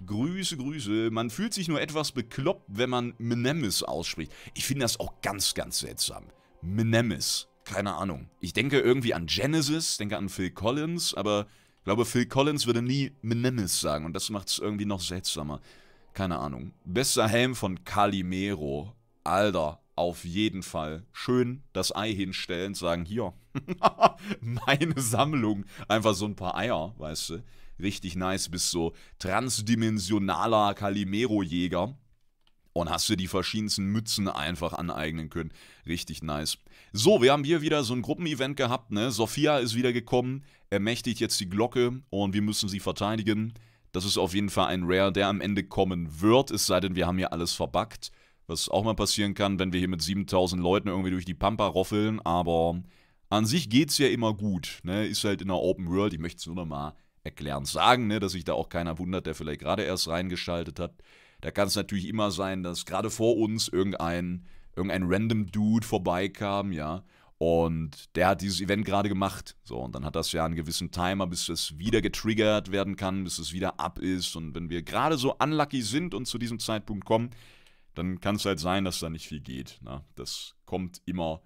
Grüße, Grüße. Man fühlt sich nur etwas bekloppt, wenn man Menemis ausspricht. Ich finde das auch ganz, ganz seltsam. Menemis. Keine Ahnung. Ich denke irgendwie an Genesis, denke an Phil Collins, aber ich glaube, Phil Collins würde nie Menemis sagen und das macht es irgendwie noch seltsamer. Keine Ahnung. Bester Helm von Calimero. Alter, auf jeden Fall. Schön das Ei hinstellen, sagen, hier, meine Sammlung. Einfach so ein paar Eier, weißt du. Richtig nice, bist so transdimensionaler Calimero-Jäger. Und hast dir die verschiedensten Mützen einfach aneignen können. Richtig nice. So, wir haben hier wieder so ein Gruppenevent gehabt, ne? Sophia ist wieder gekommen, ermächtigt jetzt die Glocke und wir müssen sie verteidigen. Das ist auf jeden Fall ein Rare, der am Ende kommen wird, es sei denn, wir haben hier alles verbuggt. Was auch mal passieren kann, wenn wir hier mit 7000 Leuten irgendwie durch die Pampa roffeln, aber an sich geht's ja immer gut, ne? Ist halt in der Open World, ich möchte es nur noch mal erklären, sagen, ne? Dass sich da auch keiner wundert, der vielleicht gerade erst reingeschaltet hat. Da kann es natürlich immer sein, dass gerade vor uns irgendein irgendein random Dude vorbeikam, ja. Und der hat dieses Event gerade gemacht. So, und dann hat das ja einen gewissen Timer, bis es wieder getriggert werden kann, bis es wieder ab ist. Und wenn wir gerade so unlucky sind und zu diesem Zeitpunkt kommen, dann kann es halt sein, dass da nicht viel geht. Ne? Das kommt immer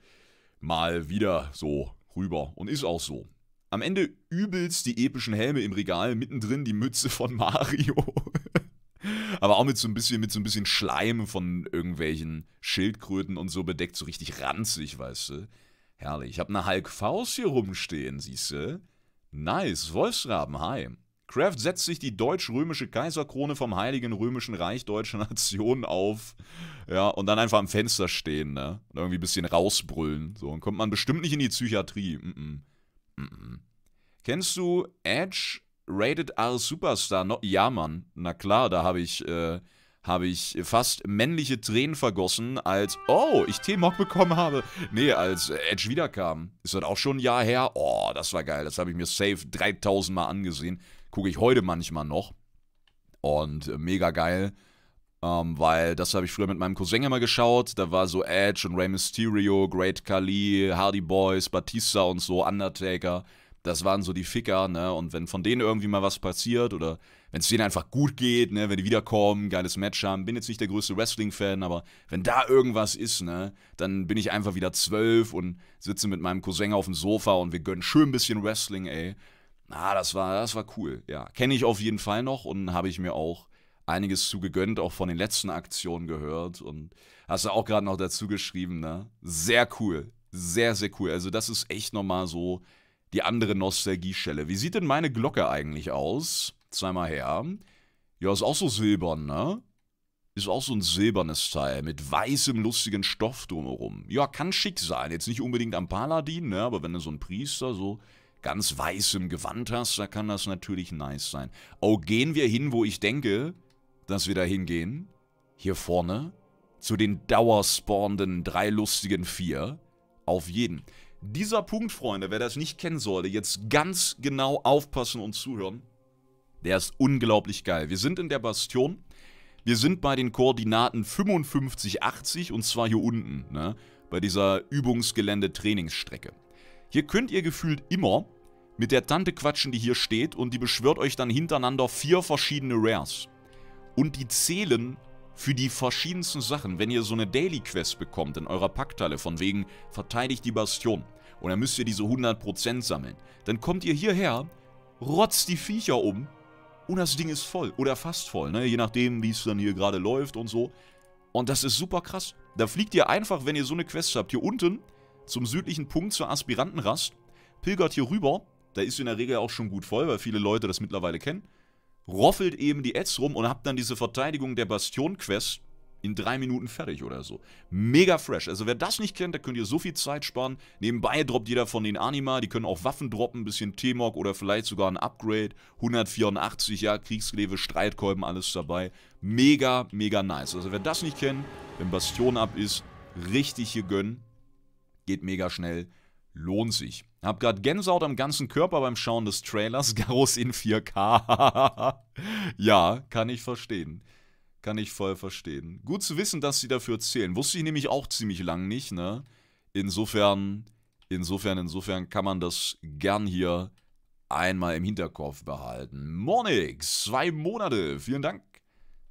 mal wieder so rüber und ist auch so. Am Ende übelst die epischen Helme im Regal, mittendrin die Mütze von Mario. Aber auch mit so ein bisschen, mit so ein bisschen Schleim von irgendwelchen Schildkröten und so bedeckt, so richtig ranzig, weißt du. Herrlich. Ich habe eine Hulk Faust hier rumstehen, siehst du. Nice, Wolfsraben, hi. Kraft setzt sich die deutsch-römische Kaiserkrone vom Heiligen Römischen Reich Deutscher Nation auf. Ja, und dann einfach am Fenster stehen, ne? Und irgendwie ein bisschen rausbrüllen. So, dann kommt man bestimmt nicht in die Psychiatrie. Mm Mm -mm. Mm Kennst du Edge Rated R Superstar, no, ja Mann, na klar, da habe ich, äh, habe ich fast männliche Tränen vergossen, als, oh, ich T-Mock bekommen habe. Nee, als Edge wiederkam. Ist das auch schon ein Jahr her? Oh, das war geil, das habe ich mir safe 3000 Mal angesehen. Gucke ich heute manchmal noch. Und äh, mega geil. Um, ähm, weil das habe ich früher mit meinem Cousin immer geschaut. Da war so Edge und Rey Mysterio, Great Kali, Hardy Boys, Batista und so, Undertaker das waren so die Ficker, ne? Und wenn von denen irgendwie mal was passiert oder wenn es denen einfach gut geht, ne, wenn die wiederkommen, geiles Match haben, bin jetzt nicht der größte Wrestling-Fan, aber wenn da irgendwas ist, ne, dann bin ich einfach wieder zwölf und sitze mit meinem Cousin auf dem Sofa und wir gönnen schön ein bisschen Wrestling, ey. Na, ah, das war, das war cool, ja. Kenne ich auf jeden Fall noch und habe ich mir auch einiges zugegönnt, auch von den letzten Aktionen gehört und hast du auch gerade noch dazu geschrieben, ne? Sehr cool. Sehr, sehr cool. Also, das ist echt nochmal so die andere Nostalgiestelle. Wie sieht denn meine Glocke eigentlich aus? Zeig mal her. Ja, ist auch so silbern, ne? Ist auch so ein silbernes Teil mit weißem, lustigen Stoff drumherum. Ja, kann schick sein. Jetzt nicht unbedingt am Paladin, ne? Aber wenn du so einen Priester so ganz weißem Gewand hast, da kann das natürlich nice sein. Oh, gehen wir hin, wo ich denke, dass wir da hingehen? Hier vorne? Zu den dauerspawnenden drei lustigen vier? Auf jeden. Dieser Punkt, Freunde, wer das nicht kennen sollte, jetzt ganz genau aufpassen und zuhören. Der ist unglaublich geil. Wir sind in der Bastion. Wir sind bei den Koordinaten 55, 80 und zwar hier unten, ne? bei dieser Übungsgelände-Trainingsstrecke. Hier könnt ihr gefühlt immer mit der Tante quatschen, die hier steht und die beschwört euch dann hintereinander vier verschiedene Rares. Und die zählen für die verschiedensten Sachen. Wenn ihr so eine Daily Quest bekommt in eurer Packteile von wegen verteidigt die Bastion und dann müsst ihr diese 100% sammeln, dann kommt ihr hierher, rotzt die Viecher um und das Ding ist voll oder fast voll, ne? je nachdem wie es dann hier gerade läuft und so. Und das ist super krass. Da fliegt ihr einfach, wenn ihr so eine Quest habt, hier unten zum südlichen Punkt zur Aspirantenrast, pilgert hier rüber, da ist in der Regel auch schon gut voll, weil viele Leute das mittlerweile kennen roffelt eben die Ads rum und habt dann diese Verteidigung der Bastion-Quest in drei Minuten fertig oder so. Mega fresh. Also wer das nicht kennt, da könnt ihr so viel Zeit sparen. Nebenbei droppt jeder von den Anima. Die können auch Waffen droppen, ein bisschen T-Mog oder vielleicht sogar ein Upgrade. 184, ja, Kriegsklebe, Streitkolben, alles dabei. Mega, mega nice. Also wer das nicht kennt, wenn Bastion ab ist, richtig hier gönnen. Geht mega schnell lohnt sich. Hab gerade Gänsehaut am ganzen Körper beim Schauen des Trailers. Garros in 4K. ja, kann ich verstehen. Kann ich voll verstehen. Gut zu wissen, dass sie dafür zählen. Wusste ich nämlich auch ziemlich lang nicht, ne? Insofern, insofern, insofern kann man das gern hier einmal im Hinterkopf behalten. Monix, zwei Monate. Vielen Dank.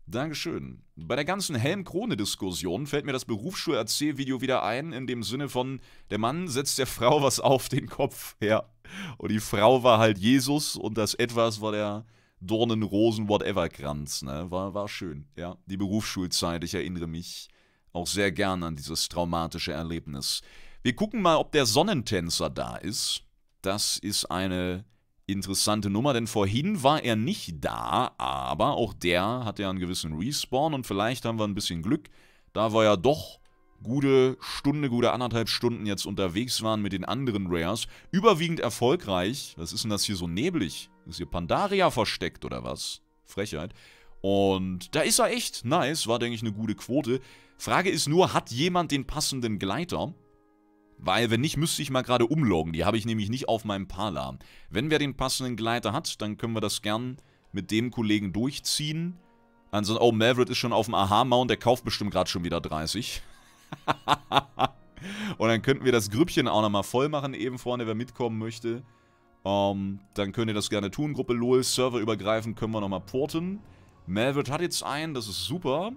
Dankeschön. Bei der ganzen Helm-Krone-Diskussion fällt mir das Berufsschul-AC-Video wieder ein, in dem Sinne von, der Mann setzt der Frau was auf den Kopf her. Und die Frau war halt Jesus und das Etwas war der Dornen-Rosen-Whatever-Kranz. Ne? War, war schön, ja. Die Berufsschulzeit, ich erinnere mich auch sehr gern an dieses traumatische Erlebnis. Wir gucken mal, ob der Sonnentänzer da ist. Das ist eine Interessante Nummer, denn vorhin war er nicht da, aber auch der hatte ja einen gewissen Respawn und vielleicht haben wir ein bisschen Glück, da wir ja doch gute Stunde, gute anderthalb Stunden jetzt unterwegs waren mit den anderen Rares. Überwiegend erfolgreich. Was ist denn das hier so neblig? Ist hier Pandaria versteckt oder was? Frechheit. Und da ist er echt nice, war denke ich eine gute Quote. Frage ist nur, hat jemand den passenden Gleiter? Weil, wenn nicht, müsste ich mal gerade umloggen. Die habe ich nämlich nicht auf meinem Parler. Wenn wer den passenden Gleiter hat, dann können wir das gern mit dem Kollegen durchziehen. Ansonsten, oh, Maverick ist schon auf dem Aha-Mount. Der kauft bestimmt gerade schon wieder 30. Und dann könnten wir das Grüppchen auch nochmal voll machen, eben vorne, wer mitkommen möchte. Ähm, dann könnt ihr das gerne tun. Gruppe LOL, Server serverübergreifend können wir nochmal porten. Melvert hat jetzt einen, das ist super.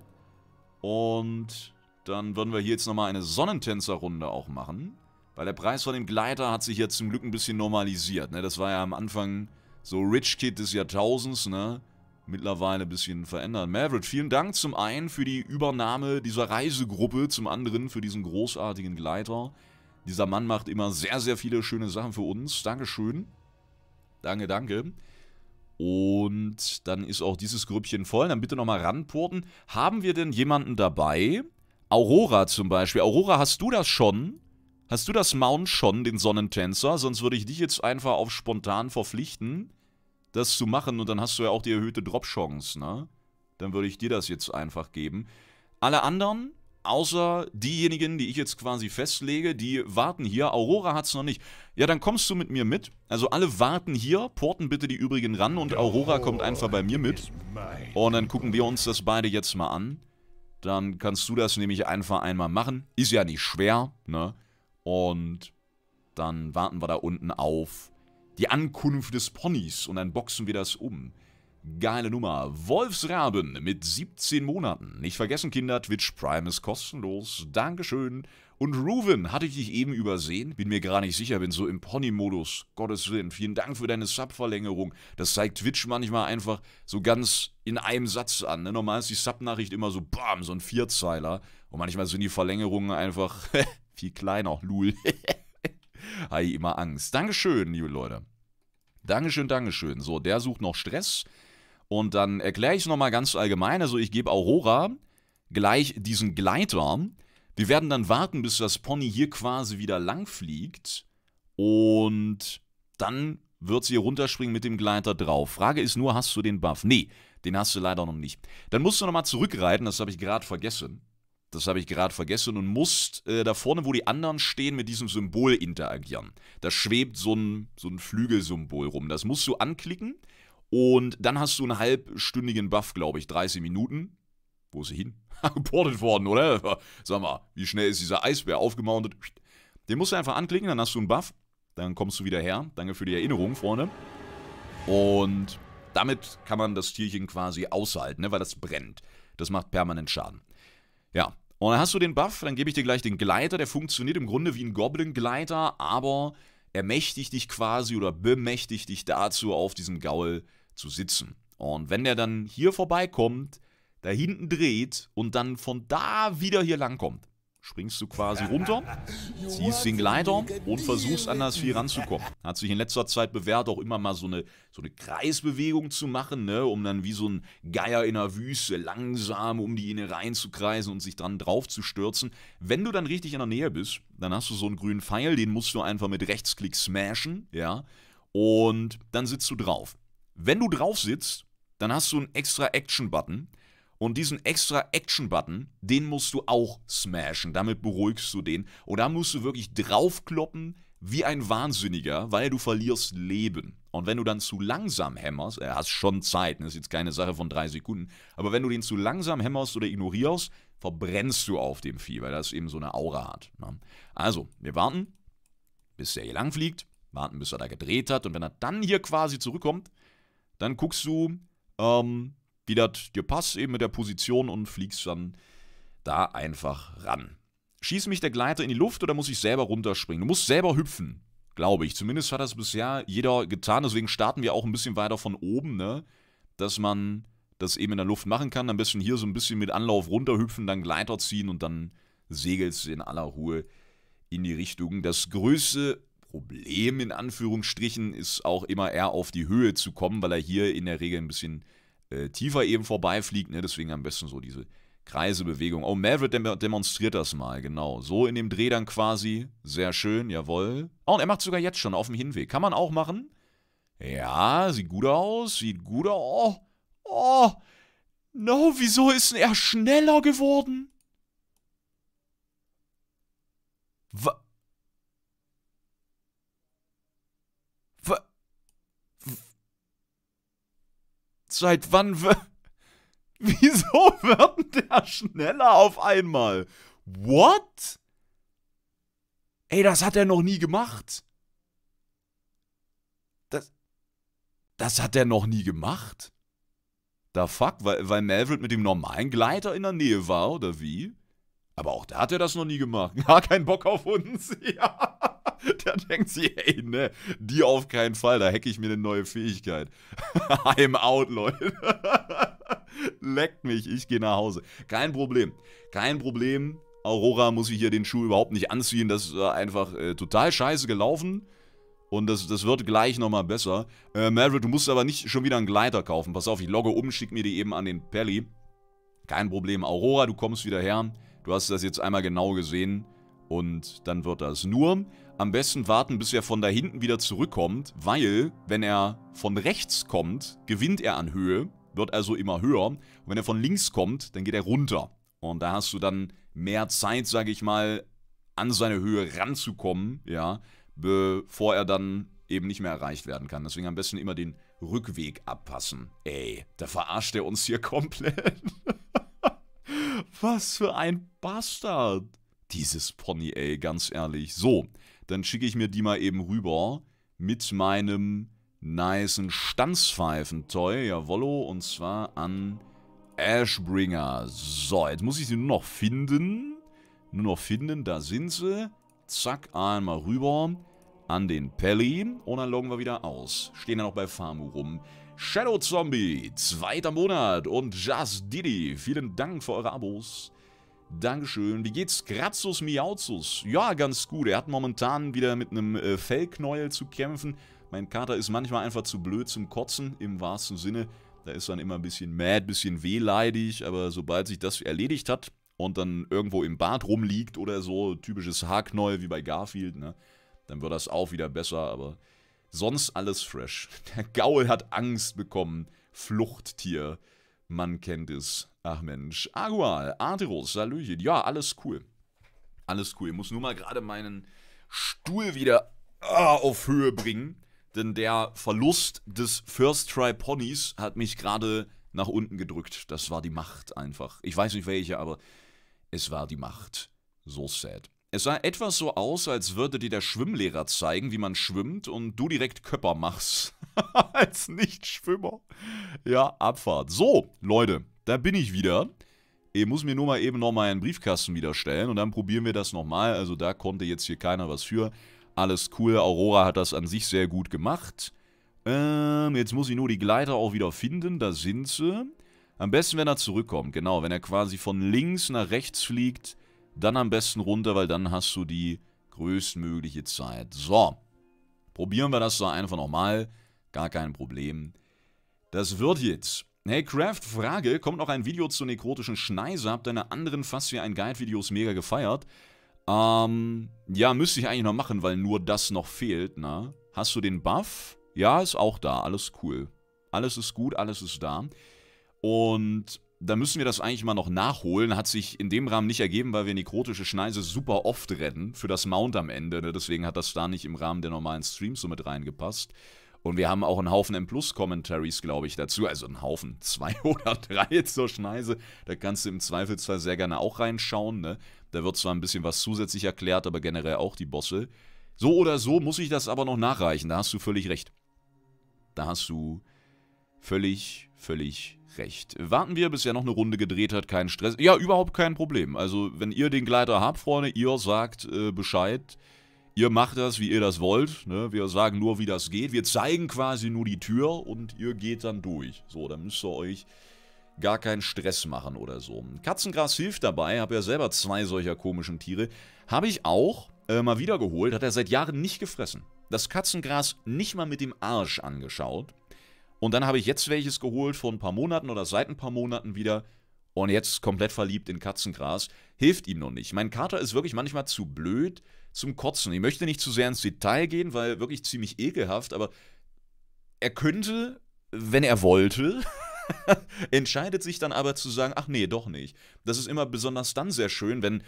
Und dann würden wir hier jetzt nochmal eine Sonnentänzerrunde auch machen. Weil der Preis von dem Gleiter hat sich ja zum Glück ein bisschen normalisiert. Ne? Das war ja am Anfang so Rich Kid des Jahrtausends. Ne? Mittlerweile ein bisschen verändert. Maverick, vielen Dank zum einen für die Übernahme dieser Reisegruppe. Zum anderen für diesen großartigen Gleiter. Dieser Mann macht immer sehr, sehr viele schöne Sachen für uns. Dankeschön. Danke, danke. Und dann ist auch dieses Grüppchen voll. Dann bitte nochmal ranporten. Haben wir denn jemanden dabei, Aurora zum Beispiel. Aurora, hast du das schon? Hast du das Mount schon, den Sonnentänzer? Sonst würde ich dich jetzt einfach auf spontan verpflichten, das zu machen. Und dann hast du ja auch die erhöhte Drop-Chance, ne? Dann würde ich dir das jetzt einfach geben. Alle anderen, außer diejenigen, die ich jetzt quasi festlege, die warten hier. Aurora hat es noch nicht. Ja, dann kommst du mit mir mit. Also alle warten hier, porten bitte die übrigen ran und Aurora kommt einfach bei mir mit. Und dann gucken wir uns das beide jetzt mal an dann kannst du das nämlich einfach einmal machen. Ist ja nicht schwer, ne? Und dann warten wir da unten auf die Ankunft des Ponys und dann boxen wir das um. Geile Nummer. Wolfsraben mit 17 Monaten. Nicht vergessen, Kinder, Twitch Prime ist kostenlos. Dankeschön. Und Ruven, hatte ich dich eben übersehen? Bin mir gar nicht sicher, bin so im Pony-Modus. Gottes Willen, vielen Dank für deine Sub-Verlängerung. Das zeigt Twitch manchmal einfach so ganz in einem Satz an. Ne? Normal ist die Sub-Nachricht immer so, bam, so ein Vierzeiler. Und manchmal sind die Verlängerungen einfach viel kleiner. Lul. Hi, immer Angst. Dankeschön, liebe Leute. Dankeschön, Dankeschön. So, der sucht noch Stress. Und dann erkläre ich es nochmal ganz allgemein. Also ich gebe Aurora gleich diesen Gleiter. Wir werden dann warten, bis das Pony hier quasi wieder lang fliegt. Und dann wird sie runterspringen mit dem Gleiter drauf. Frage ist nur, hast du den Buff? Nee, den hast du leider noch nicht. Dann musst du nochmal zurückreiten, das habe ich gerade vergessen. Das habe ich gerade vergessen und musst äh, da vorne, wo die anderen stehen, mit diesem Symbol interagieren. Da schwebt so ein, so ein Flügelsymbol rum. Das musst du anklicken und dann hast du einen halbstündigen Buff, glaube ich, 30 Minuten. Wo ist sie hin? Geportet worden, oder? Sag mal, wie schnell ist dieser Eisbär aufgemountet? Den musst du einfach anklicken, dann hast du einen Buff. Dann kommst du wieder her. Danke für die Erinnerung, Freunde. Und damit kann man das Tierchen quasi aushalten, ne? weil das brennt. Das macht permanent Schaden. Ja, und dann hast du den Buff, dann gebe ich dir gleich den Gleiter. Der funktioniert im Grunde wie ein Goblin-Gleiter, aber ermächtigt dich quasi oder bemächtigt dich dazu, auf diesen Gaul zu zu sitzen. Und wenn der dann hier vorbeikommt, da hinten dreht und dann von da wieder hier lang kommt, springst du quasi runter, ziehst den Gleiter und versuchst an das Vieh ranzukommen. Hat sich in letzter Zeit bewährt, auch immer mal so eine, so eine Kreisbewegung zu machen, ne, um dann wie so ein Geier in der Wüste langsam um die Inne reinzukreisen und sich dann drauf zu stürzen. Wenn du dann richtig in der Nähe bist, dann hast du so einen grünen Pfeil, den musst du einfach mit Rechtsklick smashen, ja, und dann sitzt du drauf. Wenn du drauf sitzt, dann hast du einen extra Action-Button. Und diesen extra Action-Button, den musst du auch smashen. Damit beruhigst du den. Und da musst du wirklich draufkloppen wie ein Wahnsinniger, weil du verlierst Leben. Und wenn du dann zu langsam hämmerst, äh, hast schon Zeit, das ne, ist jetzt keine Sache von drei Sekunden, aber wenn du den zu langsam hämmerst oder ignorierst, verbrennst du auf dem Vieh, weil das eben so eine Aura hat. Ne? Also, wir warten, bis der hier lang fliegt, warten, bis er da gedreht hat. Und wenn er dann hier quasi zurückkommt, dann guckst du, ähm, wie das dir passt, eben mit der Position und fliegst dann da einfach ran. Schießt mich der Gleiter in die Luft oder muss ich selber runterspringen? Du musst selber hüpfen, glaube ich. Zumindest hat das bisher jeder getan. Deswegen starten wir auch ein bisschen weiter von oben, ne? Dass man das eben in der Luft machen kann. Am besten hier so ein bisschen mit Anlauf runterhüpfen, dann Gleiter ziehen und dann segelst du in aller Ruhe in die Richtung. Das größte Problem in Anführungsstrichen ist auch immer eher auf die Höhe zu kommen, weil er hier in der Regel ein bisschen äh, tiefer eben vorbeifliegt. Ne? Deswegen am besten so diese Kreisebewegung. Oh, Maverick dem demonstriert das mal, genau. So in dem Dreh dann quasi. Sehr schön, jawohl. Oh, und er macht sogar jetzt schon auf dem Hinweg. Kann man auch machen. Ja, sieht gut aus, sieht gut aus. Oh, oh. No, wieso ist er schneller geworden? Was? Seit wann. Wieso wird der schneller auf einmal? What? Ey, das hat er noch nie gemacht. Das, das hat er noch nie gemacht? Da fuck, weil, weil Melville mit dem normalen Gleiter in der Nähe war, oder wie? Aber auch der hat ja das noch nie gemacht. Gar keinen Bock auf uns. Ja. Der denkt sich, ey, ne, die auf keinen Fall, da hacke ich mir eine neue Fähigkeit. I'm out, Leute. Leckt mich, ich gehe nach Hause. Kein Problem. Kein Problem. Aurora muss ich hier den Schuh überhaupt nicht anziehen. Das ist äh, einfach äh, total scheiße gelaufen. Und das, das wird gleich nochmal besser. Äh, Maverick, du musst aber nicht schon wieder einen Gleiter kaufen. Pass auf, ich logge um, schick mir die eben an den Pelli. Kein Problem. Aurora, du kommst wieder her. Du hast das jetzt einmal genau gesehen und dann wird das. Nur am besten warten, bis er von da hinten wieder zurückkommt, weil wenn er von rechts kommt, gewinnt er an Höhe, wird also immer höher. Und wenn er von links kommt, dann geht er runter. Und da hast du dann mehr Zeit, sage ich mal, an seine Höhe ranzukommen, ja, bevor er dann eben nicht mehr erreicht werden kann. Deswegen am besten immer den Rückweg abpassen. Ey, da verarscht er uns hier komplett. Was für ein Bastard. Dieses Pony, ey, ganz ehrlich. So, dann schicke ich mir die mal eben rüber mit meinem niceen Stanzpfeifen-Toy, jawollo, und zwar an Ashbringer. So, jetzt muss ich sie nur noch finden. Nur noch finden, da sind sie. Zack, einmal rüber an den Pelly und dann loggen wir wieder aus. Stehen dann auch bei Farmu rum. Shadow Zombie, zweiter Monat und Just Didi, vielen Dank für eure Abos. Dankeschön. Wie geht's Kratzus Miauzus? Ja, ganz gut. Er hat momentan wieder mit einem äh, Fellknäuel zu kämpfen. Mein Kater ist manchmal einfach zu blöd zum Kotzen, im wahrsten Sinne. Da ist dann immer ein bisschen mad, ein bisschen wehleidig, aber sobald sich das erledigt hat und dann irgendwo im Bad rumliegt oder so, typisches Haarknäuel wie bei Garfield, ne, dann wird das auch wieder besser, aber Sonst alles fresh. Der Gaul hat Angst bekommen. Fluchttier. Man kennt es. Ach Mensch. Agual, Arteros, Salüjid. Ja, alles cool. Alles cool. Ich muss nur mal gerade meinen Stuhl wieder ah, auf Höhe bringen. Denn der Verlust des First Try Ponys hat mich gerade nach unten gedrückt. Das war die Macht einfach. Ich weiß nicht welche, aber es war die Macht. So sad. Es sah etwas so aus, als würde dir der Schwimmlehrer zeigen, wie man schwimmt und du direkt Köpper machst. als Nichtschwimmer. Ja, Abfahrt. So, Leute, da bin ich wieder. Ich muss mir nur mal eben noch meinen Briefkasten wiederstellen und dann probieren wir das nochmal. Also da konnte jetzt hier keiner was für. Alles cool, Aurora hat das an sich sehr gut gemacht. Ähm, jetzt muss ich nur die Gleiter auch wieder finden, da sind sie. Am besten, wenn er zurückkommt, genau, wenn er quasi von links nach rechts fliegt dann am besten runter, weil dann hast du die größtmögliche Zeit. So, probieren wir das so einfach nochmal. Gar kein Problem. Das wird jetzt. Hey Craft, Frage, kommt noch ein Video zur nekrotischen Schneise? Habt deine anderen fast wie ein Guide-Videos mega gefeiert? Ähm, ja, müsste ich eigentlich noch machen, weil nur das noch fehlt, ne? Hast du den Buff? Ja, ist auch da, alles cool. Alles ist gut, alles ist da. Und da müssen wir das eigentlich mal noch nachholen. Hat sich in dem Rahmen nicht ergeben, weil wir nekrotische Schneise super oft rennen für das Mount am Ende. Ne? Deswegen hat das da nicht im Rahmen der normalen Streams so mit reingepasst. Und wir haben auch einen Haufen M-Plus-Commentaries, glaube ich, dazu. Also einen Haufen, zwei oder drei zur Schneise. Da kannst du im Zweifelsfall sehr gerne auch reinschauen. Ne? Da wird zwar ein bisschen was zusätzlich erklärt, aber generell auch die Bosse. So oder so muss ich das aber noch nachreichen. Da hast du völlig recht. Da hast du völlig, völlig recht recht. Warten wir, bis er noch eine Runde gedreht hat, kein Stress. Ja, überhaupt kein Problem. Also, wenn ihr den Gleiter habt, Freunde, ihr sagt äh, Bescheid. Ihr macht das, wie ihr das wollt. Ne? Wir sagen nur, wie das geht. Wir zeigen quasi nur die Tür und ihr geht dann durch. So, dann müsst ihr euch gar keinen Stress machen oder so. Katzengras hilft dabei. Habe ja selber zwei solcher komischen Tiere. Habe ich auch äh, mal wieder geholt. Hat er seit Jahren nicht gefressen. Das Katzengras nicht mal mit dem Arsch angeschaut. Und dann habe ich jetzt welches geholt vor ein paar Monaten oder seit ein paar Monaten wieder. Und jetzt komplett verliebt in Katzengras. Hilft ihm noch nicht. Mein Kater ist wirklich manchmal zu blöd zum Kotzen. Ich möchte nicht zu sehr ins Detail gehen, weil wirklich ziemlich ekelhaft, aber er könnte, wenn er wollte, entscheidet sich dann aber zu sagen, ach nee, doch nicht. Das ist immer besonders dann sehr schön, wenn,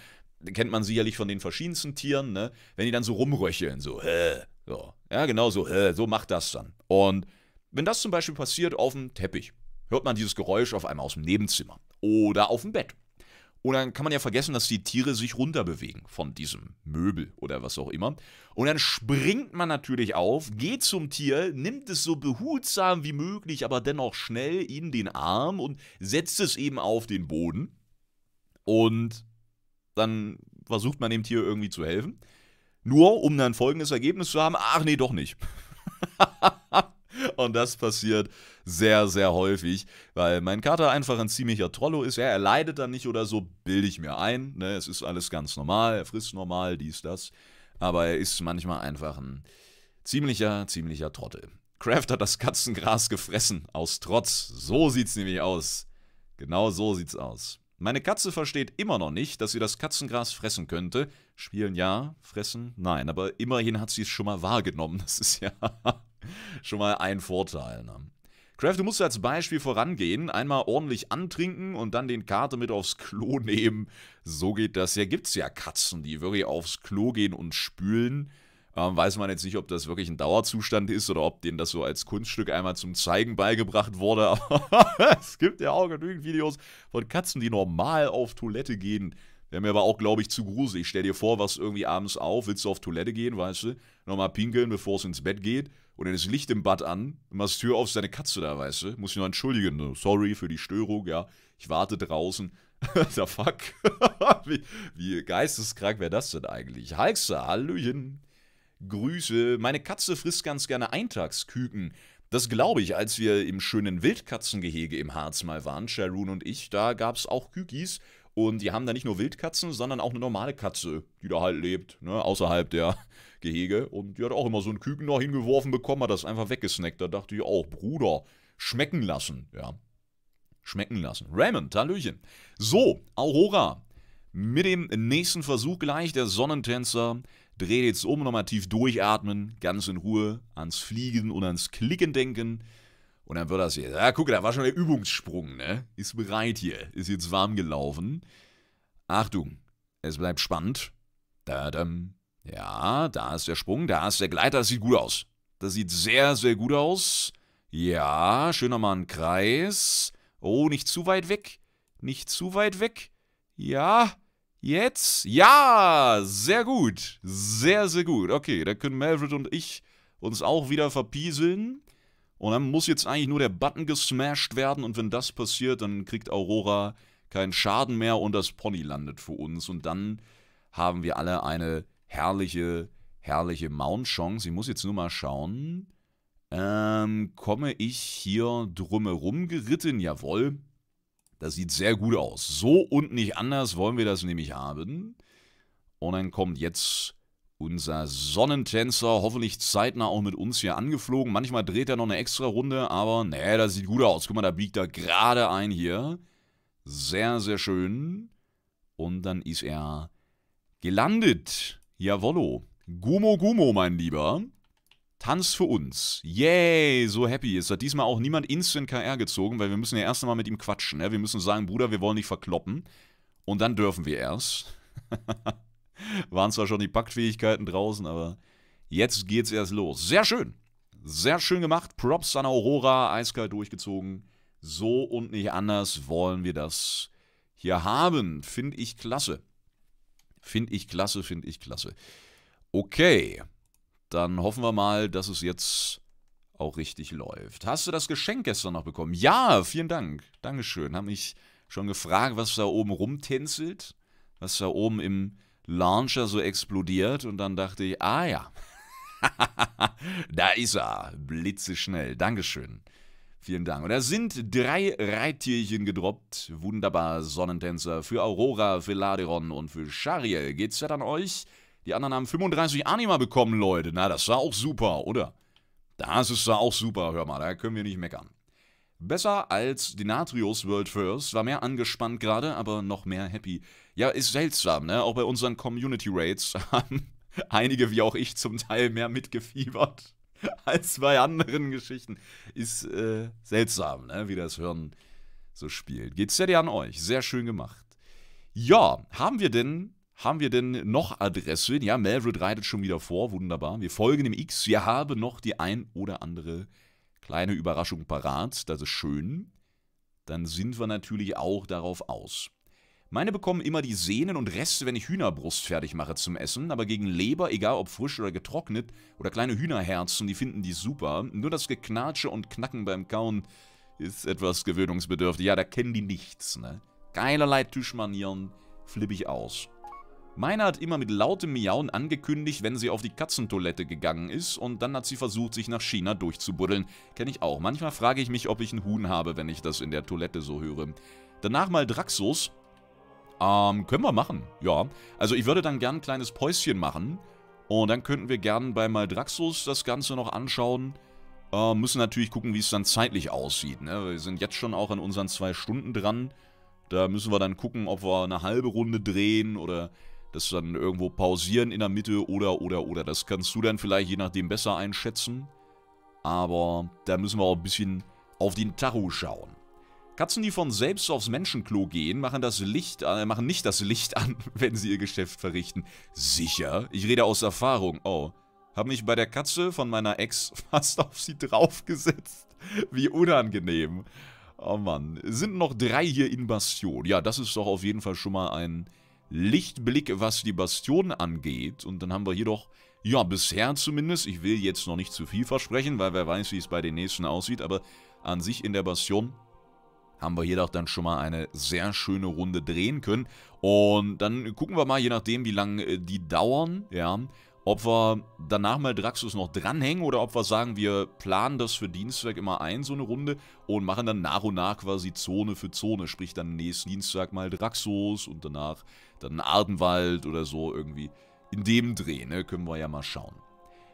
kennt man sicherlich von den verschiedensten Tieren, ne? wenn die dann so rumröcheln, so, hä, so. Ja, genau so, hä, so macht das dann. Und wenn das zum Beispiel passiert auf dem Teppich, hört man dieses Geräusch auf einmal aus dem Nebenzimmer oder auf dem Bett. Und dann kann man ja vergessen, dass die Tiere sich runterbewegen von diesem Möbel oder was auch immer. Und dann springt man natürlich auf, geht zum Tier, nimmt es so behutsam wie möglich, aber dennoch schnell in den Arm und setzt es eben auf den Boden. Und dann versucht man dem Tier irgendwie zu helfen. Nur um dann folgendes Ergebnis zu haben, ach nee, doch nicht. Und das passiert sehr, sehr häufig, weil mein Kater einfach ein ziemlicher Trollo ist. Ja, er leidet dann nicht oder so, bilde ich mir ein. Ne? Es ist alles ganz normal, er frisst normal, dies, das. Aber er ist manchmal einfach ein ziemlicher, ziemlicher Trottel. Kraft hat das Katzengras gefressen, aus Trotz. So sieht's nämlich aus. Genau so sieht's aus. Meine Katze versteht immer noch nicht, dass sie das Katzengras fressen könnte. Spielen ja, fressen nein, aber immerhin hat sie es schon mal wahrgenommen. Das ist ja schon mal ein Vorteil. Ne? Craft, du musst als Beispiel vorangehen, einmal ordentlich antrinken und dann den Kater mit aufs Klo nehmen. So geht das ja. Gibt's ja Katzen, die wirklich aufs Klo gehen und spülen. Ähm, weiß man jetzt nicht, ob das wirklich ein Dauerzustand ist oder ob denen das so als Kunststück einmal zum Zeigen beigebracht wurde. Aber es gibt ja auch genügend Videos von Katzen, die normal auf Toilette gehen. Wäre mir aber auch, glaube ich, zu gruselig. Stell dir vor, was irgendwie abends auf, willst du auf Toilette gehen, weißt du? Nochmal pinkeln, bevor es ins Bett geht. Und dann ist Licht im Bad an, machst Tür auf, ist deine Katze da, weißt du? Muss ich noch entschuldigen. Ne, sorry für die Störung, ja. Ich warte draußen. The fuck? wie, wie geisteskrank wäre das denn eigentlich? Heixa, Hallöchen. Grüße. Meine Katze frisst ganz gerne Eintagsküken. Das glaube ich, als wir im schönen Wildkatzengehege im Harz mal waren, Sharon und ich, da gab es auch Kükis. Und die haben da nicht nur Wildkatzen, sondern auch eine normale Katze, die da halt lebt, ne, außerhalb der Gehege. Und die hat auch immer so einen Küken noch hingeworfen bekommen, hat das einfach weggesnackt. Da dachte ich auch, oh, Bruder, schmecken lassen, ja. Schmecken lassen. Raymond, Hallöchen. So, Aurora, mit dem nächsten Versuch gleich, der Sonnentänzer dreht jetzt um, nochmal tief durchatmen, ganz in Ruhe ans Fliegen und ans Klicken denken. Und dann wird das hier. Ah, ja, gucke, da war schon der Übungssprung, ne? Ist bereit hier, ist jetzt warm gelaufen. Achtung, es bleibt spannend. Da, da, Ja, da ist der Sprung, da ist der Gleiter, das sieht gut aus. Das sieht sehr, sehr gut aus. Ja, schön nochmal ein Kreis. Oh, nicht zu weit weg. Nicht zu weit weg. Ja, jetzt? Ja, sehr gut. Sehr, sehr gut. Okay, dann können Melvred und ich uns auch wieder verpieseln. Und dann muss jetzt eigentlich nur der Button gesmashed werden und wenn das passiert, dann kriegt Aurora keinen Schaden mehr und das Pony landet für uns. Und dann haben wir alle eine herrliche, herrliche Mount-Chance. Ich muss jetzt nur mal schauen. Ähm, komme ich hier drumherum geritten? Jawohl. Das sieht sehr gut aus. So und nicht anders wollen wir das nämlich haben. Und dann kommt jetzt unser Sonnentänzer, hoffentlich zeitnah auch mit uns hier angeflogen. Manchmal dreht er noch eine extra Runde, aber nee, das sieht gut aus. Guck mal, da biegt er gerade ein hier. Sehr, sehr schön. Und dann ist er gelandet. Jawollo. Gumo, Gumo, mein Lieber. Tanz für uns. Yay, so happy Es Hat diesmal auch niemand instant KR gezogen, weil wir müssen ja erst einmal mit ihm quatschen. Ne? Wir müssen sagen, Bruder, wir wollen nicht verkloppen. Und dann dürfen wir erst. Waren zwar schon die Paktfähigkeiten draußen, aber jetzt geht's erst los. Sehr schön. Sehr schön gemacht. Props an Aurora, eiskalt durchgezogen. So und nicht anders wollen wir das hier haben. Finde ich klasse. Finde ich klasse, finde ich klasse. Okay dann hoffen wir mal, dass es jetzt auch richtig läuft. Hast du das Geschenk gestern noch bekommen? Ja, vielen Dank. Dankeschön. Haben mich schon gefragt, was da oben rumtänzelt, was da oben im Launcher so explodiert und dann dachte ich, ah ja. da ist er, blitzeschnell. Dankeschön. Vielen Dank. Und da sind drei Reittierchen gedroppt. Wunderbar, Sonnentänzer. Für Aurora, für Laderon und für Shariel. Geht's ja dann euch? Die anderen haben 35 Anima bekommen, Leute. Na, das sah auch super, oder? Das ist sah auch super, hör mal, da können wir nicht meckern. Besser als Denatrios World First, war mehr angespannt gerade, aber noch mehr happy. Ja, ist seltsam, ne? Auch bei unseren Community Rates haben einige, wie auch ich, zum Teil mehr mitgefiebert als bei anderen Geschichten. Ist äh, seltsam, ne? Wie das Hören so spielt. Geht's ja dir an euch. Sehr schön gemacht. Ja, haben wir denn haben wir denn noch Adressen? Ja, Melred reitet schon wieder vor, wunderbar. Wir folgen dem X. Wir haben noch die ein oder andere kleine Überraschung parat, das ist schön. Dann sind wir natürlich auch darauf aus. Meine bekommen immer die Sehnen und Reste, wenn ich Hühnerbrust fertig mache zum Essen, aber gegen Leber, egal ob frisch oder getrocknet, oder kleine Hühnerherzen, die finden die super. Nur das Geknatsche und Knacken beim Kauen ist etwas gewöhnungsbedürftig. Ja, da kennen die nichts, ne? Keinerlei Tischmanieren, flippig aus. Meine hat immer mit lautem Miauen angekündigt, wenn sie auf die Katzentoilette gegangen ist und dann hat sie versucht, sich nach China durchzubuddeln. Kenne ich auch. Manchmal frage ich mich, ob ich einen Huhn habe, wenn ich das in der Toilette so höre. Danach mal Draxus. Ähm, können wir machen, ja. Also ich würde dann gern ein kleines Päuschen machen. Und dann könnten wir gern bei Maldraxus das Ganze noch anschauen. Äh, müssen natürlich gucken, wie es dann zeitlich aussieht. Ne? Wir sind jetzt schon auch an unseren zwei Stunden dran. Da müssen wir dann gucken, ob wir eine halbe Runde drehen oder das dann irgendwo pausieren in der Mitte oder, oder, oder. Das kannst du dann vielleicht je nachdem besser einschätzen. Aber da müssen wir auch ein bisschen auf den Tacho schauen. Katzen, die von selbst aufs Menschenklo gehen, machen, das Licht äh, machen nicht das Licht an, wenn sie ihr Geschäft verrichten. Sicher? Ich rede aus Erfahrung. Oh. Hab mich bei der Katze von meiner Ex fast auf sie draufgesetzt. Wie unangenehm. Oh Mann. Sind noch drei hier in Bastion. Ja, das ist doch auf jeden Fall schon mal ein Lichtblick, was die Bastion angeht. Und dann haben wir hier doch, ja, bisher zumindest, ich will jetzt noch nicht zu viel versprechen, weil wer weiß, wie es bei den nächsten aussieht, aber an sich in der Bastion haben wir hier doch dann schon mal eine sehr schöne Runde drehen können. Und dann gucken wir mal, je nachdem, wie lange äh, die dauern, ja, ob wir danach mal Draxus noch dranhängen oder ob wir sagen, wir planen das für Dienstag immer ein, so eine Runde, und machen dann nach und nach quasi Zone für Zone, sprich dann nächsten Dienstag mal Draxus und danach dann Ardenwald oder so irgendwie. In dem Dreh, ne, können wir ja mal schauen.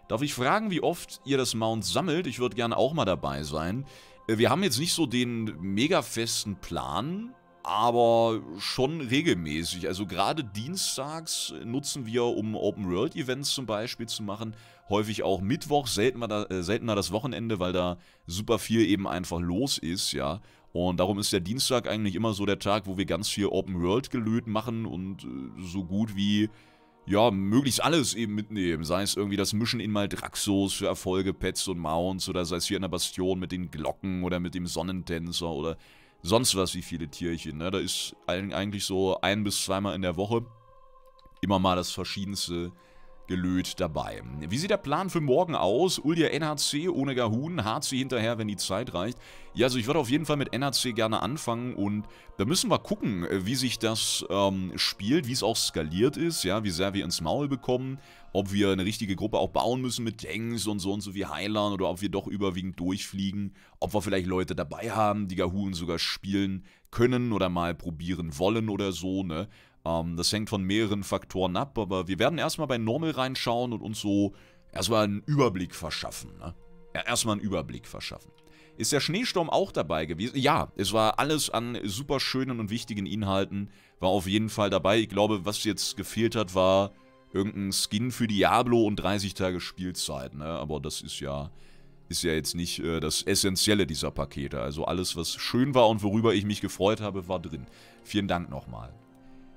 Darf ich fragen, wie oft ihr das Mount sammelt? Ich würde gerne auch mal dabei sein. Äh, wir haben jetzt nicht so den mega festen Plan, aber schon regelmäßig. Also gerade dienstags nutzen wir, um Open-World-Events zum Beispiel zu machen. Häufig auch Mittwoch, seltener, äh, seltener das Wochenende, weil da super viel eben einfach los ist, ja. Und darum ist der Dienstag eigentlich immer so der Tag, wo wir ganz viel Open-World-Gelöt machen und äh, so gut wie ja, möglichst alles eben mitnehmen. Sei es irgendwie das Mischen in Maldraxos für Erfolge, Pets und Mounts oder sei es hier in der Bastion mit den Glocken oder mit dem Sonnentänzer oder sonst was wie viele Tierchen. Ne? Da ist eigentlich so ein bis zweimal in der Woche immer mal das verschiedenste gelöt dabei. Wie sieht der Plan für morgen aus? Ulja NHC ohne Gahun, HC hinterher, wenn die Zeit reicht. Ja, also ich würde auf jeden Fall mit NHC gerne anfangen und da müssen wir gucken, wie sich das ähm, spielt, wie es auch skaliert ist, ja, wie sehr wir ins Maul bekommen, ob wir eine richtige Gruppe auch bauen müssen mit Tanks und so und so wie Heilern oder ob wir doch überwiegend durchfliegen, ob wir vielleicht Leute dabei haben, die Gahun sogar spielen können oder mal probieren wollen oder so, ne? Ähm, das hängt von mehreren Faktoren ab, aber wir werden erstmal bei Normal reinschauen und uns so erstmal einen Überblick verschaffen. Ne? Ja, erstmal einen Überblick verschaffen. Ist der Schneesturm auch dabei gewesen? Ja, es war alles an super schönen und wichtigen Inhalten, war auf jeden Fall dabei. Ich glaube, was jetzt gefehlt hat, war irgendein Skin für Diablo und 30 Tage Spielzeit, ne? Aber das ist ja, ist ja jetzt nicht äh, das Essentielle dieser Pakete. Also alles, was schön war und worüber ich mich gefreut habe, war drin. Vielen Dank nochmal.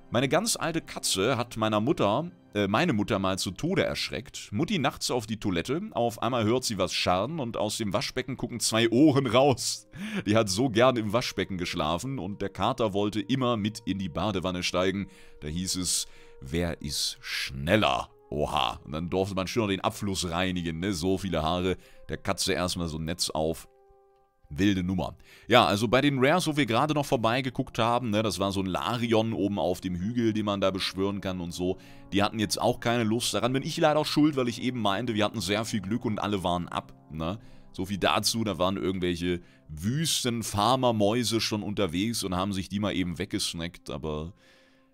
Meine ganz alte Katze hat meiner Mutter, äh, meine Mutter mal zu Tode erschreckt. Mutti nachts auf die Toilette, auf einmal hört sie was scharren und aus dem Waschbecken gucken zwei Ohren raus. Die hat so gern im Waschbecken geschlafen und der Kater wollte immer mit in die Badewanne steigen. Da hieß es, wer ist schneller? Oha, und dann durfte man schön noch den Abfluss reinigen, ne? So viele Haare, der Katze erstmal so ein Netz auf. Wilde Nummer. Ja, also bei den Rares, wo wir gerade noch vorbeigeguckt haben, ne, das war so ein Larion oben auf dem Hügel, den man da beschwören kann und so, die hatten jetzt auch keine Lust. Daran bin ich leider auch schuld, weil ich eben meinte, wir hatten sehr viel Glück und alle waren ab. Ne? So viel dazu, da waren irgendwelche wüsten Farmermäuse schon unterwegs und haben sich die mal eben weggesnackt, aber...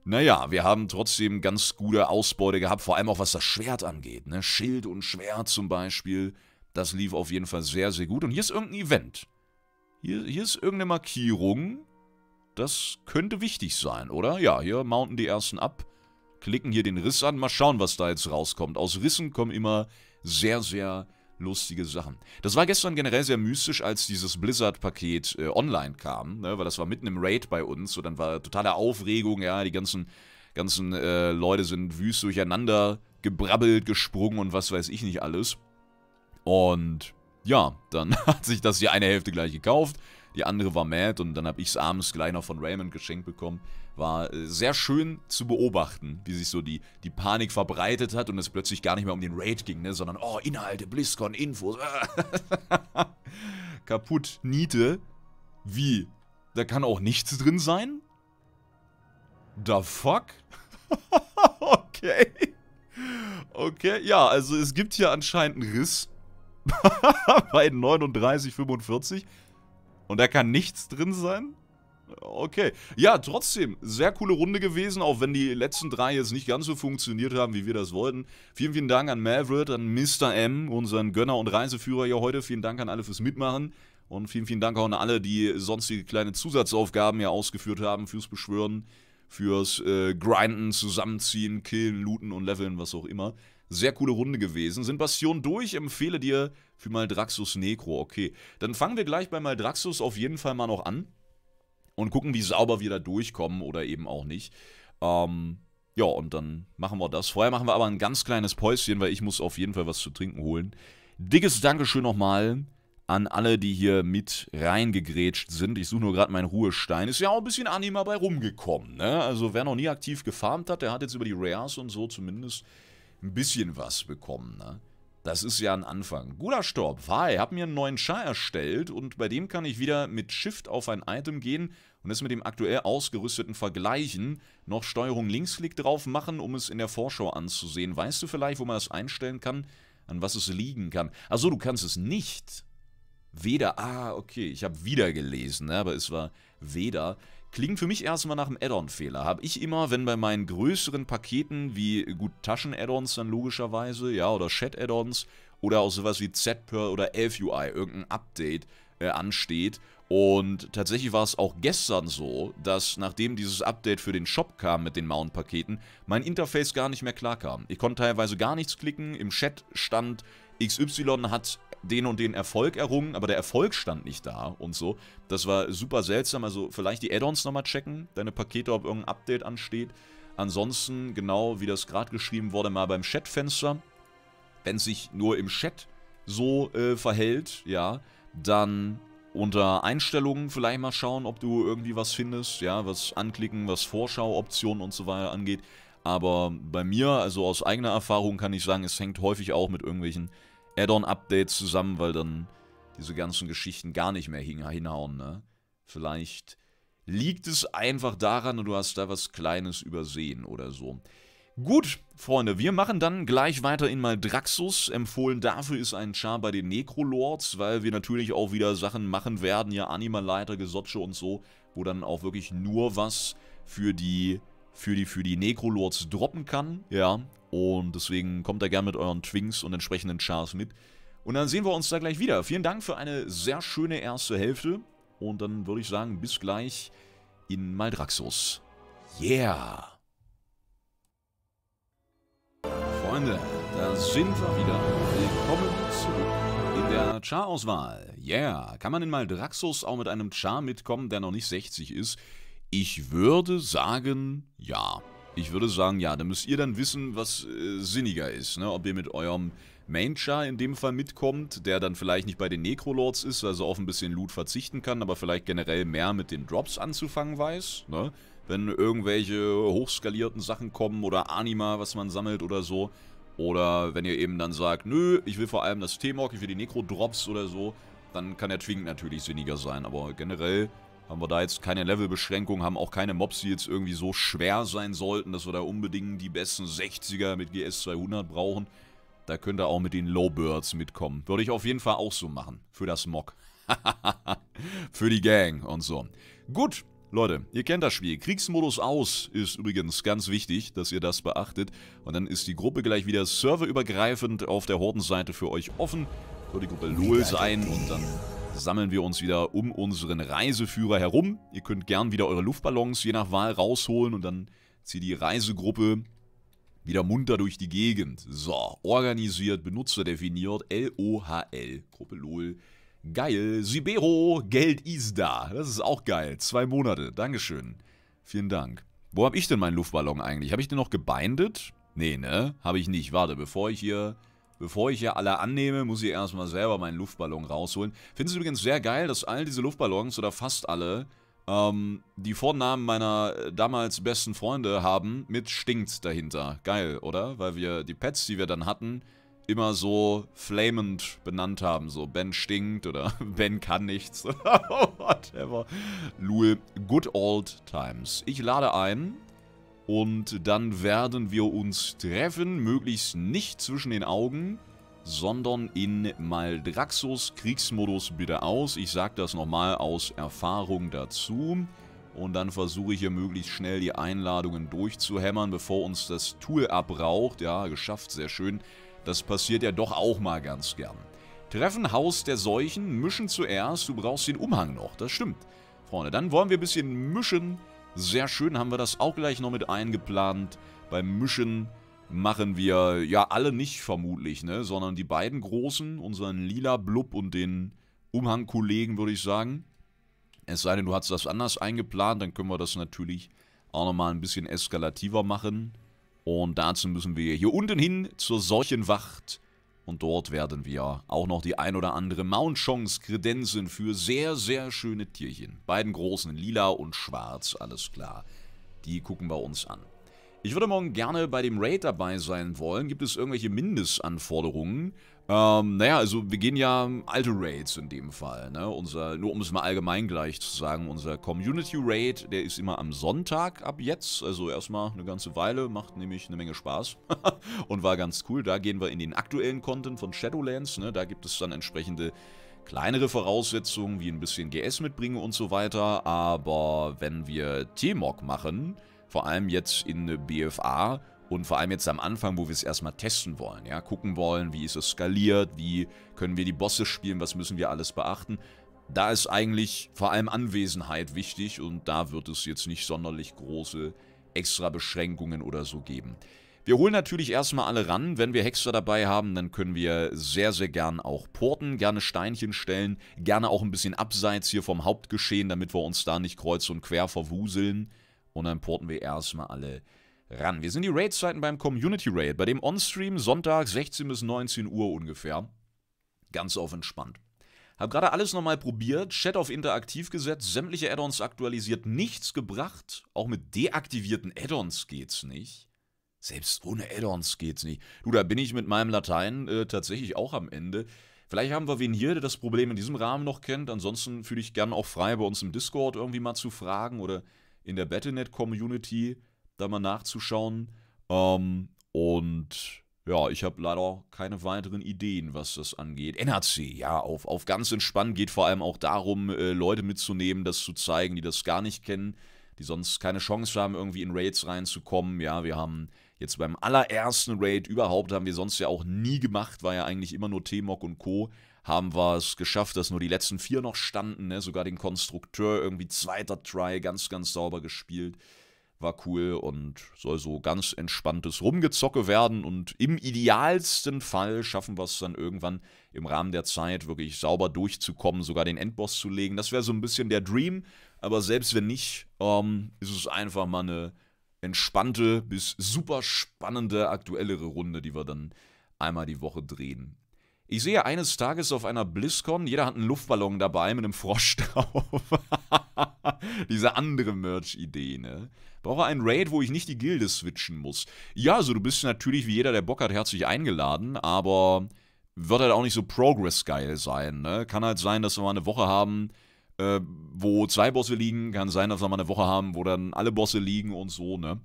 Naja, wir haben trotzdem ganz gute Ausbeute gehabt, vor allem auch was das Schwert angeht. Ne? Schild und Schwert zum Beispiel, das lief auf jeden Fall sehr, sehr gut. Und hier ist irgendein Event. Hier, hier ist irgendeine Markierung. Das könnte wichtig sein, oder? Ja, hier mounten die ersten ab. Klicken hier den Riss an. Mal schauen, was da jetzt rauskommt. Aus Rissen kommen immer sehr, sehr lustige Sachen. Das war gestern generell sehr mystisch, als dieses Blizzard-Paket äh, online kam, ne? weil das war mitten im Raid bei uns und dann war totale Aufregung, ja, die ganzen, ganzen äh, Leute sind wüst durcheinander gebrabbelt, gesprungen und was weiß ich nicht alles. Und ja, dann hat sich das die eine Hälfte gleich gekauft. Die andere war mad und dann habe ich es abends gleich noch von Raymond geschenkt bekommen. War äh, sehr schön zu beobachten, wie sich so die, die Panik verbreitet hat und es plötzlich gar nicht mehr um den Raid ging, ne, sondern, oh, Inhalte, BlizzCon, Infos. Kaputt, Niete. Wie? Da kann auch nichts drin sein? The fuck? okay. Okay, ja, also es gibt hier anscheinend einen Riss bei 39,45 und da kann nichts drin sein? Okay. Ja, trotzdem, sehr coole Runde gewesen, auch wenn die letzten drei jetzt nicht ganz so funktioniert haben, wie wir das wollten. Vielen, vielen Dank an Maverick, an Mr. M, unseren Gönner und Reiseführer hier heute. Vielen Dank an alle fürs Mitmachen. Und vielen, vielen Dank auch an alle, die sonstige kleine Zusatzaufgaben hier ausgeführt haben, fürs Beschwören, fürs äh, Grinden, Zusammenziehen, Killen, Looten und Leveln, was auch immer. Sehr coole Runde gewesen. Sind Bastion durch, empfehle dir für Maldraxus Necro. Okay, dann fangen wir gleich bei Maldraxus auf jeden Fall mal noch an. Und gucken, wie sauber wir da durchkommen oder eben auch nicht. Ähm, ja, und dann machen wir das. Vorher machen wir aber ein ganz kleines Päuschen, weil ich muss auf jeden Fall was zu trinken holen. Dickes Dankeschön nochmal an alle, die hier mit reingegrätscht sind. Ich suche nur gerade meinen Ruhestein. Ist ja auch ein bisschen Anima bei rumgekommen, ne? Also wer noch nie aktiv gefarmt hat, der hat jetzt über die Rares und so zumindest ein bisschen was bekommen. Ne? Das ist ja ein Anfang. Gulastorb, hi, hab mir einen neuen Char erstellt und bei dem kann ich wieder mit Shift auf ein Item gehen und es mit dem aktuell ausgerüsteten vergleichen. Noch Steuerung Linksklick drauf machen, um es in der Vorschau anzusehen. Weißt du vielleicht, wo man das einstellen kann? An was es liegen kann? Achso, du kannst es nicht. Weder, ah, okay, ich habe wieder gelesen, ne? aber es war weder. Klingt für mich erstmal nach einem Add-on-Fehler. Habe ich immer, wenn bei meinen größeren Paketen, wie gut Taschen-Add-ons dann logischerweise, ja, oder Chat-Add-ons, oder auch sowas wie Z-Pearl oder LFUI, irgendein Update äh, ansteht. Und tatsächlich war es auch gestern so, dass nachdem dieses Update für den Shop kam mit den Mount-Paketen, mein Interface gar nicht mehr klar kam. Ich konnte teilweise gar nichts klicken, im Chat stand XY hat den und den Erfolg errungen, aber der Erfolg stand nicht da und so. Das war super seltsam. Also vielleicht die Add-ons nochmal checken, deine Pakete, ob irgendein Update ansteht. Ansonsten, genau wie das gerade geschrieben wurde, mal beim Chatfenster. Wenn es sich nur im Chat so äh, verhält, ja, dann unter Einstellungen vielleicht mal schauen, ob du irgendwie was findest, ja, was anklicken, was Vorschauoptionen und so weiter angeht. Aber bei mir, also aus eigener Erfahrung kann ich sagen, es hängt häufig auch mit irgendwelchen Add-on-Update zusammen, weil dann diese ganzen Geschichten gar nicht mehr hinhauen, ne? Vielleicht liegt es einfach daran und du hast da was Kleines übersehen oder so. Gut, Freunde, wir machen dann gleich weiter in Maldraxus. Empfohlen dafür ist ein Char bei den Necrolords, weil wir natürlich auch wieder Sachen machen werden, ja, Animaleiter, Gesotsche und so, wo dann auch wirklich nur was für die für die, für die Necrolords droppen kann. Ja, und deswegen kommt da gerne mit euren Twings und entsprechenden Chars mit. Und dann sehen wir uns da gleich wieder. Vielen Dank für eine sehr schöne erste Hälfte. Und dann würde ich sagen, bis gleich in Maldraxus. Yeah! Freunde, da sind wir wieder. Willkommen zurück in der Char-Auswahl. Yeah! Kann man in Maldraxus auch mit einem Char mitkommen, der noch nicht 60 ist? Ich würde sagen, ja. Ich würde sagen, ja. Da müsst ihr dann wissen, was äh, sinniger ist. Ne? Ob ihr mit eurem Mancha in dem Fall mitkommt, der dann vielleicht nicht bei den Necrolords ist, also auf ein bisschen Loot verzichten kann, aber vielleicht generell mehr mit den Drops anzufangen weiß. Ne? Wenn irgendwelche hochskalierten Sachen kommen oder Anima, was man sammelt oder so. Oder wenn ihr eben dann sagt, nö, ich will vor allem das T-Mog, ich will die Necro-Drops oder so, dann kann der Twink natürlich sinniger sein. Aber generell haben wir da jetzt keine Levelbeschränkung, haben auch keine Mobs, die jetzt irgendwie so schwer sein sollten, dass wir da unbedingt die besten 60er mit GS 200 brauchen. Da könnt ihr auch mit den Lowbirds mitkommen. Würde ich auf jeden Fall auch so machen. Für das Mock. für die Gang und so. Gut, Leute, ihr kennt das Spiel. Kriegsmodus aus ist übrigens ganz wichtig, dass ihr das beachtet. Und dann ist die Gruppe gleich wieder serverübergreifend auf der Hordenseite für euch offen. Soll die Gruppe LOL sein und dann sammeln wir uns wieder um unseren Reiseführer herum. Ihr könnt gern wieder eure Luftballons je nach Wahl rausholen und dann zieht die Reisegruppe wieder munter durch die Gegend. So, organisiert, Benutzer definiert, L-O-H-L, Gruppe LOL. Geil, Sibero, Geld ist da. Das ist auch geil. Zwei Monate, Dankeschön. Vielen Dank. Wo habe ich denn meinen Luftballon eigentlich? Habe ich den noch gebindet? Nee, ne? Habe ich nicht. Warte, bevor ich hier Bevor ich hier alle annehme, muss ich erstmal selber meinen Luftballon rausholen. Finde es übrigens sehr geil, dass all diese Luftballons, oder fast alle, ähm, die Vornamen meiner äh, damals besten Freunde haben mit stinkt dahinter. Geil, oder? Weil wir die Pets, die wir dann hatten, immer so flamend benannt haben. So Ben stinkt oder Ben kann nichts. Whatever. Lul. Good old times. Ich lade ein. Und dann werden wir uns treffen, möglichst nicht zwischen den Augen, sondern in Maldraxos Kriegsmodus bitte aus. Ich sage das nochmal aus Erfahrung dazu. Und dann versuche ich hier möglichst schnell die Einladungen durchzuhämmern, bevor uns das Tool abraucht. Ja, geschafft, sehr schön. Das passiert ja doch auch mal ganz gern. Treffen Haus der Seuchen, mischen zuerst. Du brauchst den Umhang noch, das stimmt. Freunde, dann wollen wir ein bisschen mischen. Sehr schön haben wir das auch gleich noch mit eingeplant. Beim Mischen machen wir, ja alle nicht vermutlich, ne, sondern die beiden Großen, unseren Lila Blub und den Umhangkollegen, würde ich sagen. Es sei denn, du hast das anders eingeplant, dann können wir das natürlich auch nochmal ein bisschen eskalativer machen. Und dazu müssen wir hier unten hin zur Seuchenwacht und dort werden wir auch noch die ein oder andere Mountchance kredenzen für sehr, sehr schöne Tierchen. Beiden großen, lila und schwarz, alles klar. Die gucken wir uns an. Ich würde morgen gerne bei dem Raid dabei sein wollen. Gibt es irgendwelche Mindestanforderungen? Ähm, naja, also wir gehen ja alte Raids in dem Fall, ne? Unser, nur um es mal allgemein gleich zu sagen, unser Community Raid, der ist immer am Sonntag ab jetzt, also erstmal eine ganze Weile, macht nämlich eine Menge Spaß und war ganz cool. Da gehen wir in den aktuellen Content von Shadowlands, ne? Da gibt es dann entsprechende kleinere Voraussetzungen, wie ein bisschen GS mitbringen und so weiter, aber wenn wir T-Mog machen, vor allem jetzt in BFA, und vor allem jetzt am Anfang, wo wir es erstmal testen wollen, ja, gucken wollen, wie ist es skaliert, wie können wir die Bosse spielen, was müssen wir alles beachten. Da ist eigentlich vor allem Anwesenheit wichtig und da wird es jetzt nicht sonderlich große extra Beschränkungen oder so geben. Wir holen natürlich erstmal alle ran. Wenn wir Hexer dabei haben, dann können wir sehr, sehr gern auch porten, gerne Steinchen stellen, gerne auch ein bisschen abseits hier vom Hauptgeschehen, damit wir uns da nicht kreuz und quer verwuseln. Und dann porten wir erstmal alle ran. Wir sind die Raid-Zeiten beim Community Raid, bei dem Onstream Sonntag 16 bis 19 Uhr ungefähr. Ganz auf entspannt. Hab gerade alles nochmal probiert, Chat auf interaktiv gesetzt, sämtliche Add-ons aktualisiert, nichts gebracht. Auch mit deaktivierten Add-ons geht's nicht. Selbst ohne Add-ons geht's nicht. Du, da bin ich mit meinem Latein äh, tatsächlich auch am Ende. Vielleicht haben wir wen hier, der das Problem in diesem Rahmen noch kennt. Ansonsten fühle ich gern auch frei, bei uns im Discord irgendwie mal zu fragen oder in der Battlenet-Community da mal nachzuschauen. Ähm, und ja, ich habe leider keine weiteren Ideen, was das angeht. NHC, ja, auf, auf ganz entspannt geht vor allem auch darum, äh, Leute mitzunehmen, das zu zeigen, die das gar nicht kennen, die sonst keine Chance haben, irgendwie in Raids reinzukommen. Ja, wir haben jetzt beim allerersten Raid überhaupt, haben wir sonst ja auch nie gemacht, war ja eigentlich immer nur T-Mock und Co haben wir es geschafft, dass nur die letzten vier noch standen, ne? sogar den Konstrukteur irgendwie zweiter Try ganz, ganz sauber gespielt war cool und soll so ganz entspanntes Rumgezocke werden und im idealsten Fall schaffen wir es dann irgendwann im Rahmen der Zeit wirklich sauber durchzukommen, sogar den Endboss zu legen. Das wäre so ein bisschen der Dream, aber selbst wenn nicht, ähm, ist es einfach mal eine entspannte bis super spannende aktuellere Runde, die wir dann einmal die Woche drehen ich sehe eines Tages auf einer BlizzCon, jeder hat einen Luftballon dabei mit einem Frosch drauf. Diese andere Merch-Idee, ne? Brauche einen Raid, wo ich nicht die Gilde switchen muss. Ja, also du bist natürlich wie jeder, der Bock hat, herzlich eingeladen, aber wird halt auch nicht so Progress-geil sein, ne? Kann halt sein, dass wir mal eine Woche haben, äh, wo zwei Bosse liegen. Kann sein, dass wir mal eine Woche haben, wo dann alle Bosse liegen und so, ne?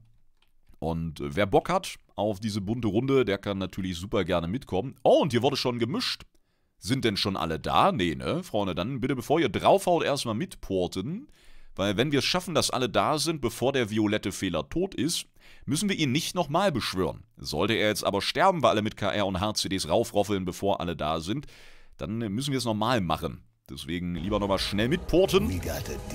Und äh, wer Bock hat auf diese bunte Runde, der kann natürlich super gerne mitkommen. Oh, und hier wurde schon gemischt. Sind denn schon alle da? Nee, ne? Freunde, dann bitte bevor ihr draufhaut, erstmal mitporten. Weil wenn wir es schaffen, dass alle da sind, bevor der violette Fehler tot ist, müssen wir ihn nicht nochmal beschwören. Sollte er jetzt aber sterben, weil alle mit KR und HCDs raufroffeln, bevor alle da sind, dann müssen wir es nochmal machen. Deswegen lieber nochmal schnell mitporten,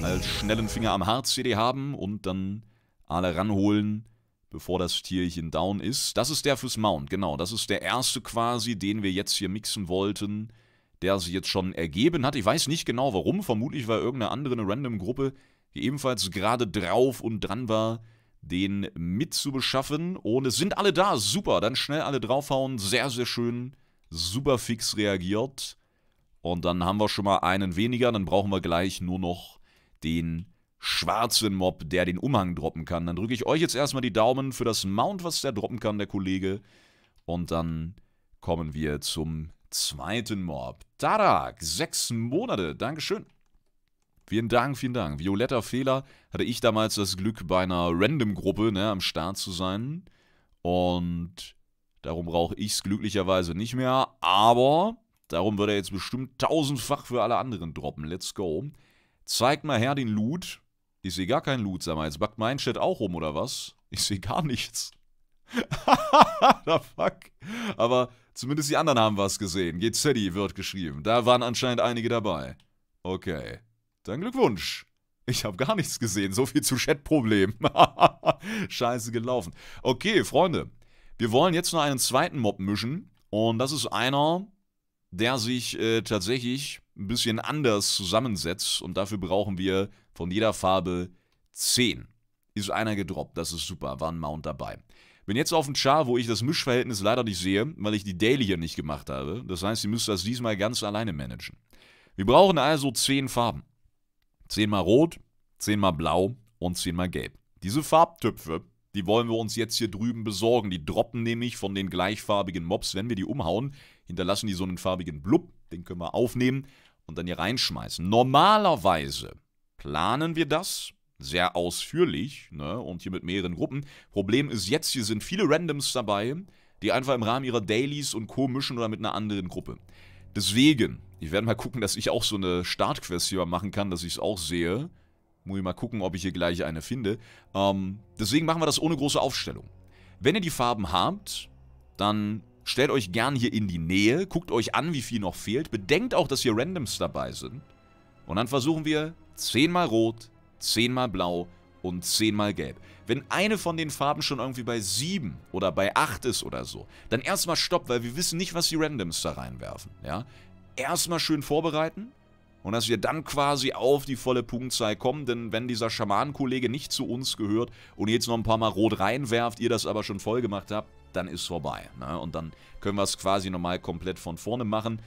als schnellen Finger am HCD haben und dann alle ranholen bevor das Tierchen down ist. Das ist der fürs Mount, genau. Das ist der erste quasi, den wir jetzt hier mixen wollten, der sich jetzt schon ergeben hat. Ich weiß nicht genau warum, vermutlich war irgendeine andere eine random Gruppe, die ebenfalls gerade drauf und dran war, den mitzubeschaffen. Und es sind alle da, super, dann schnell alle draufhauen, sehr, sehr schön, super fix reagiert. Und dann haben wir schon mal einen weniger, dann brauchen wir gleich nur noch den schwarzen Mob, der den Umhang droppen kann. Dann drücke ich euch jetzt erstmal die Daumen für das Mount, was der droppen kann, der Kollege. Und dann kommen wir zum zweiten Mob. Tarak, sechs Monate. Dankeschön. Vielen Dank, vielen Dank. Violetter Fehler hatte ich damals das Glück, bei einer Random-Gruppe ne, am Start zu sein. Und darum brauche ich es glücklicherweise nicht mehr. Aber darum wird er jetzt bestimmt tausendfach für alle anderen droppen. Let's go. Zeigt mal her den Loot. Ich sehe gar keinen Loot, sag mal. Jetzt backt mein Shit auch rum, oder was? Ich sehe gar nichts. the fuck? Aber zumindest die anderen haben was gesehen. GZ wird geschrieben. Da waren anscheinend einige dabei. Okay. Dann Glückwunsch. Ich habe gar nichts gesehen. So viel zu Chatproblemen. Scheiße gelaufen. Okay, Freunde. Wir wollen jetzt noch einen zweiten Mob mischen. Und das ist einer, der sich äh, tatsächlich ein bisschen anders zusammensetzt. Und dafür brauchen wir von jeder Farbe 10. Ist einer gedroppt, das ist super, war ein Mount dabei. Bin jetzt auf dem Char, wo ich das Mischverhältnis leider nicht sehe, weil ich die Daily hier nicht gemacht habe. Das heißt, ihr müsst das diesmal ganz alleine managen. Wir brauchen also 10 Farben. 10 mal rot, 10 mal blau und 10 mal gelb. Diese Farbtöpfe, die wollen wir uns jetzt hier drüben besorgen. Die droppen nämlich von den gleichfarbigen Mobs. Wenn wir die umhauen, hinterlassen die so einen farbigen Blub. Den können wir aufnehmen und dann hier reinschmeißen. Normalerweise planen wir das sehr ausführlich ne? und hier mit mehreren Gruppen. Problem ist jetzt, hier sind viele Randoms dabei, die einfach im Rahmen ihrer Dailies und Co. mischen oder mit einer anderen Gruppe. Deswegen, ich werde mal gucken, dass ich auch so eine Startquest hier machen kann, dass ich es auch sehe. Muss ich mal gucken, ob ich hier gleich eine finde. Ähm, deswegen machen wir das ohne große Aufstellung. Wenn ihr die Farben habt, dann stellt euch gern hier in die Nähe, guckt euch an, wie viel noch fehlt. Bedenkt auch, dass hier Randoms dabei sind. Und dann versuchen wir 10 mal rot, 10 mal blau und 10 mal gelb. Wenn eine von den Farben schon irgendwie bei 7 oder bei 8 ist oder so, dann erstmal stopp, weil wir wissen nicht, was die Randoms da reinwerfen. Ja? Erstmal schön vorbereiten, und dass wir dann quasi auf die volle Punktzahl kommen, denn wenn dieser Schamanenkollege nicht zu uns gehört und jetzt noch ein paar Mal rot reinwerft, ihr das aber schon voll gemacht habt, dann ist vorbei. Ne? Und dann können wir es quasi nochmal komplett von vorne machen.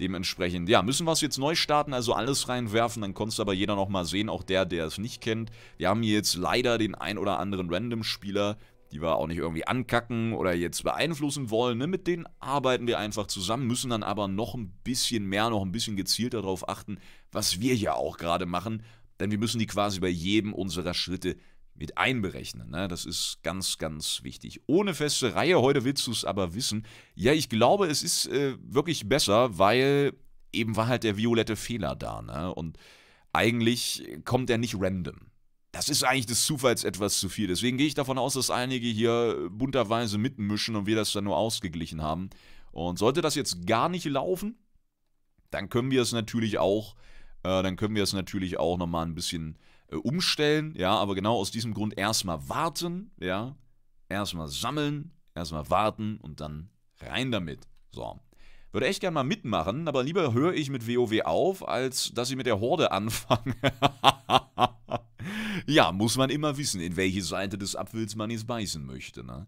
Dementsprechend, ja, müssen wir es jetzt neu starten, also alles reinwerfen, dann konntest es aber jeder nochmal sehen, auch der, der es nicht kennt. Wir haben hier jetzt leider den ein oder anderen Random-Spieler, die wir auch nicht irgendwie ankacken oder jetzt beeinflussen wollen. Ne? Mit denen arbeiten wir einfach zusammen, müssen dann aber noch ein bisschen mehr, noch ein bisschen gezielter darauf achten, was wir hier auch gerade machen. Denn wir müssen die quasi bei jedem unserer Schritte mit einberechnen. Ne? Das ist ganz, ganz wichtig. Ohne feste Reihe, heute willst du es aber wissen. Ja, ich glaube, es ist äh, wirklich besser, weil eben war halt der violette Fehler da. Ne? Und eigentlich kommt er nicht random. Das ist eigentlich des Zufalls etwas zu viel. Deswegen gehe ich davon aus, dass einige hier bunterweise mitmischen und wir das dann nur ausgeglichen haben. Und sollte das jetzt gar nicht laufen, dann können wir es natürlich auch, äh, dann können wir es natürlich auch nochmal ein bisschen äh, umstellen, ja, aber genau aus diesem Grund erstmal warten, ja, erstmal sammeln, erstmal warten und dann rein damit. So. Würde echt gern mal mitmachen, aber lieber höre ich mit WoW auf, als dass ich mit der Horde anfange. ja, muss man immer wissen, in welche Seite des Apfels man jetzt beißen möchte, ne?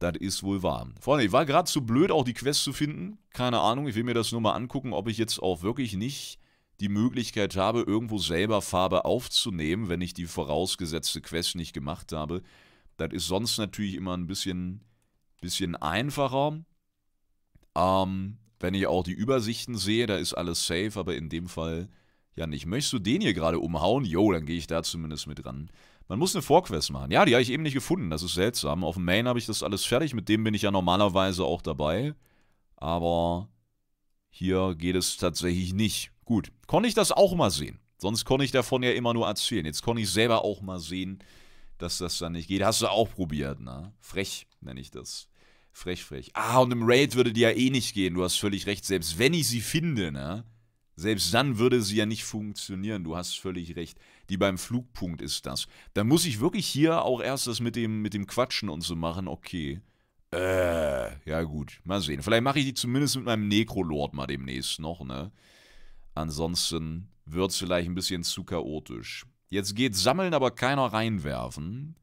Das ist wohl wahr. Freunde, ich war gerade zu blöd, auch die Quest zu finden. Keine Ahnung, ich will mir das nur mal angucken, ob ich jetzt auch wirklich nicht die Möglichkeit habe, irgendwo selber Farbe aufzunehmen, wenn ich die vorausgesetzte Quest nicht gemacht habe. Das ist sonst natürlich immer ein bisschen, bisschen einfacher. Ähm, wenn ich auch die Übersichten sehe, da ist alles safe, aber in dem Fall ja nicht. Möchtest du den hier gerade umhauen? Jo, dann gehe ich da zumindest mit ran. Man muss eine Vorquest machen. Ja, die habe ich eben nicht gefunden. Das ist seltsam. Auf dem Main habe ich das alles fertig. Mit dem bin ich ja normalerweise auch dabei. Aber hier geht es tatsächlich nicht. Gut, konnte ich das auch mal sehen. Sonst konnte ich davon ja immer nur erzählen. Jetzt konnte ich selber auch mal sehen, dass das dann nicht geht. Hast du auch probiert, ne? Frech nenne ich das. Frech, frech. Ah, und im Raid würde die ja eh nicht gehen. Du hast völlig recht. Selbst wenn ich sie finde, ne? Selbst dann würde sie ja nicht funktionieren. Du hast völlig recht. Die beim Flugpunkt ist das. Da muss ich wirklich hier auch erst das mit dem, mit dem Quatschen und so machen. Okay. Äh, ja gut. Mal sehen. Vielleicht mache ich die zumindest mit meinem Necrolord mal demnächst noch, ne? Ansonsten wird es vielleicht ein bisschen zu chaotisch. Jetzt geht sammeln, aber keiner reinwerfen.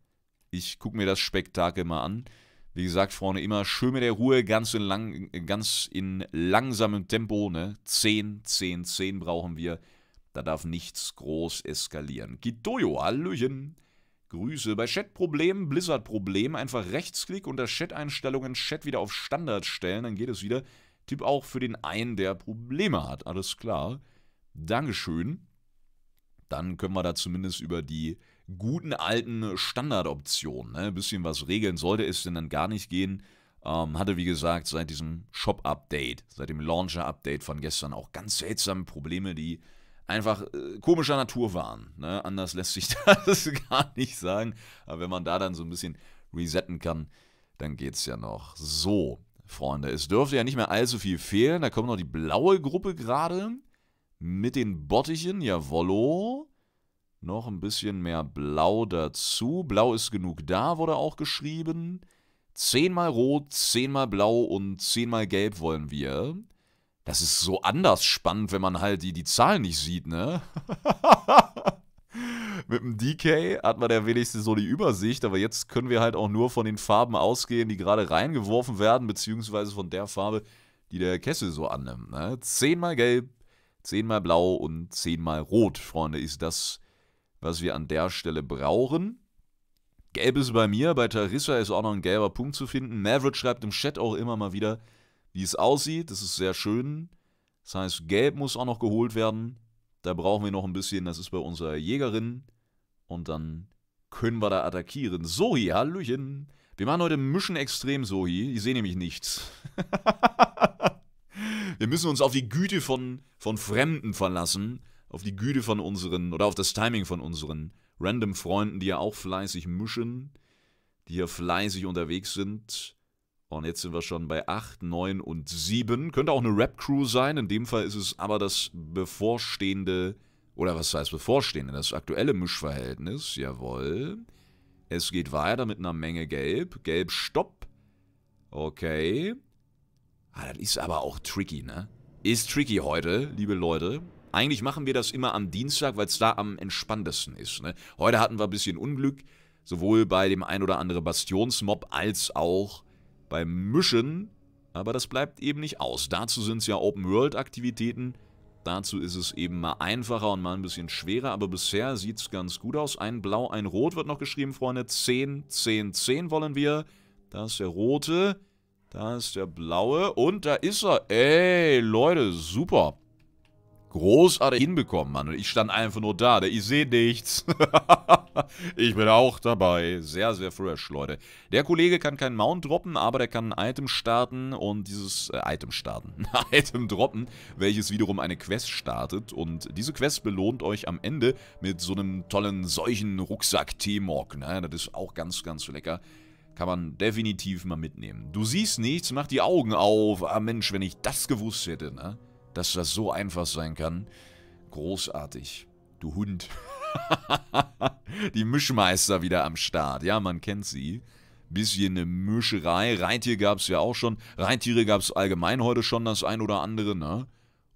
Ich gucke mir das Spektakel mal an. Wie gesagt, Freunde, immer schön mit der Ruhe, ganz in, lang, ganz in langsamem Tempo. Ne? 10, 10, 10 brauchen wir. Da darf nichts groß eskalieren. Kitoyo, Hallöchen. Grüße. Bei Chat-Problemen, blizzard problemen einfach Rechtsklick unter Chat-Einstellungen, Chat wieder auf Standard stellen, dann geht es wieder. Tipp auch für den einen, der Probleme hat. Alles klar. Dankeschön. Dann können wir da zumindest über die guten alten Standardoptionen ne? ein bisschen was regeln. Sollte es denn dann gar nicht gehen, ähm, hatte wie gesagt seit diesem Shop-Update, seit dem Launcher-Update von gestern auch ganz seltsame Probleme, die einfach äh, komischer Natur waren. Ne? Anders lässt sich das gar nicht sagen. Aber wenn man da dann so ein bisschen resetten kann, dann geht es ja noch. So, Freunde. Es dürfte ja nicht mehr allzu viel fehlen. Da kommt noch die blaue Gruppe gerade. Mit den Bottichen, jawollo. Noch ein bisschen mehr Blau dazu. Blau ist genug da, wurde auch geschrieben. Zehnmal Rot, zehnmal Blau und zehnmal Gelb wollen wir. Das ist so anders spannend, wenn man halt die, die Zahlen nicht sieht, ne? Mit dem DK hat man ja wenigstens so die Übersicht, aber jetzt können wir halt auch nur von den Farben ausgehen, die gerade reingeworfen werden, beziehungsweise von der Farbe, die der Kessel so annimmt. Ne? Zehnmal gelb, zehnmal blau und zehnmal rot, Freunde, ist das, was wir an der Stelle brauchen. Gelb ist bei mir, bei Tarissa ist auch noch ein gelber Punkt zu finden. Maverick schreibt im Chat auch immer mal wieder, wie es aussieht. Das ist sehr schön. Das heißt, gelb muss auch noch geholt werden. Da brauchen wir noch ein bisschen, das ist bei unserer Jägerin. Und dann können wir da attackieren. Sohi, Hallöchen. Wir machen heute Mischen extrem, Sohi. Ich sehe nämlich nichts. wir müssen uns auf die Güte von, von Fremden verlassen. Auf die Güte von unseren, oder auf das Timing von unseren random Freunden, die ja auch fleißig mischen. Die ja fleißig unterwegs sind. Und jetzt sind wir schon bei 8, 9 und 7. Könnte auch eine Rap-Crew sein. In dem Fall ist es aber das bevorstehende, oder was heißt bevorstehende, das aktuelle Mischverhältnis. Jawohl. Es geht weiter mit einer Menge Gelb. Gelb, Stopp. Okay. Ah, das ist aber auch tricky, ne? Ist tricky heute, liebe Leute. Eigentlich machen wir das immer am Dienstag, weil es da am entspanntesten ist. Ne? Heute hatten wir ein bisschen Unglück, sowohl bei dem ein oder anderen Bastionsmob als auch beim Mischen, aber das bleibt eben nicht aus. Dazu sind es ja Open-World-Aktivitäten, dazu ist es eben mal einfacher und mal ein bisschen schwerer, aber bisher sieht es ganz gut aus. Ein Blau, ein Rot wird noch geschrieben, Freunde. 10, 10, 10 wollen wir. Da ist der Rote, da ist der Blaue und da ist er. Ey, Leute, super großartig hinbekommen, Mann. Und ich stand einfach nur da. ich sehe nichts. ich bin auch dabei. Sehr, sehr fresh, Leute. Der Kollege kann keinen Mount droppen, aber der kann ein Item starten und dieses äh, Item starten. Ein Item droppen, welches wiederum eine Quest startet. Und diese Quest belohnt euch am Ende mit so einem tollen solchen Rucksack T-Mog. Ne? Das ist auch ganz, ganz lecker kann man definitiv mal mitnehmen. Du siehst nichts, mach die Augen auf. Ah Mensch, wenn ich das gewusst hätte, ne? dass das so einfach sein kann. Großartig. Du Hund. die Mischmeister wieder am Start. Ja, man kennt sie. Bisschen eine Mischerei. Reintier gab es ja auch schon. Reintiere gab es allgemein heute schon das ein oder andere, ne?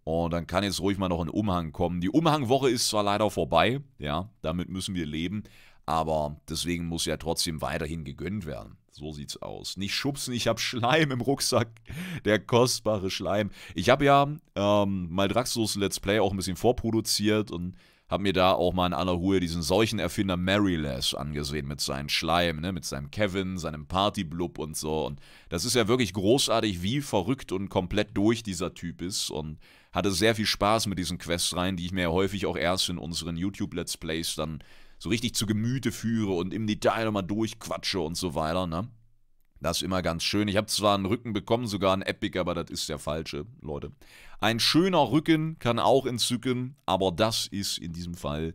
Und oh, dann kann jetzt ruhig mal noch ein Umhang kommen. Die Umhangwoche ist zwar leider vorbei, ja, damit müssen wir leben, aber deswegen muss ja trotzdem weiterhin gegönnt werden. So sieht's aus. Nicht schubsen, ich habe Schleim im Rucksack. Der kostbare Schleim. Ich habe ja ähm, mal Draxos Let's Play auch ein bisschen vorproduziert und habe mir da auch mal in aller Ruhe diesen Seuchenerfinder Maryless angesehen mit seinem Schleim, ne, mit seinem Kevin, seinem Partyblub und so. Und das ist ja wirklich großartig, wie verrückt und komplett durch dieser Typ ist. Und hatte sehr viel Spaß mit diesen Quests rein, die ich mir ja häufig auch erst in unseren YouTube-Let's Plays dann so richtig zu Gemüte führe und im Detail nochmal durchquatsche und so weiter, ne? Das ist immer ganz schön. Ich habe zwar einen Rücken bekommen, sogar einen Epic, aber das ist der falsche, Leute. Ein schöner Rücken kann auch entzücken, aber das ist in diesem Fall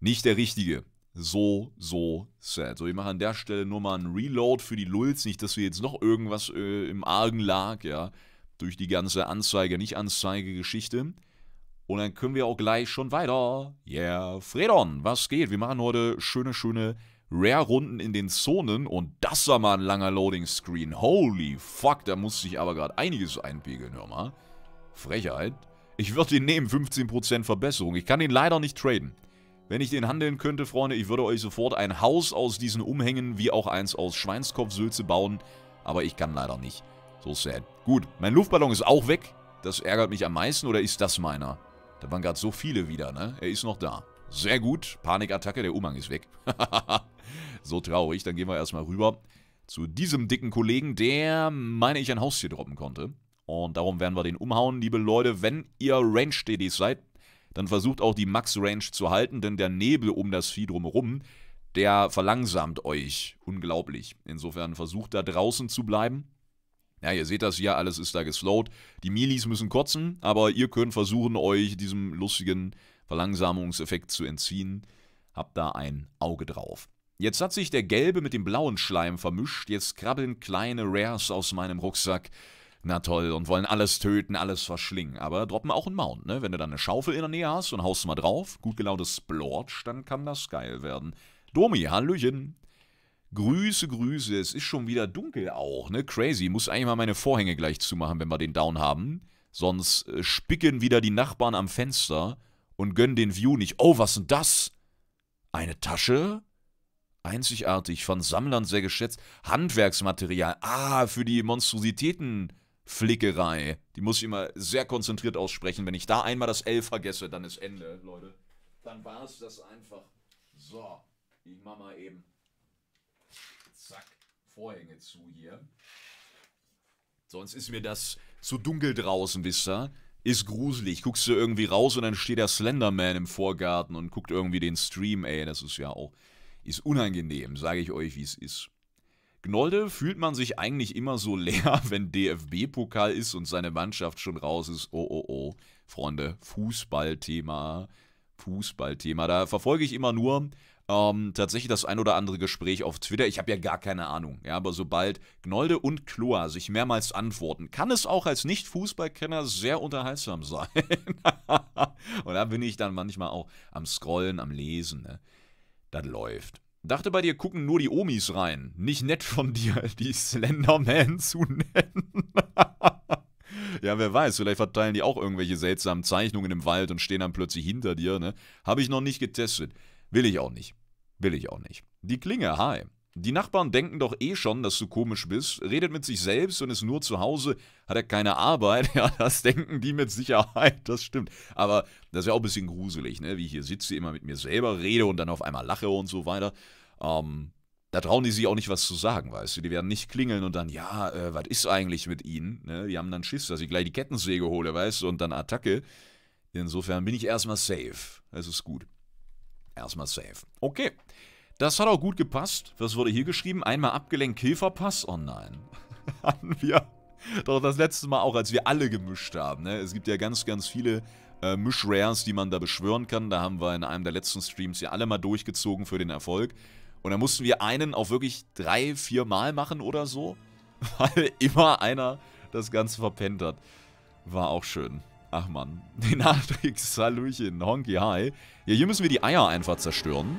nicht der richtige. So, so sad. So, ich mache an der Stelle nur mal einen Reload für die Lulz. Nicht, dass hier jetzt noch irgendwas äh, im Argen lag, ja. Durch die ganze Anzeige, Nicht-Anzeige-Geschichte. Und dann können wir auch gleich schon weiter. Yeah, Fredon, was geht? Wir machen heute schöne, schöne Rare-Runden in den Zonen. Und das war mal ein langer Loading-Screen. Holy fuck, da musste ich aber gerade einiges einpegeln, hör mal. Frechheit. Ich würde ihn nehmen, 15% Verbesserung. Ich kann ihn leider nicht traden. Wenn ich den handeln könnte, Freunde, ich würde euch sofort ein Haus aus diesen Umhängen wie auch eins aus Schweinskopfsülze bauen. Aber ich kann leider nicht. So sad. Gut, mein Luftballon ist auch weg. Das ärgert mich am meisten oder ist das meiner? Da waren gerade so viele wieder, ne? Er ist noch da. Sehr gut. Panikattacke, der Umhang ist weg. so traurig. Dann gehen wir erstmal rüber zu diesem dicken Kollegen, der, meine ich, ein Haustier droppen konnte. Und darum werden wir den umhauen. Liebe Leute, wenn ihr Range-DDs seid, dann versucht auch die Max-Range zu halten, denn der Nebel um das Vieh drumherum, der verlangsamt euch unglaublich. Insofern versucht da draußen zu bleiben. Ja, ihr seht das hier, alles ist da geslowt. Die Milis müssen kotzen, aber ihr könnt versuchen, euch diesem lustigen Verlangsamungseffekt zu entziehen. Habt da ein Auge drauf. Jetzt hat sich der gelbe mit dem blauen Schleim vermischt. Jetzt krabbeln kleine Rares aus meinem Rucksack. Na toll, und wollen alles töten, alles verschlingen. Aber droppen auch einen Mount, ne? Wenn du dann eine Schaufel in der Nähe hast und haust mal drauf, gut gelautes Splorch, dann kann das geil werden. Domi, Hallöchen. Grüße, Grüße. Es ist schon wieder dunkel auch, ne? Crazy. Muss eigentlich mal meine Vorhänge gleich zumachen, wenn wir den down haben. Sonst äh, spicken wieder die Nachbarn am Fenster und gönnen den View nicht. Oh, was denn das? Eine Tasche? Einzigartig, von Sammlern sehr geschätzt. Handwerksmaterial. Ah, für die Monstrositätenflickerei. Die muss ich immer sehr konzentriert aussprechen. Wenn ich da einmal das L vergesse, dann ist Ende, Leute. Dann war es das einfach. So, ich mach mal eben. Vorhänge zu hier. Sonst ist mir das zu dunkel draußen, wisst ihr? Ist gruselig. Guckst du irgendwie raus und dann steht der Slenderman im Vorgarten und guckt irgendwie den Stream, ey. Das ist ja auch. Ist unangenehm, sage ich euch, wie es ist. Gnolde fühlt man sich eigentlich immer so leer, wenn DFB-Pokal ist und seine Mannschaft schon raus ist. Oh, oh, oh. Freunde, Fußballthema. Fußballthema. Da verfolge ich immer nur ähm, tatsächlich das ein oder andere Gespräch auf Twitter. Ich habe ja gar keine Ahnung. Ja, aber sobald Gnolde und Kloa sich mehrmals antworten, kann es auch als Nicht-Fußballkenner sehr unterhaltsam sein. und da bin ich dann manchmal auch am Scrollen, am Lesen. Ne? Das läuft. Dachte bei dir, gucken nur die Omis rein. Nicht nett von dir, die Slenderman zu nennen. ja, wer weiß, vielleicht verteilen die auch irgendwelche seltsamen Zeichnungen im Wald und stehen dann plötzlich hinter dir, ne? Habe ich noch nicht getestet. Will ich auch nicht. Will ich auch nicht. Die Klinge, hi. Die Nachbarn denken doch eh schon, dass du komisch bist, redet mit sich selbst und ist nur zu Hause, hat er keine Arbeit. Ja, das denken die mit Sicherheit, das stimmt. Aber das ist ja auch ein bisschen gruselig, ne? wie ich hier sitze, immer mit mir selber rede und dann auf einmal lache und so weiter. Ähm, da trauen die sich auch nicht was zu sagen, weißt du. Die werden nicht klingeln und dann, ja, äh, was ist eigentlich mit ihnen? Ne? Die haben dann Schiss, dass ich gleich die Kettensäge hole, weißt du, und dann Attacke. Insofern bin ich erstmal safe. Es ist gut. Erstmal safe. Okay. Das hat auch gut gepasst. Was wurde hier geschrieben? Einmal abgelenkt, Käferpass? Oh nein. Hatten wir doch das letzte Mal auch, als wir alle gemischt haben. Ne? Es gibt ja ganz, ganz viele äh, Misch-Rares, die man da beschwören kann. Da haben wir in einem der letzten Streams ja alle mal durchgezogen für den Erfolg. Und da mussten wir einen auch wirklich drei, vier Mal machen oder so. Weil immer einer das Ganze verpennt hat. War auch schön. Ach man. Den Natrix, Hallöchen, Honky, hi. Ja, hier müssen wir die Eier einfach zerstören.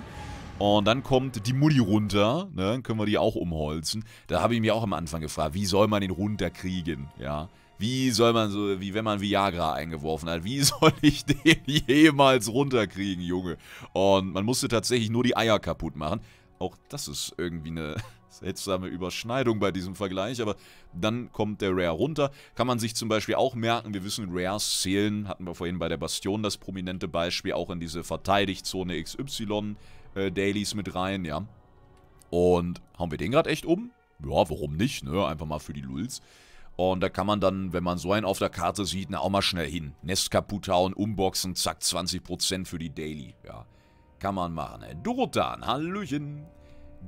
Und dann kommt die Mutti runter, ne? Dann können wir die auch umholzen. Da habe ich mich auch am Anfang gefragt, wie soll man den runterkriegen, ja? Wie soll man so, wie wenn man Viagra eingeworfen hat, wie soll ich den jemals runterkriegen, Junge? Und man musste tatsächlich nur die Eier kaputt machen. Auch das ist irgendwie eine Seltsame Überschneidung bei diesem Vergleich, aber dann kommt der Rare runter. Kann man sich zum Beispiel auch merken, wir wissen, Rares zählen, hatten wir vorhin bei der Bastion das prominente Beispiel, auch in diese Verteidigzone XY äh, Dailies mit rein, ja. Und haben wir den gerade echt um? Ja, warum nicht, ne? Einfach mal für die Lulz. Und da kann man dann, wenn man so einen auf der Karte sieht, na, auch mal schnell hin. Nest kaputt hauen, umboxen, zack, 20% für die Daily. Ja, kann man machen. Ne? Dorotan, Hallöchen.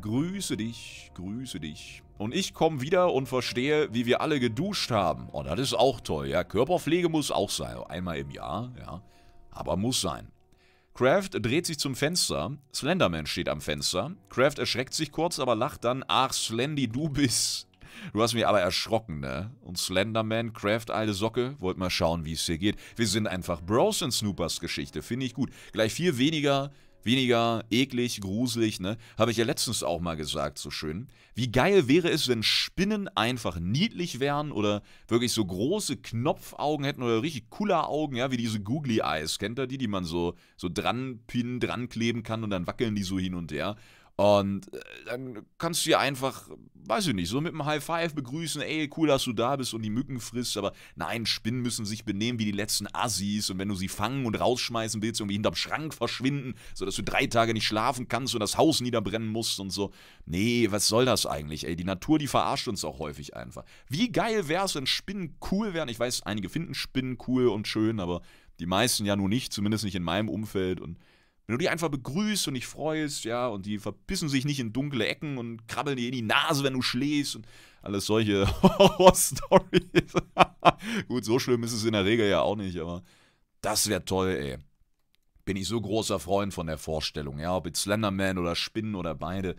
Grüße dich, grüße dich. Und ich komme wieder und verstehe, wie wir alle geduscht haben. oh, das ist auch toll, ja. Körperpflege muss auch sein. Einmal im Jahr, ja. Aber muss sein. Kraft dreht sich zum Fenster. Slenderman steht am Fenster. Kraft erschreckt sich kurz, aber lacht dann. Ach, Slendy, du bist. Du hast mich aber erschrocken, ne? Und Slenderman, Kraft, alte Socke. Wollt mal schauen, wie es hier geht. Wir sind einfach Bros in Snoopers Geschichte. Finde ich gut. Gleich viel weniger weniger eklig, gruselig, ne? Habe ich ja letztens auch mal gesagt, so schön. Wie geil wäre es, wenn Spinnen einfach niedlich wären oder wirklich so große Knopfaugen hätten oder richtig cooler Augen, ja, wie diese Googly Eyes. Kennt ihr die, die man so, so dran pinnen, dran kleben kann und dann wackeln die so hin und her? Und äh, dann kannst du ja einfach, weiß ich nicht, so mit einem High Five begrüßen, ey, cool, dass du da bist und die Mücken frisst, aber nein, Spinnen müssen sich benehmen wie die letzten Assis und wenn du sie fangen und rausschmeißen willst, irgendwie hinterm Schrank verschwinden, sodass du drei Tage nicht schlafen kannst und das Haus niederbrennen musst und so. Nee, was soll das eigentlich, ey? Die Natur, die verarscht uns auch häufig einfach. Wie geil wär's, wenn Spinnen cool wären? Ich weiß, einige finden Spinnen cool und schön, aber die meisten ja nur nicht, zumindest nicht in meinem Umfeld und wenn du die einfach begrüßt und dich freust, ja, und die verbissen sich nicht in dunkle Ecken und krabbeln dir in die Nase, wenn du schläfst und alles solche Horror-Stories. Gut, so schlimm ist es in der Regel ja auch nicht, aber das wäre toll, ey. Bin ich so großer Freund von der Vorstellung, ja, ob jetzt Slenderman oder Spinnen oder beide.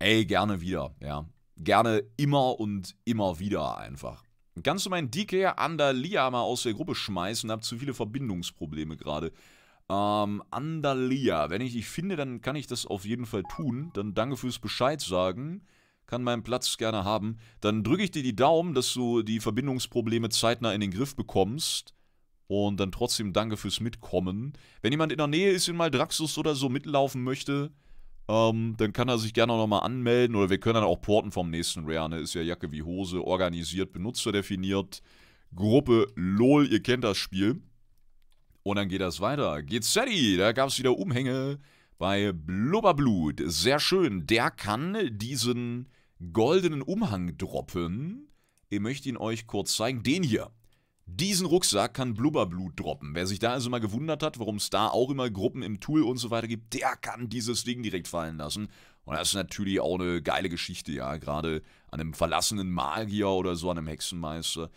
Ey, gerne wieder, ja. Gerne immer und immer wieder einfach. Kannst du meinen DK Ander Liama aus der Gruppe schmeißen? und Hab zu viele Verbindungsprobleme gerade. Ähm, Andalia. Wenn ich dich finde, dann kann ich das auf jeden Fall tun. Dann danke fürs Bescheid sagen. Kann meinen Platz gerne haben. Dann drücke ich dir die Daumen, dass du die Verbindungsprobleme zeitnah in den Griff bekommst. Und dann trotzdem danke fürs Mitkommen. Wenn jemand in der Nähe ist, in Maldraxus oder so mitlaufen möchte, ähm, dann kann er sich gerne nochmal anmelden. Oder wir können dann auch porten vom nächsten Rare. Ne? Ist ja Jacke wie Hose, organisiert, benutzerdefiniert. Gruppe LOL, ihr kennt das Spiel. Und dann geht das weiter. Gizzetti, da gab es wieder Umhänge bei Blubberblut. Sehr schön. Der kann diesen goldenen Umhang droppen. Ich möchte ihn euch kurz zeigen. Den hier. Diesen Rucksack kann Blubberblut droppen. Wer sich da also mal gewundert hat, warum es da auch immer Gruppen im Tool und so weiter gibt, der kann dieses Ding direkt fallen lassen. Und das ist natürlich auch eine geile Geschichte, ja. Gerade an einem verlassenen Magier oder so, an einem Hexenmeister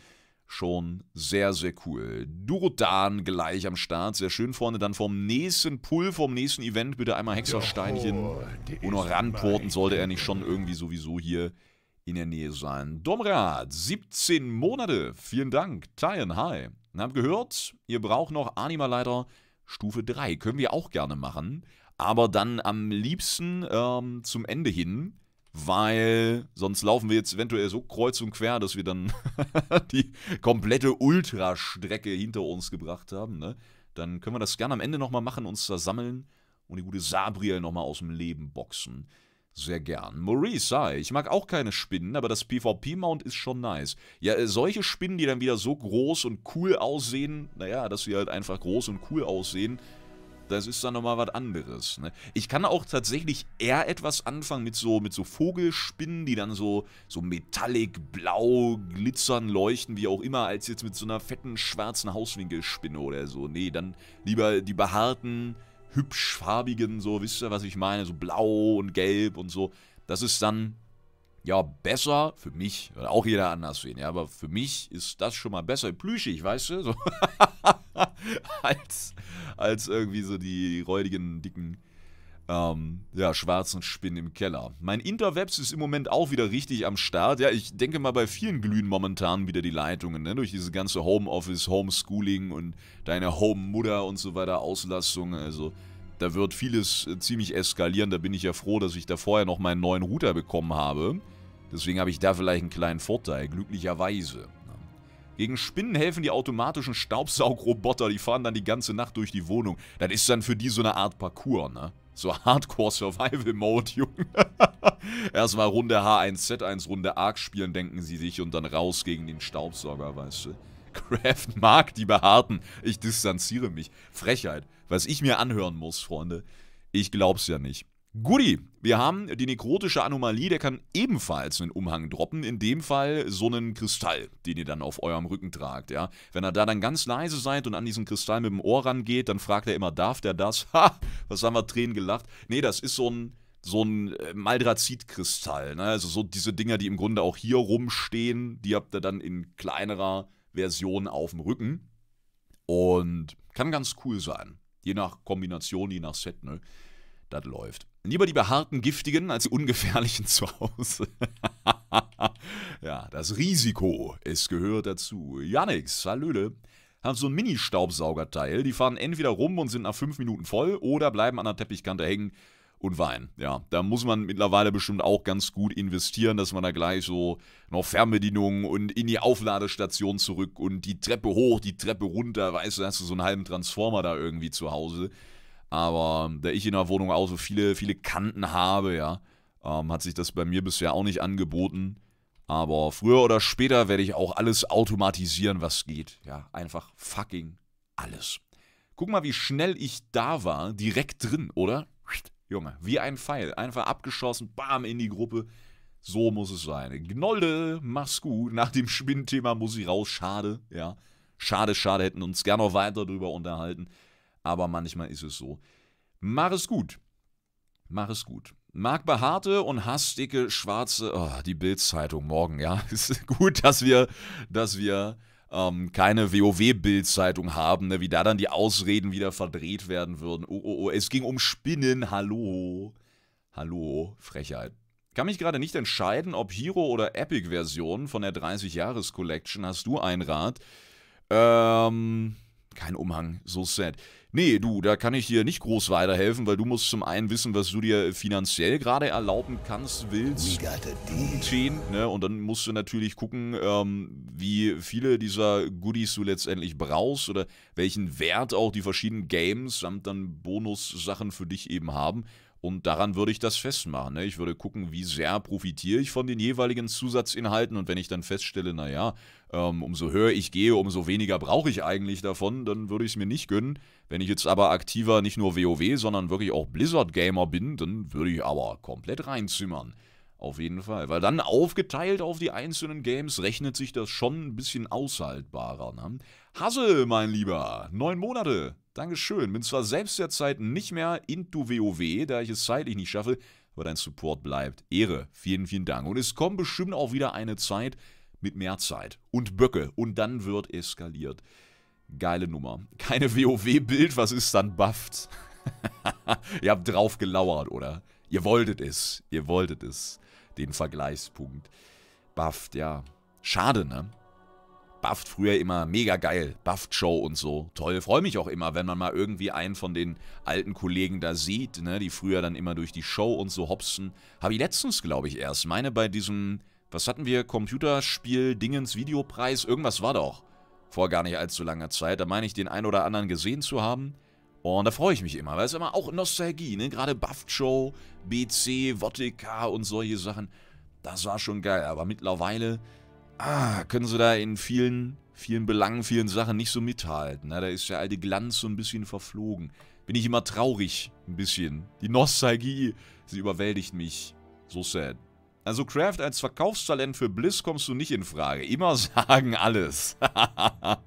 schon sehr, sehr cool. Durodan gleich am Start, sehr schön vorne. Dann vom nächsten Pull, vom nächsten Event bitte einmal Hexersteinchen. Und noch ranporten sollte er nicht schon irgendwie sowieso hier in der Nähe sein. Domrad, 17 Monate, vielen Dank. Tyen, hi. Hab gehört, ihr braucht noch Anima-Leiter Stufe 3. Können wir auch gerne machen. Aber dann am liebsten ähm, zum Ende hin weil sonst laufen wir jetzt eventuell so kreuz und quer, dass wir dann die komplette Ultrastrecke hinter uns gebracht haben. Ne? Dann können wir das gerne am Ende nochmal machen, uns da sammeln und die gute Sabriel nochmal aus dem Leben boxen. Sehr gern. Maurice, hi. Ich mag auch keine Spinnen, aber das PvP-Mount ist schon nice. Ja, äh, solche Spinnen, die dann wieder so groß und cool aussehen, naja, dass sie halt einfach groß und cool aussehen, das ist dann nochmal was anderes. Ne? Ich kann auch tatsächlich eher etwas anfangen mit so, mit so Vogelspinnen, die dann so, so metallic blau glitzern, leuchten, wie auch immer, als jetzt mit so einer fetten schwarzen Hauswinkelspinne oder so. Nee, dann lieber die behaarten, hübsch farbigen, so, wisst ihr, was ich meine? So blau und gelb und so. Das ist dann ja, besser für mich, auch jeder anders sehen, ja, aber für mich ist das schon mal besser plüschig, weißt du, so. als, als irgendwie so die räudigen, dicken, ähm, ja, schwarzen Spinnen im Keller. Mein Interwebs ist im Moment auch wieder richtig am Start, ja, ich denke mal, bei vielen glühen momentan wieder die Leitungen, ne, durch diese ganze Homeoffice, Homeschooling und deine Home-Mutter und so weiter, Auslastung, also... Da wird vieles äh, ziemlich eskalieren. Da bin ich ja froh, dass ich da vorher noch meinen neuen Router bekommen habe. Deswegen habe ich da vielleicht einen kleinen Vorteil, glücklicherweise. Gegen Spinnen helfen die automatischen Staubsaugroboter, die fahren dann die ganze Nacht durch die Wohnung. Das ist dann für die so eine Art Parcours, ne? So Hardcore-Survival-Mode, Junge. Erstmal Runde H1Z1, Runde Arc spielen, denken sie sich, und dann raus gegen den Staubsauger, weißt du. Craft mag die Beharten. Ich distanziere mich. Frechheit. Was ich mir anhören muss, Freunde. Ich glaub's ja nicht. Goodie, wir haben die nekrotische Anomalie, der kann ebenfalls einen Umhang droppen, in dem Fall so einen Kristall, den ihr dann auf eurem Rücken tragt, ja. Wenn ihr da dann ganz leise seid und an diesen Kristall mit dem Ohr rangeht, dann fragt er immer, darf der das? Ha, was haben wir Tränen gelacht? Nee, das ist so ein, so ein äh, Maldrazit-Kristall, ne? also so diese Dinger, die im Grunde auch hier rumstehen, die habt ihr dann in kleinerer Version auf dem Rücken und kann ganz cool sein, je nach Kombination, je nach Set, ne, das läuft. Lieber die behaarten Giftigen als die ungefährlichen zu Hause. ja, das Risiko, es gehört dazu. Janix, Hallöle, haben so ein Mini-Staubsaugerteil. Die fahren entweder rum und sind nach fünf Minuten voll oder bleiben an der Teppichkante hängen und weinen. Ja, da muss man mittlerweile bestimmt auch ganz gut investieren, dass man da gleich so noch Fernbedienungen und in die Aufladestation zurück und die Treppe hoch, die Treppe runter, weißt du, hast du so einen halben Transformer da irgendwie zu Hause. Aber ähm, da ich in der Wohnung auch so viele, viele Kanten habe, ja, ähm, hat sich das bei mir bisher auch nicht angeboten. Aber früher oder später werde ich auch alles automatisieren, was geht. Ja, einfach fucking alles. Guck mal, wie schnell ich da war, direkt drin, oder? Junge, wie ein Pfeil. Einfach abgeschossen, bam, in die Gruppe. So muss es sein. Gnolde, mach's gut. Nach dem Spinnthema muss ich raus. Schade, ja. Schade, schade, hätten uns gerne noch weiter darüber unterhalten aber manchmal ist es so. Mach es gut. Mach es gut. Mag behaarte und hassdicke schwarze, oh, die Bildzeitung morgen, ja. Ist gut, dass wir, dass wir ähm, keine WoW-Bildzeitung haben, ne? wie da dann die Ausreden wieder verdreht werden würden. Oh, oh, oh, es ging um Spinnen, hallo. Hallo, Frechheit. Kann mich gerade nicht entscheiden, ob Hero oder Epic-Version von der 30-Jahres-Collection. Hast du einen Rat? Ähm, kein Umhang, so sad. Nee, du, da kann ich dir nicht groß weiterhelfen, weil du musst zum einen wissen, was du dir finanziell gerade erlauben kannst, willst, stehen, ne? Und dann musst du natürlich gucken, ähm, wie viele dieser Goodies du letztendlich brauchst oder welchen Wert auch die verschiedenen Games samt dann Bonussachen für dich eben haben. Und daran würde ich das festmachen. Ne? Ich würde gucken, wie sehr profitiere ich von den jeweiligen Zusatzinhalten. Und wenn ich dann feststelle, naja, ähm, umso höher ich gehe, umso weniger brauche ich eigentlich davon, dann würde ich es mir nicht gönnen. Wenn ich jetzt aber aktiver nicht nur WoW, sondern wirklich auch Blizzard-Gamer bin, dann würde ich aber komplett reinzimmern. Auf jeden Fall. Weil dann aufgeteilt auf die einzelnen Games rechnet sich das schon ein bisschen aushaltbarer. Ne? Hasse, mein Lieber. Neun Monate. Dankeschön. Bin zwar selbst derzeit nicht mehr into WoW, da ich es zeitlich nicht schaffe, aber dein Support bleibt. Ehre. Vielen, vielen Dank. Und es kommt bestimmt auch wieder eine Zeit mit mehr Zeit und Böcke. Und dann wird eskaliert. Geile Nummer. Keine WoW-Bild, was ist dann bufft? Ihr habt drauf gelauert, oder? Ihr wolltet es. Ihr wolltet es. Den Vergleichspunkt. Bufft, ja. Schade, ne? Buffed früher immer mega geil. Buffed Show und so. Toll. Freue mich auch immer, wenn man mal irgendwie einen von den alten Kollegen da sieht, ne, die früher dann immer durch die Show und so hopsen. Habe ich letztens, glaube ich, erst. Meine bei diesem, was hatten wir, Computerspiel, Dingens, Videopreis, irgendwas war doch. Vor gar nicht allzu langer Zeit. Da meine ich, den einen oder anderen gesehen zu haben. Und da freue ich mich immer, weil es ist immer auch Nostalgie, ne? Gerade Buffed Show, BC, Wottika und solche Sachen. Das war schon geil, aber mittlerweile ah, können sie da in vielen, vielen Belangen, vielen Sachen nicht so mithalten. Na, ne? da ist der alte Glanz so ein bisschen verflogen. Bin ich immer traurig, ein bisschen. Die Nostalgie, sie überwältigt mich. So sad. Also Craft als Verkaufstalent für Bliss kommst du nicht in Frage. Immer sagen alles.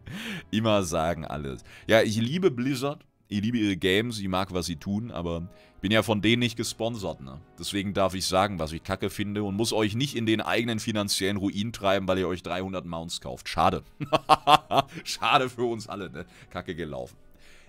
Immer sagen alles. Ja, ich liebe Blizzard ich liebe ihre Games, ich mag, was sie tun, aber ich bin ja von denen nicht gesponsert, ne? Deswegen darf ich sagen, was ich kacke finde und muss euch nicht in den eigenen finanziellen Ruin treiben, weil ihr euch 300 Mounts kauft. Schade. Schade für uns alle, ne? Kacke gelaufen.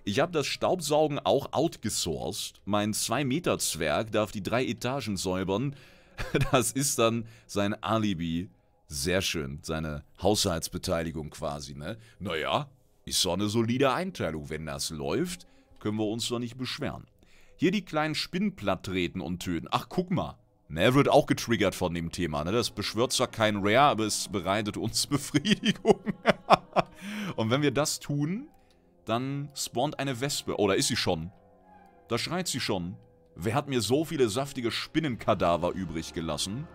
Ich habe das Staubsaugen auch outgesourced. Mein 2-Meter-Zwerg darf die drei Etagen säubern. Das ist dann sein Alibi. Sehr schön, seine Haushaltsbeteiligung quasi, ne? Naja, ist so eine solide Einteilung. Wenn das läuft, können wir uns doch nicht beschweren. Hier die kleinen Spinnen platt treten und töten. Ach, guck mal. Ne, wird auch getriggert von dem Thema. Ne? Das beschwört zwar kein Rare, aber es bereitet uns Befriedigung. und wenn wir das tun, dann spawnt eine Wespe. Oh, da ist sie schon. Da schreit sie schon. Wer hat mir so viele saftige Spinnenkadaver übrig gelassen?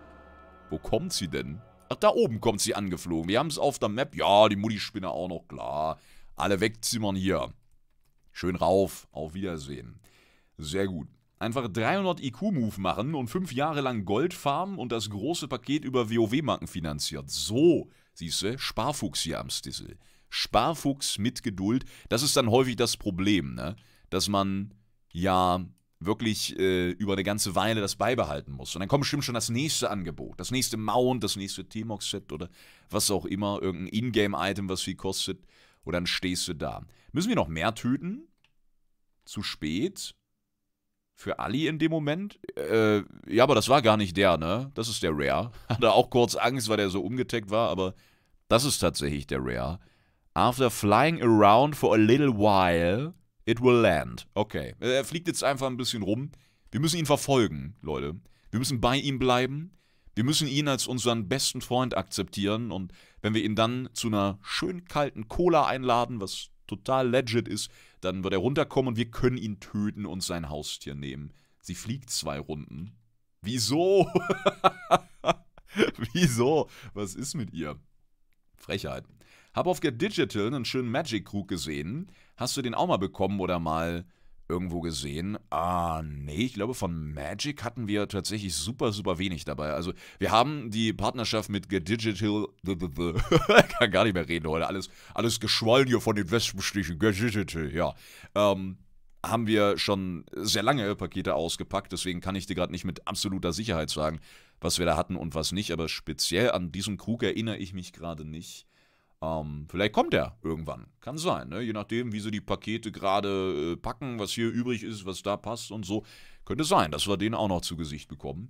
Wo kommt sie denn? Ach, da oben kommt sie angeflogen. Wir haben es auf der Map. Ja, die Mutti-Spinne auch noch, klar. Alle wegzimmern hier. Schön rauf. Auf Wiedersehen. Sehr gut. Einfach 300 IQ-Move machen und fünf Jahre lang Gold farmen und das große Paket über WoW-Marken finanziert. So, siehste, Sparfuchs hier am Stissel. Sparfuchs mit Geduld, das ist dann häufig das Problem, ne? Dass man ja wirklich äh, über eine ganze Weile das beibehalten muss. Und dann kommt bestimmt schon das nächste Angebot, das nächste Mount, das nächste T-Mox-Set oder was auch immer, irgendein Ingame-Item, was viel kostet. Und dann stehst du da. Müssen wir noch mehr töten? Zu spät? Für Ali in dem Moment? Äh, ja, aber das war gar nicht der, ne? Das ist der Rare. Hatte auch kurz Angst, weil der so umgeteckt war, aber das ist tatsächlich der Rare. After flying around for a little while, it will land. Okay. Er fliegt jetzt einfach ein bisschen rum. Wir müssen ihn verfolgen, Leute. Wir müssen bei ihm bleiben. Wir müssen ihn als unseren besten Freund akzeptieren und wenn wir ihn dann zu einer schön kalten Cola einladen, was total legit ist, dann wird er runterkommen und wir können ihn töten und sein Haustier nehmen. Sie fliegt zwei Runden. Wieso? Wieso? Was ist mit ihr? Frechheit. Hab auf Get Digital einen schönen Magic Krug gesehen. Hast du den auch mal bekommen oder mal irgendwo gesehen? Ah, nee, ich glaube, von Magic hatten wir tatsächlich super, super wenig dabei. Also, wir haben die Partnerschaft mit Digital. kann gar nicht mehr reden heute. Alles, alles geschwollen hier von den Wespenstichen. Digital, ja. Ähm, haben wir schon sehr lange Pakete ausgepackt. Deswegen kann ich dir gerade nicht mit absoluter Sicherheit sagen, was wir da hatten und was nicht. Aber speziell an diesen Krug erinnere ich mich gerade nicht. Ähm, vielleicht kommt er irgendwann. Kann sein, ne? Je nachdem, wie sie die Pakete gerade äh, packen, was hier übrig ist, was da passt und so. Könnte sein, dass wir den auch noch zu Gesicht bekommen.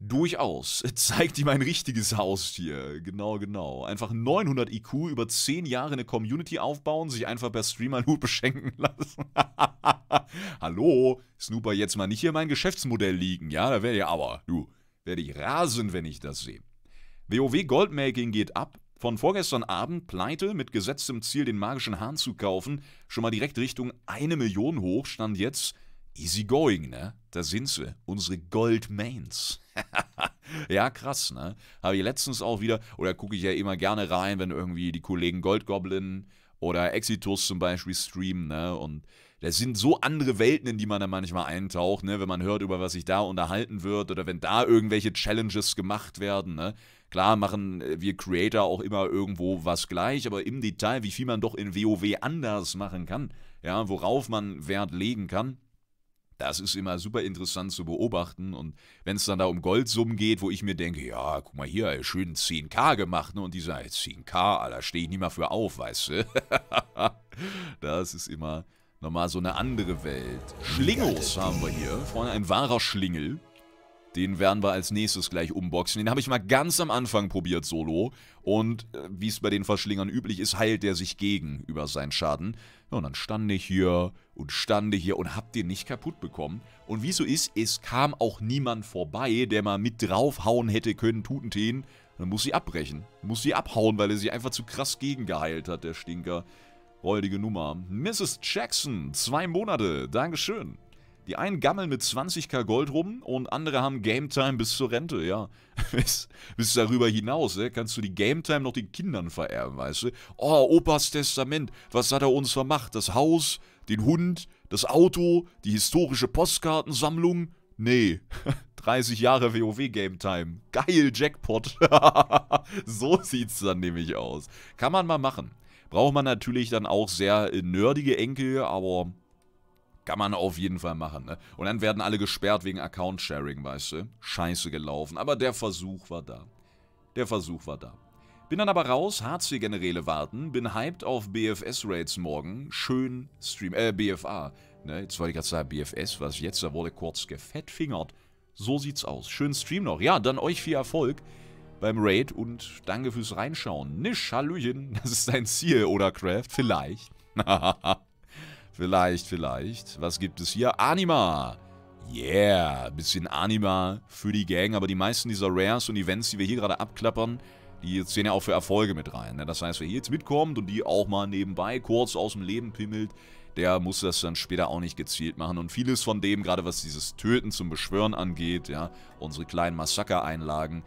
Durchaus. Zeigt ihm ein richtiges Haustier. Genau, genau. Einfach 900 IQ, über 10 Jahre eine Community aufbauen, sich einfach per streamer Streamerloot beschenken lassen. Hallo, Snooper, jetzt mal nicht hier mein Geschäftsmodell liegen, ja? Da werde ich aber, du, werde ich rasen, wenn ich das sehe. WoW Goldmaking geht ab. Von vorgestern Abend pleite mit gesetztem Ziel, den magischen Hahn zu kaufen, schon mal direkt Richtung eine Million hoch, stand jetzt easy going, ne? Da sind sie, unsere Gold Goldmains. ja, krass, ne? Habe ich letztens auch wieder, oder gucke ich ja immer gerne rein, wenn irgendwie die Kollegen Goldgoblin oder Exitus zum Beispiel streamen, ne? Und das sind so andere Welten, in die man da manchmal eintaucht, ne? wenn man hört, über was sich da unterhalten wird oder wenn da irgendwelche Challenges gemacht werden. Ne? Klar machen äh, wir Creator auch immer irgendwo was gleich, aber im Detail, wie viel man doch in WoW anders machen kann, ja, worauf man Wert legen kann. Das ist immer super interessant zu beobachten. Und wenn es dann da um Goldsummen geht, wo ich mir denke, ja, guck mal hier, schön 10k gemacht, ne? Und die sagen, 10k, da stehe ich nicht mal für auf, weißt du? das ist immer Nochmal so eine andere Welt. Schlingos haben wir hier. Freunde, ein wahrer Schlingel. Den werden wir als nächstes gleich umboxen. Den habe ich mal ganz am Anfang probiert, solo. Und äh, wie es bei den Verschlingern üblich ist, heilt der sich gegen über seinen Schaden. Ja, und dann stand ich hier und stand hier und hab den nicht kaputt bekommen. Und wie so ist, es kam auch niemand vorbei, der mal mit draufhauen hätte können, Tutentehen. Dann muss sie abbrechen. Muss sie abhauen, weil er sie einfach zu krass gegengeheilt hat, der Stinker. Räudige Nummer. Mrs. Jackson, zwei Monate. Dankeschön. Die einen gammeln mit 20k Gold rum und andere haben Game Time bis zur Rente, ja. bis, bis darüber hinaus, ey, ne? kannst du die Game Time noch den Kindern vererben, weißt du? Oh, Opas Testament, was hat er uns vermacht? Das Haus, den Hund, das Auto, die historische Postkartensammlung? Nee, 30 Jahre WoW Game Time. Geil, Jackpot. so sieht's dann nämlich aus. Kann man mal machen. Braucht man natürlich dann auch sehr äh, nerdige Enkel, aber kann man auf jeden Fall machen, ne? Und dann werden alle gesperrt wegen Account-Sharing, weißt du? Scheiße gelaufen. Aber der Versuch war da. Der Versuch war da. Bin dann aber raus, HC-Generäle warten, bin hyped auf BFS-Raids morgen. Schön Stream, äh, BFA. Ne, jetzt wollte ich gerade sagen, BFS, was jetzt? Da wurde kurz gefettfingert. So sieht's aus. Schön Stream noch. Ja, dann euch viel Erfolg beim Raid und danke fürs Reinschauen. Nisch, Hallöchen, das ist dein Ziel, oder Craft? Vielleicht. vielleicht, vielleicht. Was gibt es hier? Anima! Yeah, bisschen Anima für die Gang, aber die meisten dieser Rares und Events, die wir hier gerade abklappern, die zählen ja auch für Erfolge mit rein. Ne? Das heißt, wer hier jetzt mitkommt und die auch mal nebenbei kurz aus dem Leben pimmelt, der muss das dann später auch nicht gezielt machen. Und vieles von dem, gerade was dieses Töten zum Beschwören angeht, ja, unsere kleinen Massaker-Einlagen,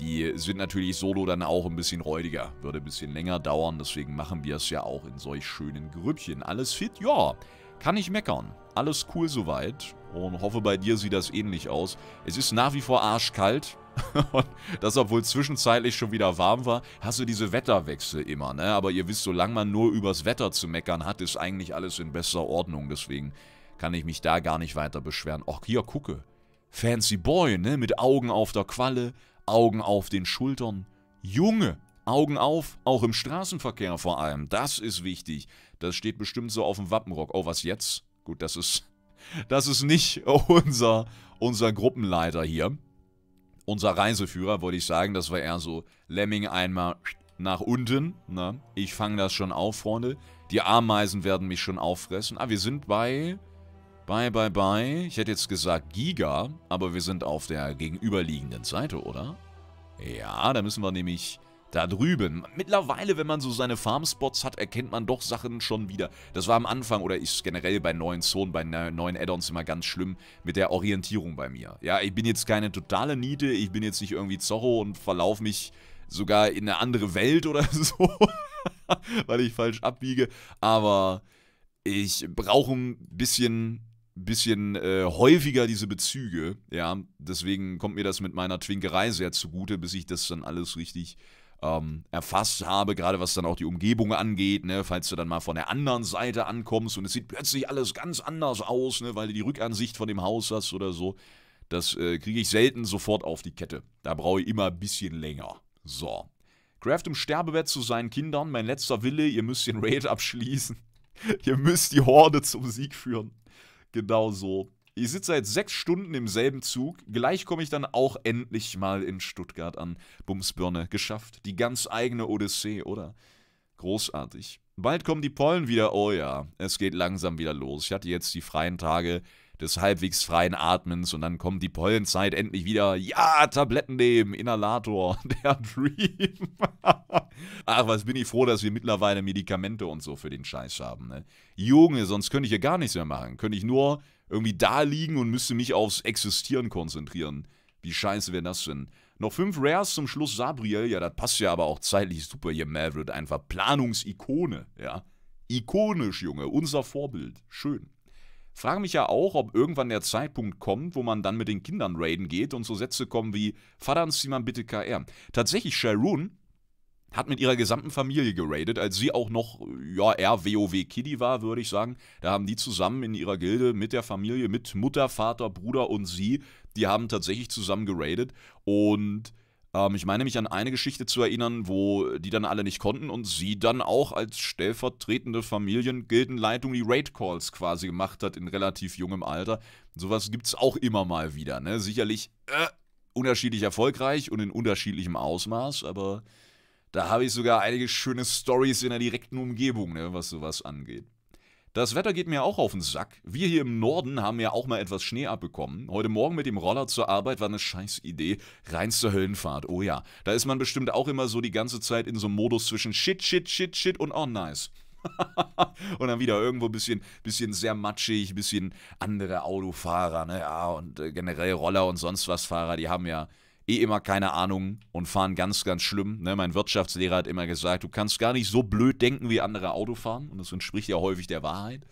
die sind natürlich solo dann auch ein bisschen räudiger. Würde ein bisschen länger dauern, deswegen machen wir es ja auch in solch schönen Grüppchen. Alles fit? Ja, kann ich meckern. Alles cool soweit und hoffe, bei dir sieht das ähnlich aus. Es ist nach wie vor arschkalt. Und das, obwohl zwischenzeitlich schon wieder warm war, hast du diese Wetterwechsel immer, ne? Aber ihr wisst, solange man nur übers Wetter zu meckern hat, ist eigentlich alles in bester Ordnung. Deswegen kann ich mich da gar nicht weiter beschweren. Och, hier, gucke. Fancy Boy, ne? Mit Augen auf der Qualle, Augen auf den Schultern. Junge, Augen auf, auch im Straßenverkehr vor allem. Das ist wichtig. Das steht bestimmt so auf dem Wappenrock. Oh, was jetzt? Gut, das ist, das ist nicht unser, unser Gruppenleiter hier. Unser Reiseführer, wollte ich sagen. Das war eher so Lemming einmal nach unten. Na, ne? ich fange das schon auf, Freunde. Die Ameisen werden mich schon auffressen. Ah, wir sind bei Bye, bye, bye. Ich hätte jetzt gesagt Giga, aber wir sind auf der gegenüberliegenden Seite, oder? Ja, da müssen wir nämlich da drüben. Mittlerweile, wenn man so seine Farmspots hat, erkennt man doch Sachen schon wieder. Das war am Anfang oder ist generell bei neuen Zonen, bei ne-, neuen Add-ons immer ganz schlimm mit der Orientierung bei mir. Ja, ich bin jetzt keine totale Niete, ich bin jetzt nicht irgendwie Zorro und verlaufe mich sogar in eine andere Welt oder so, weil ich falsch abbiege. Aber ich brauche ein bisschen bisschen äh, häufiger diese Bezüge, ja. Deswegen kommt mir das mit meiner Twinkerei sehr zugute, bis ich das dann alles richtig ähm, erfasst habe, gerade was dann auch die Umgebung angeht, ne, falls du dann mal von der anderen Seite ankommst und es sieht plötzlich alles ganz anders aus, ne, weil du die Rückansicht von dem Haus hast oder so. Das äh, kriege ich selten sofort auf die Kette. Da brauche ich immer ein bisschen länger. So. Craft im Sterbebett zu seinen Kindern. Mein letzter Wille, ihr müsst den Raid abschließen. ihr müsst die Horde zum Sieg führen. Genau so. Ich sitze seit sechs Stunden im selben Zug. Gleich komme ich dann auch endlich mal in Stuttgart an. Bumsbirne, geschafft. Die ganz eigene Odyssee, oder? Großartig. Bald kommen die Pollen wieder. Oh ja, es geht langsam wieder los. Ich hatte jetzt die freien Tage des halbwegs freien Atmens und dann kommt die Pollenzeit endlich wieder. Ja, Tabletten nehmen, Inhalator, der Dream. Ach, was bin ich froh, dass wir mittlerweile Medikamente und so für den Scheiß haben. Ne? Junge, sonst könnte ich ja gar nichts mehr machen. Könnte ich nur irgendwie da liegen und müsste mich aufs Existieren konzentrieren. Wie scheiße wäre das denn? Noch fünf Rares zum Schluss Sabriel. Ja, das passt ja aber auch zeitlich super. Hier Maverick einfach Planungsikone, ja. Ikonisch, Junge. Unser Vorbild. Schön. Frage mich ja auch, ob irgendwann der Zeitpunkt kommt, wo man dann mit den Kindern raiden geht und so Sätze kommen wie, Vater zieh man bitte KR. Tatsächlich, Sharon hat mit ihrer gesamten Familie geradet, als sie auch noch, ja, eher WoW Kiddy war, würde ich sagen. Da haben die zusammen in ihrer Gilde mit der Familie, mit Mutter, Vater, Bruder und sie, die haben tatsächlich zusammen geradet und ähm, ich meine mich an eine Geschichte zu erinnern, wo die dann alle nicht konnten und sie dann auch als stellvertretende Familiengildenleitung die Raid-Calls quasi gemacht hat in relativ jungem Alter. Sowas gibt es auch immer mal wieder, ne? Sicherlich äh, unterschiedlich erfolgreich und in unterschiedlichem Ausmaß, aber da habe ich sogar einige schöne Stories in der direkten Umgebung, ne, was sowas angeht. Das Wetter geht mir auch auf den Sack. Wir hier im Norden haben ja auch mal etwas Schnee abbekommen. Heute Morgen mit dem Roller zur Arbeit war eine scheiß Idee. Rein zur Höllenfahrt, oh ja. Da ist man bestimmt auch immer so die ganze Zeit in so einem Modus zwischen Shit, Shit, Shit, Shit und Oh nice. und dann wieder irgendwo ein bisschen, bisschen sehr matschig, ein bisschen andere Autofahrer, ne? Ja, und äh, generell Roller und sonst was Fahrer, die haben ja eh immer keine Ahnung und fahren ganz, ganz schlimm. Ne? Mein Wirtschaftslehrer hat immer gesagt, du kannst gar nicht so blöd denken, wie andere Auto fahren. Und das entspricht ja häufig der Wahrheit.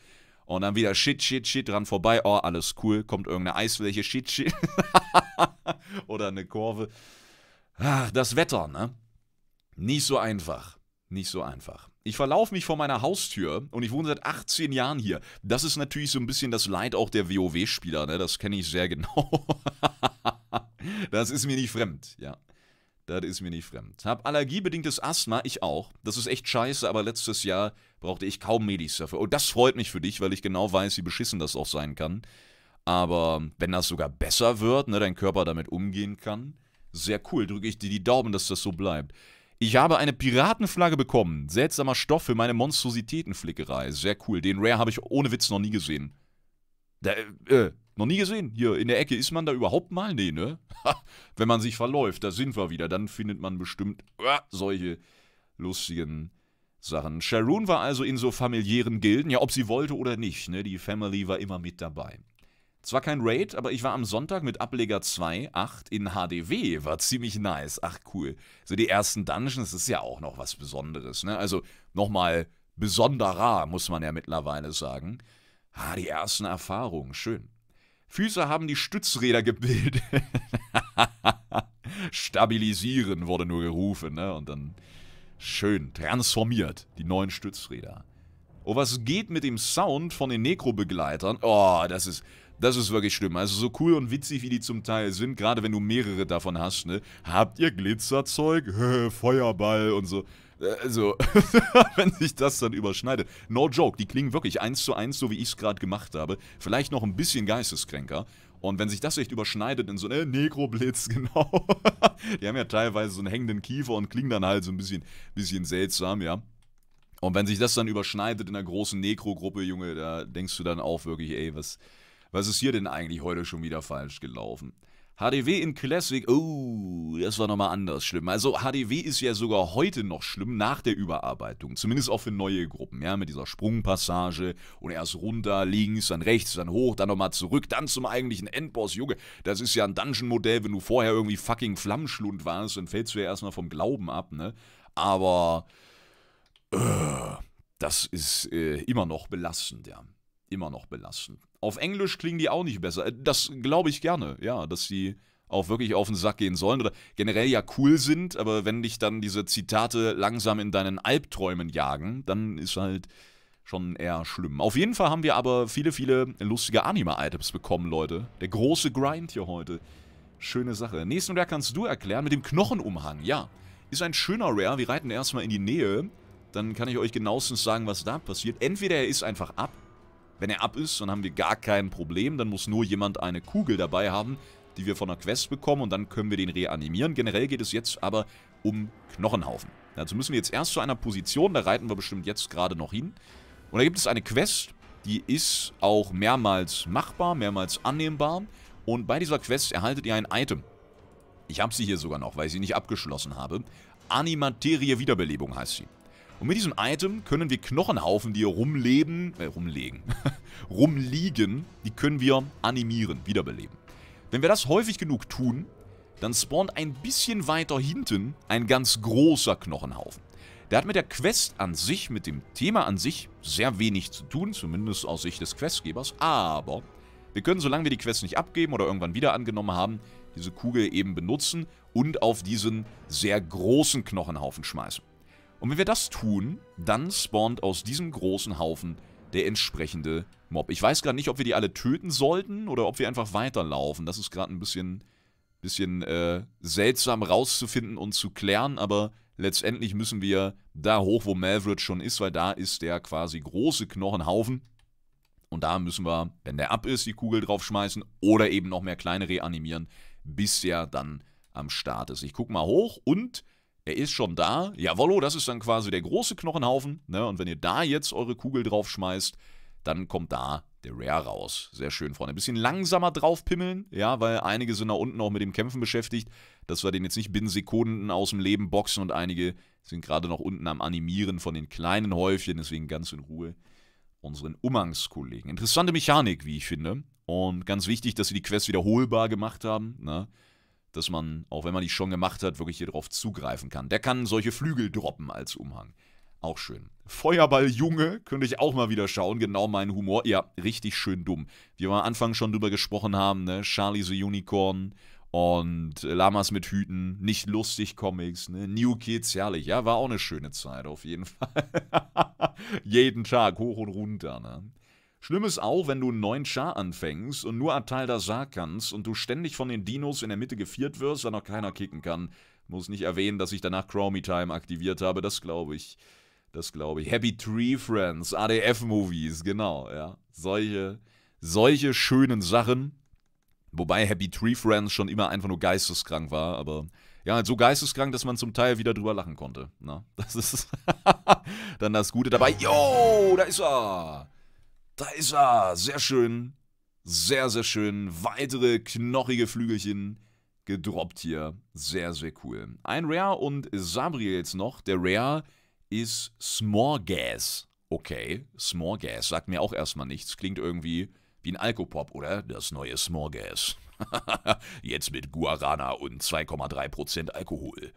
Und dann wieder shit, shit, shit dran vorbei. Oh, alles cool. Kommt irgendeine Eisfläche, shit, shit. Oder eine Kurve. Ah, das Wetter, ne? Nicht so einfach. Nicht so einfach. Ich verlaufe mich vor meiner Haustür und ich wohne seit 18 Jahren hier. Das ist natürlich so ein bisschen das Leid auch der WoW-Spieler, ne? Das kenne ich sehr genau. das ist mir nicht fremd, ja. Das ist mir nicht fremd. Hab allergiebedingtes Asthma, ich auch. Das ist echt scheiße, aber letztes Jahr brauchte ich kaum Medis dafür. Und das freut mich für dich, weil ich genau weiß, wie beschissen das auch sein kann. Aber wenn das sogar besser wird, ne, dein Körper damit umgehen kann, sehr cool. Drücke ich dir die Daumen, dass das so bleibt. Ich habe eine Piratenflagge bekommen. Seltsamer Stoff für meine Monstrositätenflickerei. Sehr cool. Den Rare habe ich ohne Witz noch nie gesehen. Da, äh, äh noch nie gesehen. Hier in der Ecke ist man da überhaupt mal? Nee, ne? Wenn man sich verläuft, da sind wir wieder. Dann findet man bestimmt äh, solche lustigen Sachen. Sharon war also in so familiären Gilden, ja, ob sie wollte oder nicht, ne? Die Family war immer mit dabei. Zwar kein Raid, aber ich war am Sonntag mit Ableger 2, 8 in HDW. War ziemlich nice. Ach, cool. So die ersten Dungeons ist ja auch noch was Besonderes. Ne? Also nochmal besonderer, muss man ja mittlerweile sagen. Ah, die ersten Erfahrungen. Schön. Füße haben die Stützräder gebildet. Stabilisieren wurde nur gerufen, ne? Und dann schön transformiert, die neuen Stützräder. Oh, was geht mit dem Sound von den Nekrobegleitern? Oh, das ist das ist wirklich schlimm. Also so cool und witzig, wie die zum Teil sind, gerade wenn du mehrere davon hast, ne? Habt ihr Glitzerzeug? Feuerball und so. Also, wenn sich das dann überschneidet. No joke, die klingen wirklich eins zu eins, so wie ich es gerade gemacht habe. Vielleicht noch ein bisschen geisteskränker. Und wenn sich das echt überschneidet in so einen äh, Negroblitz, genau. die haben ja teilweise so einen hängenden Kiefer und klingen dann halt so ein bisschen, bisschen seltsam, ja. Und wenn sich das dann überschneidet in einer großen Negro-Gruppe, Junge, da denkst du dann auch wirklich, ey, was, was ist hier denn eigentlich heute schon wieder falsch gelaufen? HDW in Classic, oh, das war nochmal anders schlimm. Also HDW ist ja sogar heute noch schlimm nach der Überarbeitung, zumindest auch für neue Gruppen, ja, mit dieser Sprungpassage und erst runter, links, dann rechts, dann hoch, dann nochmal zurück, dann zum eigentlichen Endboss, Junge, das ist ja ein Dungeon-Modell, wenn du vorher irgendwie fucking Flammschlund warst, dann fällst du ja erstmal vom Glauben ab, ne, aber äh, das ist äh, immer noch belastend, ja, immer noch belastend. Auf Englisch klingen die auch nicht besser. Äh, das glaube ich gerne, ja, dass sie auch wirklich auf den Sack gehen sollen oder generell ja cool sind, aber wenn dich dann diese Zitate langsam in deinen Albträumen jagen, dann ist halt schon eher schlimm. Auf jeden Fall haben wir aber viele, viele lustige Anime-Items bekommen, Leute. Der große Grind hier heute. Schöne Sache. Nächsten Rare kannst du erklären mit dem Knochenumhang. Ja, ist ein schöner Rare. Wir reiten erstmal in die Nähe. Dann kann ich euch genauestens sagen, was da passiert. Entweder er ist einfach ab wenn er ab ist, dann haben wir gar kein Problem. Dann muss nur jemand eine Kugel dabei haben, die wir von der Quest bekommen. Und dann können wir den reanimieren. Generell geht es jetzt aber um Knochenhaufen. Dazu also müssen wir jetzt erst zu einer Position. Da reiten wir bestimmt jetzt gerade noch hin. Und da gibt es eine Quest. Die ist auch mehrmals machbar, mehrmals annehmbar. Und bei dieser Quest erhaltet ihr ein Item. Ich habe sie hier sogar noch, weil ich sie nicht abgeschlossen habe. Animaterie Wiederbelebung heißt sie. Und mit diesem Item können wir Knochenhaufen, die hier rumleben, äh, rumlegen, rumliegen, die können wir animieren, wiederbeleben. Wenn wir das häufig genug tun, dann spawnt ein bisschen weiter hinten ein ganz großer Knochenhaufen. Der hat mit der Quest an sich, mit dem Thema an sich, sehr wenig zu tun, zumindest aus Sicht des Questgebers, aber wir können, solange wir die Quest nicht abgeben oder irgendwann wieder angenommen haben, diese Kugel eben benutzen und auf diesen sehr großen Knochenhaufen schmeißen. Und wenn wir das tun, dann spawnt aus diesem großen Haufen der entsprechende Mob. Ich weiß gerade nicht, ob wir die alle töten sollten oder ob wir einfach weiterlaufen. Das ist gerade ein bisschen, bisschen äh, seltsam rauszufinden und zu klären, aber letztendlich müssen wir da hoch, wo Malvrid schon ist, weil da ist der quasi große Knochenhaufen. Und da müssen wir, wenn der ab ist, die Kugel draufschmeißen oder eben noch mehr kleine reanimieren, bis der dann am Start ist. Ich gucke mal hoch und er ist schon da. Jawollo, das ist dann quasi der große Knochenhaufen. Ne? Und wenn ihr da jetzt eure Kugel drauf schmeißt, dann kommt da der Rare raus. Sehr schön, Freunde. Ein bisschen langsamer drauf pimmeln, ja, weil einige sind da unten auch mit dem Kämpfen beschäftigt, dass wir den jetzt nicht binnen Sekunden aus dem Leben boxen und einige sind gerade noch unten am Animieren von den kleinen Häufchen, deswegen ganz in Ruhe unseren Umgangskollegen. Interessante Mechanik, wie ich finde. Und ganz wichtig, dass sie die Quest wiederholbar gemacht haben. Ne? dass man, auch wenn man die schon gemacht hat, wirklich hier drauf zugreifen kann. Der kann solche Flügel droppen als Umhang. Auch schön. Feuerball-Junge könnte ich auch mal wieder schauen. Genau mein Humor. Ja, richtig schön dumm. Wie wir am Anfang schon drüber gesprochen haben, ne? Charlie the Unicorn und Lamas mit Hüten, nicht lustig Comics, ne? New Kids, herrlich. Ja, war auch eine schöne Zeit auf jeden Fall. jeden Tag hoch und runter, ne? Schlimm ist auch, wenn du einen neuen Char anfängst und nur Atalda Sar kannst und du ständig von den Dinos in der Mitte geviert wirst, da noch keiner kicken kann. Muss nicht erwähnen, dass ich danach Chromie Time aktiviert habe, das glaube ich. Das glaube ich. Happy Tree Friends, ADF-Movies, genau, ja. Solche, solche schönen Sachen. Wobei Happy Tree Friends schon immer einfach nur geisteskrank war, aber ja, halt so geisteskrank, dass man zum Teil wieder drüber lachen konnte. Na, ne? das ist dann das Gute dabei. Yo, da ist er! Da ist er. Sehr schön. Sehr, sehr schön. Weitere knochige Flügelchen gedroppt hier. Sehr, sehr cool. Ein Rare und Sabriel jetzt noch. Der Rare ist Smorgas. Okay, Smorgas sagt mir auch erstmal nichts. Klingt irgendwie wie ein Alkopop, oder? Das neue Smorgas. jetzt mit Guarana und 2,3% Alkohol.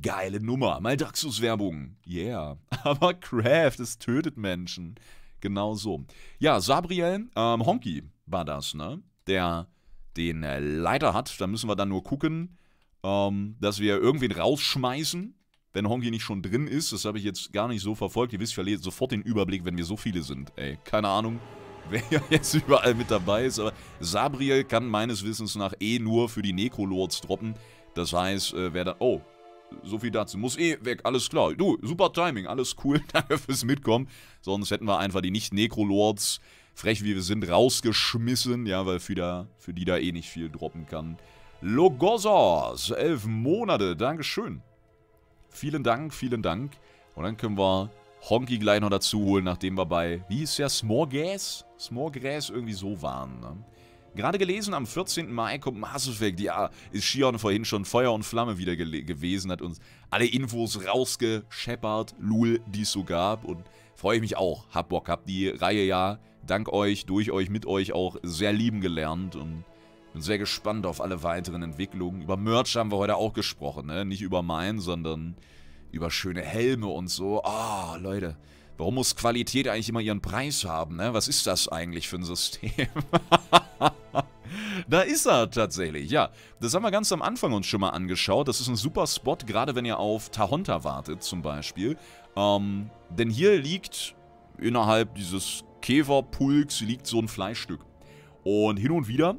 Geile Nummer, mal Daxus-Werbung. Yeah. Aber Craft, es tötet Menschen. Genau so. Ja, Sabriel ähm, Honky war das, ne? Der den äh, Leiter hat. Da müssen wir dann nur gucken, ähm, dass wir irgendwen rausschmeißen, wenn Honky nicht schon drin ist. Das habe ich jetzt gar nicht so verfolgt. Ihr wisst, ich verliere sofort den Überblick, wenn wir so viele sind. Ey, keine Ahnung, wer jetzt überall mit dabei ist. Aber Sabriel kann meines Wissens nach eh nur für die Necrolords droppen. Das heißt, äh, wer da... Oh, so viel dazu. Muss eh weg, alles klar. Du, super Timing, alles cool. Danke fürs Mitkommen. Sonst hätten wir einfach die Nicht-Necrolords, frech wie wir sind, rausgeschmissen. Ja, weil für, da, für die da eh nicht viel droppen kann. Logosos, elf Monate. Dankeschön. Vielen Dank, vielen Dank. Und dann können wir Honky gleich noch dazu holen, nachdem wir bei, wie ist ja, Smorgas? Smorgas irgendwie so waren, ne? Gerade gelesen, am 14. Mai kommt Mass Effect. Ja, ist Shion vorhin schon Feuer und Flamme wieder gewesen, hat uns alle Infos rausgescheppert, Lul, die es so gab. Und freue ich mich auch. Hab Bock, hab die Reihe ja dank euch, durch euch, mit euch auch sehr lieben gelernt. Und bin sehr gespannt auf alle weiteren Entwicklungen. Über Merch haben wir heute auch gesprochen, ne? Nicht über meinen, sondern über schöne Helme und so. Ah, oh, Leute. Warum muss Qualität eigentlich immer ihren Preis haben, ne? Was ist das eigentlich für ein System? da ist er tatsächlich, ja. Das haben wir ganz am Anfang uns schon mal angeschaut. Das ist ein super Spot, gerade wenn ihr auf Tahonta wartet zum Beispiel. Ähm, denn hier liegt innerhalb dieses Käferpulks liegt so ein Fleischstück. Und hin und wieder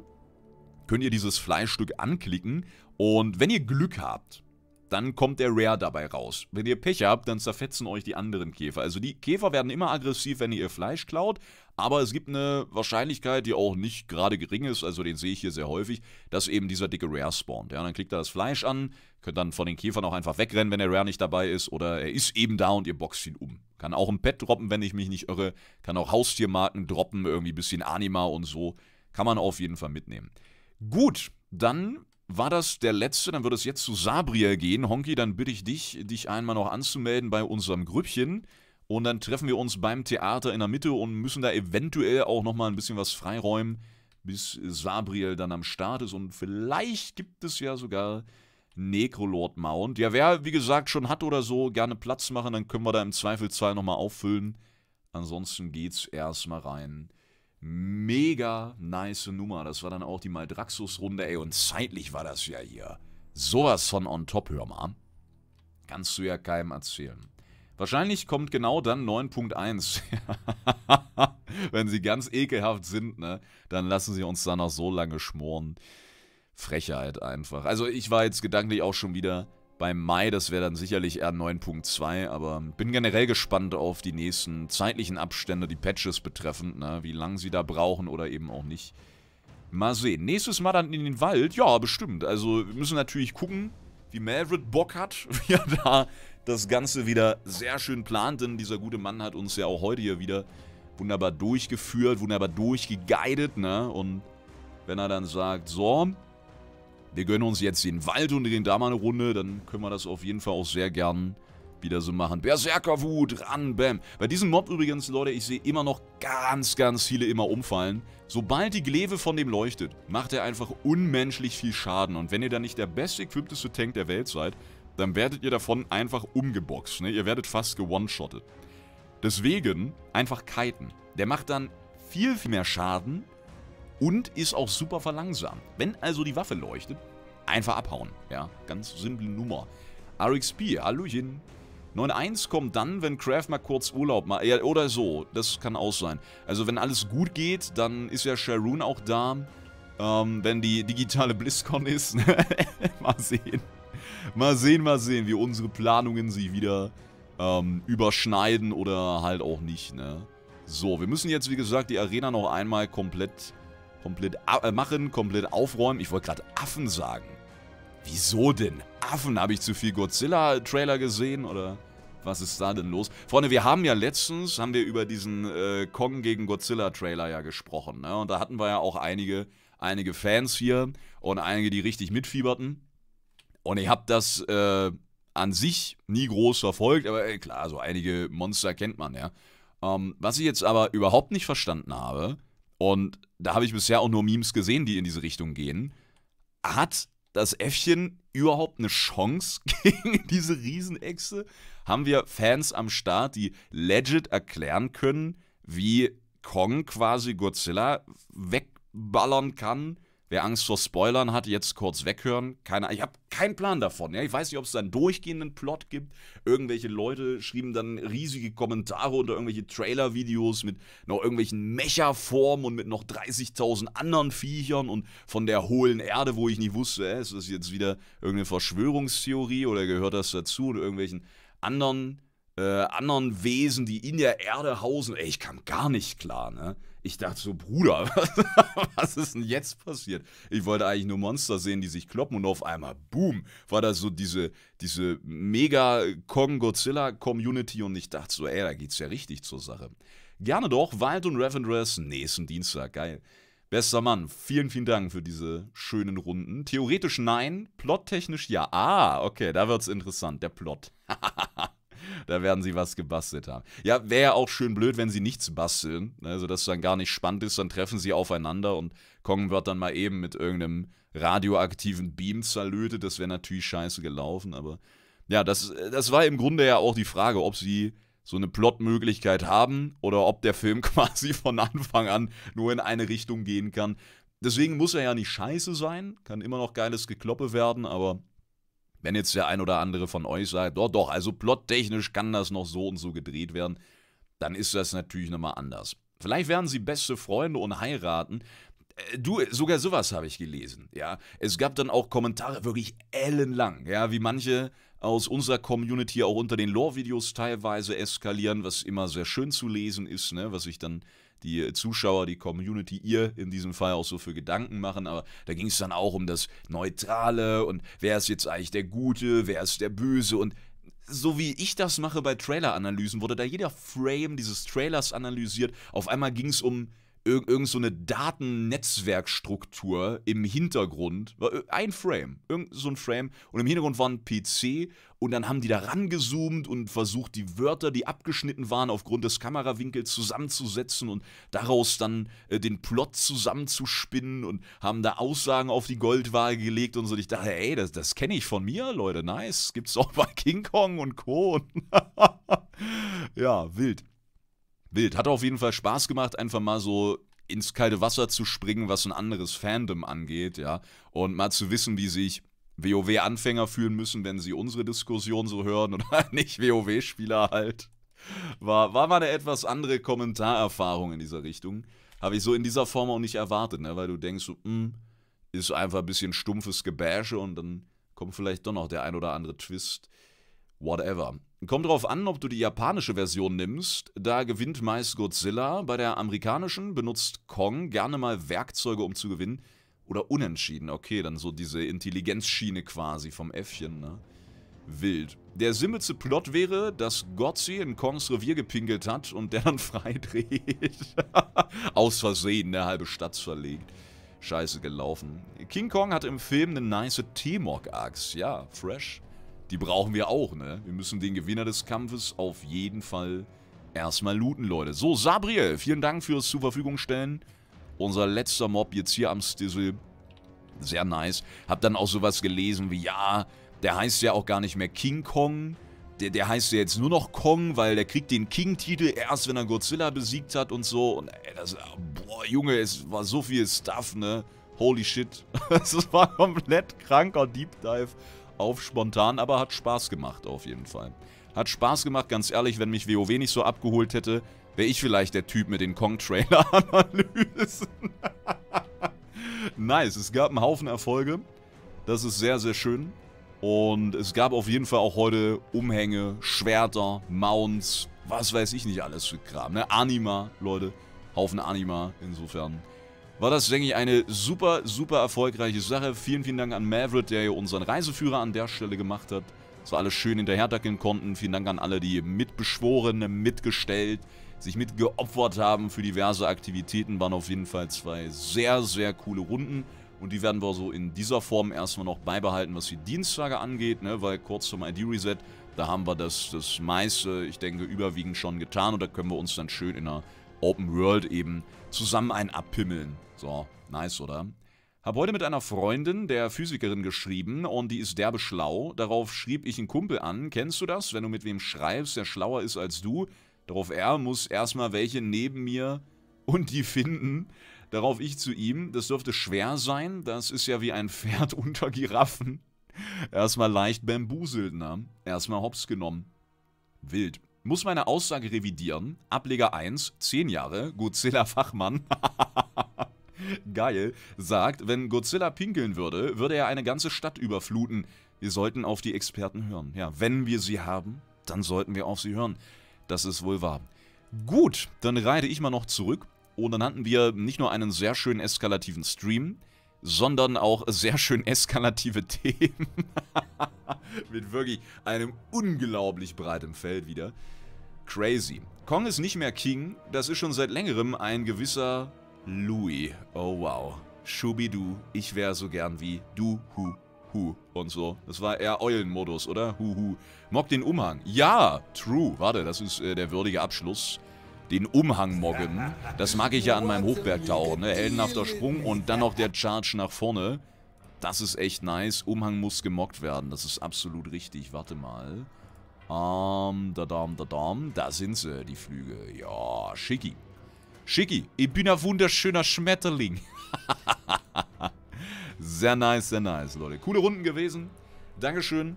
könnt ihr dieses Fleischstück anklicken. Und wenn ihr Glück habt, dann kommt der Rare dabei raus. Wenn ihr Pech habt, dann zerfetzen euch die anderen Käfer. Also die Käfer werden immer aggressiv, wenn ihr ihr Fleisch klaut, aber es gibt eine Wahrscheinlichkeit, die auch nicht gerade gering ist, also den sehe ich hier sehr häufig, dass eben dieser dicke Rare spawnt. Ja, dann klickt er das Fleisch an, könnt dann von den Käfern auch einfach wegrennen, wenn der Rare nicht dabei ist oder er ist eben da und ihr boxt ihn um. Kann auch ein Pet droppen, wenn ich mich nicht irre, kann auch Haustiermarken droppen, irgendwie ein bisschen Anima und so. Kann man auf jeden Fall mitnehmen. Gut, dann war das der letzte, dann würde es jetzt zu Sabriel gehen. Honky, dann bitte ich dich, dich einmal noch anzumelden bei unserem Grüppchen. Und dann treffen wir uns beim Theater in der Mitte und müssen da eventuell auch nochmal ein bisschen was freiräumen, bis Sabriel dann am Start ist. Und vielleicht gibt es ja sogar Necrolord Mount. Ja, wer, wie gesagt, schon hat oder so, gerne Platz machen, dann können wir da im Zweifelsfall nochmal auffüllen. Ansonsten geht's erstmal rein Mega nice Nummer. Das war dann auch die Maldraxus-Runde, ey. Und zeitlich war das ja hier. Sowas von on top, hör mal. Kannst du ja keinem erzählen. Wahrscheinlich kommt genau dann 9.1. Wenn sie ganz ekelhaft sind, ne? Dann lassen sie uns da noch so lange schmoren. Frechheit einfach. Also ich war jetzt gedanklich auch schon wieder beim Mai, das wäre dann sicherlich r 9.2, aber bin generell gespannt auf die nächsten zeitlichen Abstände, die Patches betreffend, ne? wie lange sie da brauchen oder eben auch nicht. Mal sehen. Nächstes Mal dann in den Wald, ja, bestimmt. Also wir müssen natürlich gucken, wie Maverick Bock hat, wie er da das Ganze wieder sehr schön plant, denn dieser gute Mann hat uns ja auch heute hier wieder wunderbar durchgeführt, wunderbar durchgeguidet, ne? Und wenn er dann sagt, so, wir gönnen uns jetzt den Wald und gehen da mal eine Runde. Dann können wir das auf jeden Fall auch sehr gern wieder so machen. Berserkerwut, ran, bam. Bei diesem Mob übrigens, Leute, ich sehe immer noch ganz, ganz viele immer umfallen. Sobald die Gleve von dem leuchtet, macht er einfach unmenschlich viel Schaden. Und wenn ihr dann nicht der best equipteste Tank der Welt seid, dann werdet ihr davon einfach umgeboxt. Ne? Ihr werdet fast gewone-shottet. Deswegen einfach kiten. Der macht dann viel, viel mehr Schaden und ist auch super verlangsamt. Wenn also die Waffe leuchtet, einfach abhauen. Ja, ganz simple Nummer. RXP, Hallöchen. 9.1 kommt dann, wenn Craft mal kurz Urlaub macht. Ja, oder so. Das kann auch sein. Also wenn alles gut geht, dann ist ja Sharon auch da. Ähm, wenn die digitale BlizzCon ist. mal sehen. Mal sehen, mal sehen, wie unsere Planungen sich wieder ähm, überschneiden oder halt auch nicht, ne? So, wir müssen jetzt, wie gesagt, die Arena noch einmal komplett Komplett äh, machen, komplett aufräumen. Ich wollte gerade Affen sagen. Wieso denn? Affen? Habe ich zu viel Godzilla-Trailer gesehen oder was ist da denn los? Freunde, wir haben ja letztens, haben wir über diesen äh, Kong gegen Godzilla-Trailer ja gesprochen. Ne? Und da hatten wir ja auch einige, einige Fans hier und einige, die richtig mitfieberten. Und ich habe das äh, an sich nie groß verfolgt, aber ey, äh, klar, so einige Monster kennt man ja. Ähm, was ich jetzt aber überhaupt nicht verstanden habe, und da habe ich bisher auch nur Memes gesehen, die in diese Richtung gehen. Hat das Äffchen überhaupt eine Chance gegen diese Riesenechse? Haben wir Fans am Start, die legit erklären können, wie Kong quasi Godzilla wegballern kann? Wer Angst vor Spoilern hat, jetzt kurz weghören. Keine, ich habe keinen Plan davon. Ja? Ich weiß nicht, ob es einen durchgehenden Plot gibt. Irgendwelche Leute schrieben dann riesige Kommentare unter irgendwelche Trailer-Videos mit noch irgendwelchen Mecha-Formen und mit noch 30.000 anderen Viechern und von der hohlen Erde, wo ich nicht wusste, äh, ist das jetzt wieder irgendeine Verschwörungstheorie oder gehört das dazu oder irgendwelchen anderen, äh, anderen Wesen, die in der Erde hausen. Ey, ich kam gar nicht klar. Ne? Ich dachte so, Bruder, was, ist denn jetzt passiert? Ich wollte eigentlich nur Monster sehen, die sich kloppen und auf einmal, boom, war da so diese, diese mega Kong-Godzilla-Community und ich dachte so, ey, da geht's ja richtig zur Sache. Gerne doch, Wild und Ravendress nächsten Dienstag, geil. Bester Mann, vielen, vielen Dank für diese schönen Runden. Theoretisch nein, plottechnisch ja. Ah, okay, da wird's interessant, der Plot. da werden sie was gebastelt haben. Ja, wäre ja auch schön blöd, wenn sie nichts basteln, ne, sodass es dann gar nicht spannend ist, dann treffen sie aufeinander und Kong wird dann mal eben mit irgendeinem radioaktiven Beam zerlötet. Das wäre natürlich scheiße gelaufen, aber ja, das, das war im Grunde ja auch die Frage, ob sie so eine Plotmöglichkeit haben oder ob der Film quasi von Anfang an nur in eine Richtung gehen kann. Deswegen muss er ja nicht scheiße sein, kann immer noch geiles Gekloppe werden, aber wenn jetzt der ein oder andere von euch sagt, doch, doch, also plottechnisch kann das noch so und so gedreht werden, dann ist das natürlich nochmal anders. Vielleicht werden sie beste Freunde und heiraten. Äh, du, sogar sowas habe ich gelesen, ja. Es gab dann auch Kommentare wirklich ellenlang, ja, wie manche aus unserer Community auch unter den Lore-Videos teilweise eskalieren, was immer sehr schön zu lesen ist, ne, was ich dann die Zuschauer, die Community, ihr in diesem Fall auch so für Gedanken machen. Aber da ging es dann auch um das Neutrale und wer ist jetzt eigentlich der Gute, wer ist der Böse und so wie ich das mache bei Trailer-Analysen, wurde da jeder Frame dieses Trailers analysiert. Auf einmal ging es um irgend, irgend so eine Datennetzwerkstruktur im Hintergrund. Ein Frame, irgend so ein Frame. Und im Hintergrund war ein PC und dann haben die da rangezoomt und versucht, die Wörter, die abgeschnitten waren, aufgrund des Kamerawinkels zusammenzusetzen und daraus dann äh, den Plot zusammenzuspinnen und haben da Aussagen auf die Goldwaage gelegt und so. Und ich dachte, ey, das, das kenne ich von mir, Leute, nice. Gibt's auch bei King Kong und Co. ja, wild wild. Hat auf jeden Fall Spaß gemacht, einfach mal so ins kalte Wasser zu springen, was ein anderes Fandom angeht, ja. Und mal zu wissen, wie sich WoW-Anfänger fühlen müssen, wenn sie unsere Diskussion so hören oder nicht WoW-Spieler halt. War, war mal eine etwas andere Kommentarerfahrung in dieser Richtung. Habe ich so in dieser Form auch nicht erwartet, ne? weil du denkst, so, mh, hm, ist einfach ein bisschen stumpfes Gebäsche und dann kommt vielleicht doch noch der ein oder andere Twist. Whatever. Kommt drauf an, ob du die japanische Version nimmst. Da gewinnt meist Godzilla. Bei der amerikanischen benutzt Kong gerne mal Werkzeuge, um zu gewinnen. Oder unentschieden. Okay, dann so diese Intelligenzschiene quasi vom Äffchen, ne? Wild. Der simmelste Plot wäre, dass Gotzi in Kongs Revier gepinkelt hat und der dann freidreht. Aus Versehen eine halbe Stadt verlegt. Scheiße gelaufen. King Kong hat im Film eine nice T-Mog-Axt. Ja, fresh. Die brauchen wir auch, ne? Wir müssen den Gewinner des Kampfes auf jeden Fall erstmal looten, Leute. So, Sabriel, vielen Dank fürs zur Verfügung stellen. Unser letzter Mob jetzt hier am Stizzle. Sehr nice. Hab dann auch sowas gelesen wie, ja, der heißt ja auch gar nicht mehr King Kong. Der, der heißt ja jetzt nur noch Kong, weil der kriegt den King-Titel erst, wenn er Godzilla besiegt hat und so. Und ey, das, boah, Junge, es war so viel Stuff, ne? Holy shit. das war komplett kranker Deep Dive auf spontan, aber hat Spaß gemacht auf jeden Fall. Hat Spaß gemacht, ganz ehrlich, wenn mich WoW nicht so abgeholt hätte, wäre ich vielleicht der Typ mit den Kong-Trailer-Analysen. nice, es gab einen Haufen Erfolge. Das ist sehr, sehr schön. Und es gab auf jeden Fall auch heute Umhänge, Schwerter, Mounts, was weiß ich nicht alles für Kram. Ne? Anima, Leute. Haufen Anima, insofern war das, denke ich, eine super, super erfolgreiche Sache. Vielen, vielen Dank an Maverick, der hier unseren Reiseführer an der Stelle gemacht hat. Dass wir alles schön hinterherdackeln konnten. Vielen Dank an alle, die mitbeschworen, mitgestellt, sich mitgeopfert haben für diverse Aktivitäten. Waren auf jeden Fall zwei sehr, sehr coole Runden. Und die werden wir so in dieser Form erstmal noch beibehalten, was die Dienstage angeht, ne? weil kurz zum ID-Reset, da haben wir das, das meiste, ich denke, überwiegend schon getan und da können wir uns dann schön in einer Open World eben zusammen ein abpimmeln. So, nice, oder? Hab heute mit einer Freundin, der Physikerin, geschrieben und die ist derbe schlau. Darauf schrieb ich einen Kumpel an. Kennst du das? Wenn du mit wem schreibst, der schlauer ist als du. Darauf er muss erstmal welche neben mir und die finden. Darauf ich zu ihm. Das dürfte schwer sein. Das ist ja wie ein Pferd unter Giraffen. Erstmal leicht bambuselt, ne? Erstmal hops genommen. Wild. Muss meine Aussage revidieren. Ableger 1, 10 Jahre. Godzilla Fachmann. geil, sagt, wenn Godzilla pinkeln würde, würde er eine ganze Stadt überfluten. Wir sollten auf die Experten hören. Ja, wenn wir sie haben, dann sollten wir auf sie hören. Das ist wohl wahr. Gut, dann reite ich mal noch zurück. Und oh, dann hatten wir nicht nur einen sehr schönen eskalativen Stream, sondern auch sehr schön eskalative Themen. Mit wirklich einem unglaublich breitem Feld wieder. Crazy. Kong ist nicht mehr King, das ist schon seit längerem ein gewisser Louis. Oh wow. Schubidu, ich wäre so gern wie du, hu, hu und so. Das war eher Eulenmodus, oder? Hu, hu. Mock den Umhang. Ja, true. Warte, das ist äh, der würdige Abschluss. Den Umhang moggen. Das mag ich ja an meinem Hochbergtau. Ne? Heldenhafter Sprung und dann noch der Charge nach vorne. Das ist echt nice. Umhang muss gemockt werden. Das ist absolut richtig. Warte mal. Ähm, da dam, da dam. Da sind sie, die Flüge. Ja, schicki. Schicki, ich bin ein wunderschöner Schmetterling. sehr nice, sehr nice, Leute. Coole Runden gewesen. Dankeschön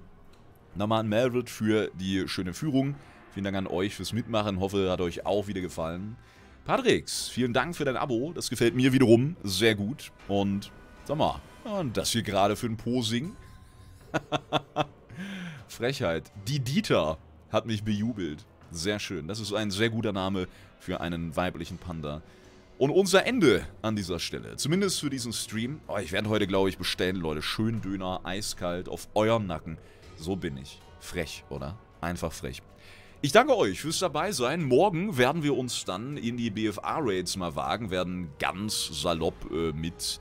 nochmal an Melville für die schöne Führung. Vielen Dank an euch fürs Mitmachen. Hoffe, hat euch auch wieder gefallen. Patricks, vielen Dank für dein Abo. Das gefällt mir wiederum sehr gut. Und sag mal, und das hier gerade für ein Posing. Frechheit. Die Dieter hat mich bejubelt. Sehr schön. Das ist ein sehr guter Name für einen weiblichen Panda. Und unser Ende an dieser Stelle. Zumindest für diesen Stream. Oh, ich werde heute, glaube ich, bestellen, Leute. Schön Döner, eiskalt, auf eurem Nacken. So bin ich. Frech, oder? Einfach frech. Ich danke euch fürs dabei sein. Morgen werden wir uns dann in die BFA-Raids mal wagen, werden ganz salopp äh, mit,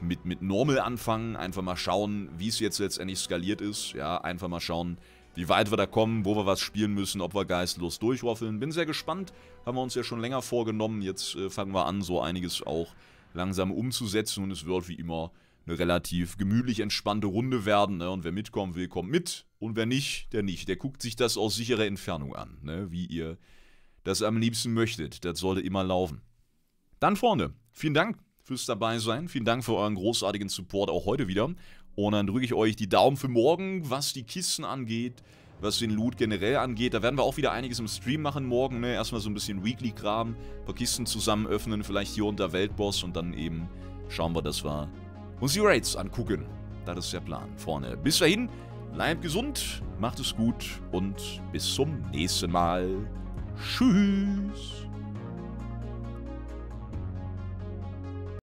mit, mit Normal anfangen. Einfach mal schauen, wie es jetzt letztendlich skaliert ist. Ja, einfach mal schauen, wie weit wir da kommen, wo wir was spielen müssen, ob wir geistlos durchwaffeln. Bin sehr gespannt, haben wir uns ja schon länger vorgenommen. Jetzt äh, fangen wir an, so einiges auch langsam umzusetzen und es wird wie immer eine relativ gemütlich entspannte Runde werden. Ne? Und wer mitkommen will, kommt mit. Und wer nicht, der nicht. Der guckt sich das aus sicherer Entfernung an, ne? wie ihr das am liebsten möchtet. Das sollte immer laufen. Dann, Freunde, vielen Dank fürs dabei sein. Vielen Dank für euren großartigen Support auch heute wieder. Und dann drücke ich euch die Daumen für morgen, was die Kisten angeht, was den Loot generell angeht. Da werden wir auch wieder einiges im Stream machen morgen. Ne? Erstmal so ein bisschen Weekly-Kram, ein paar Kisten zusammen öffnen, vielleicht hier unter Weltboss und dann eben schauen wir, dass wir uns die Raids angucken. Das ist der Plan vorne. Bis dahin, bleibt gesund, macht es gut und bis zum nächsten Mal. Tschüss.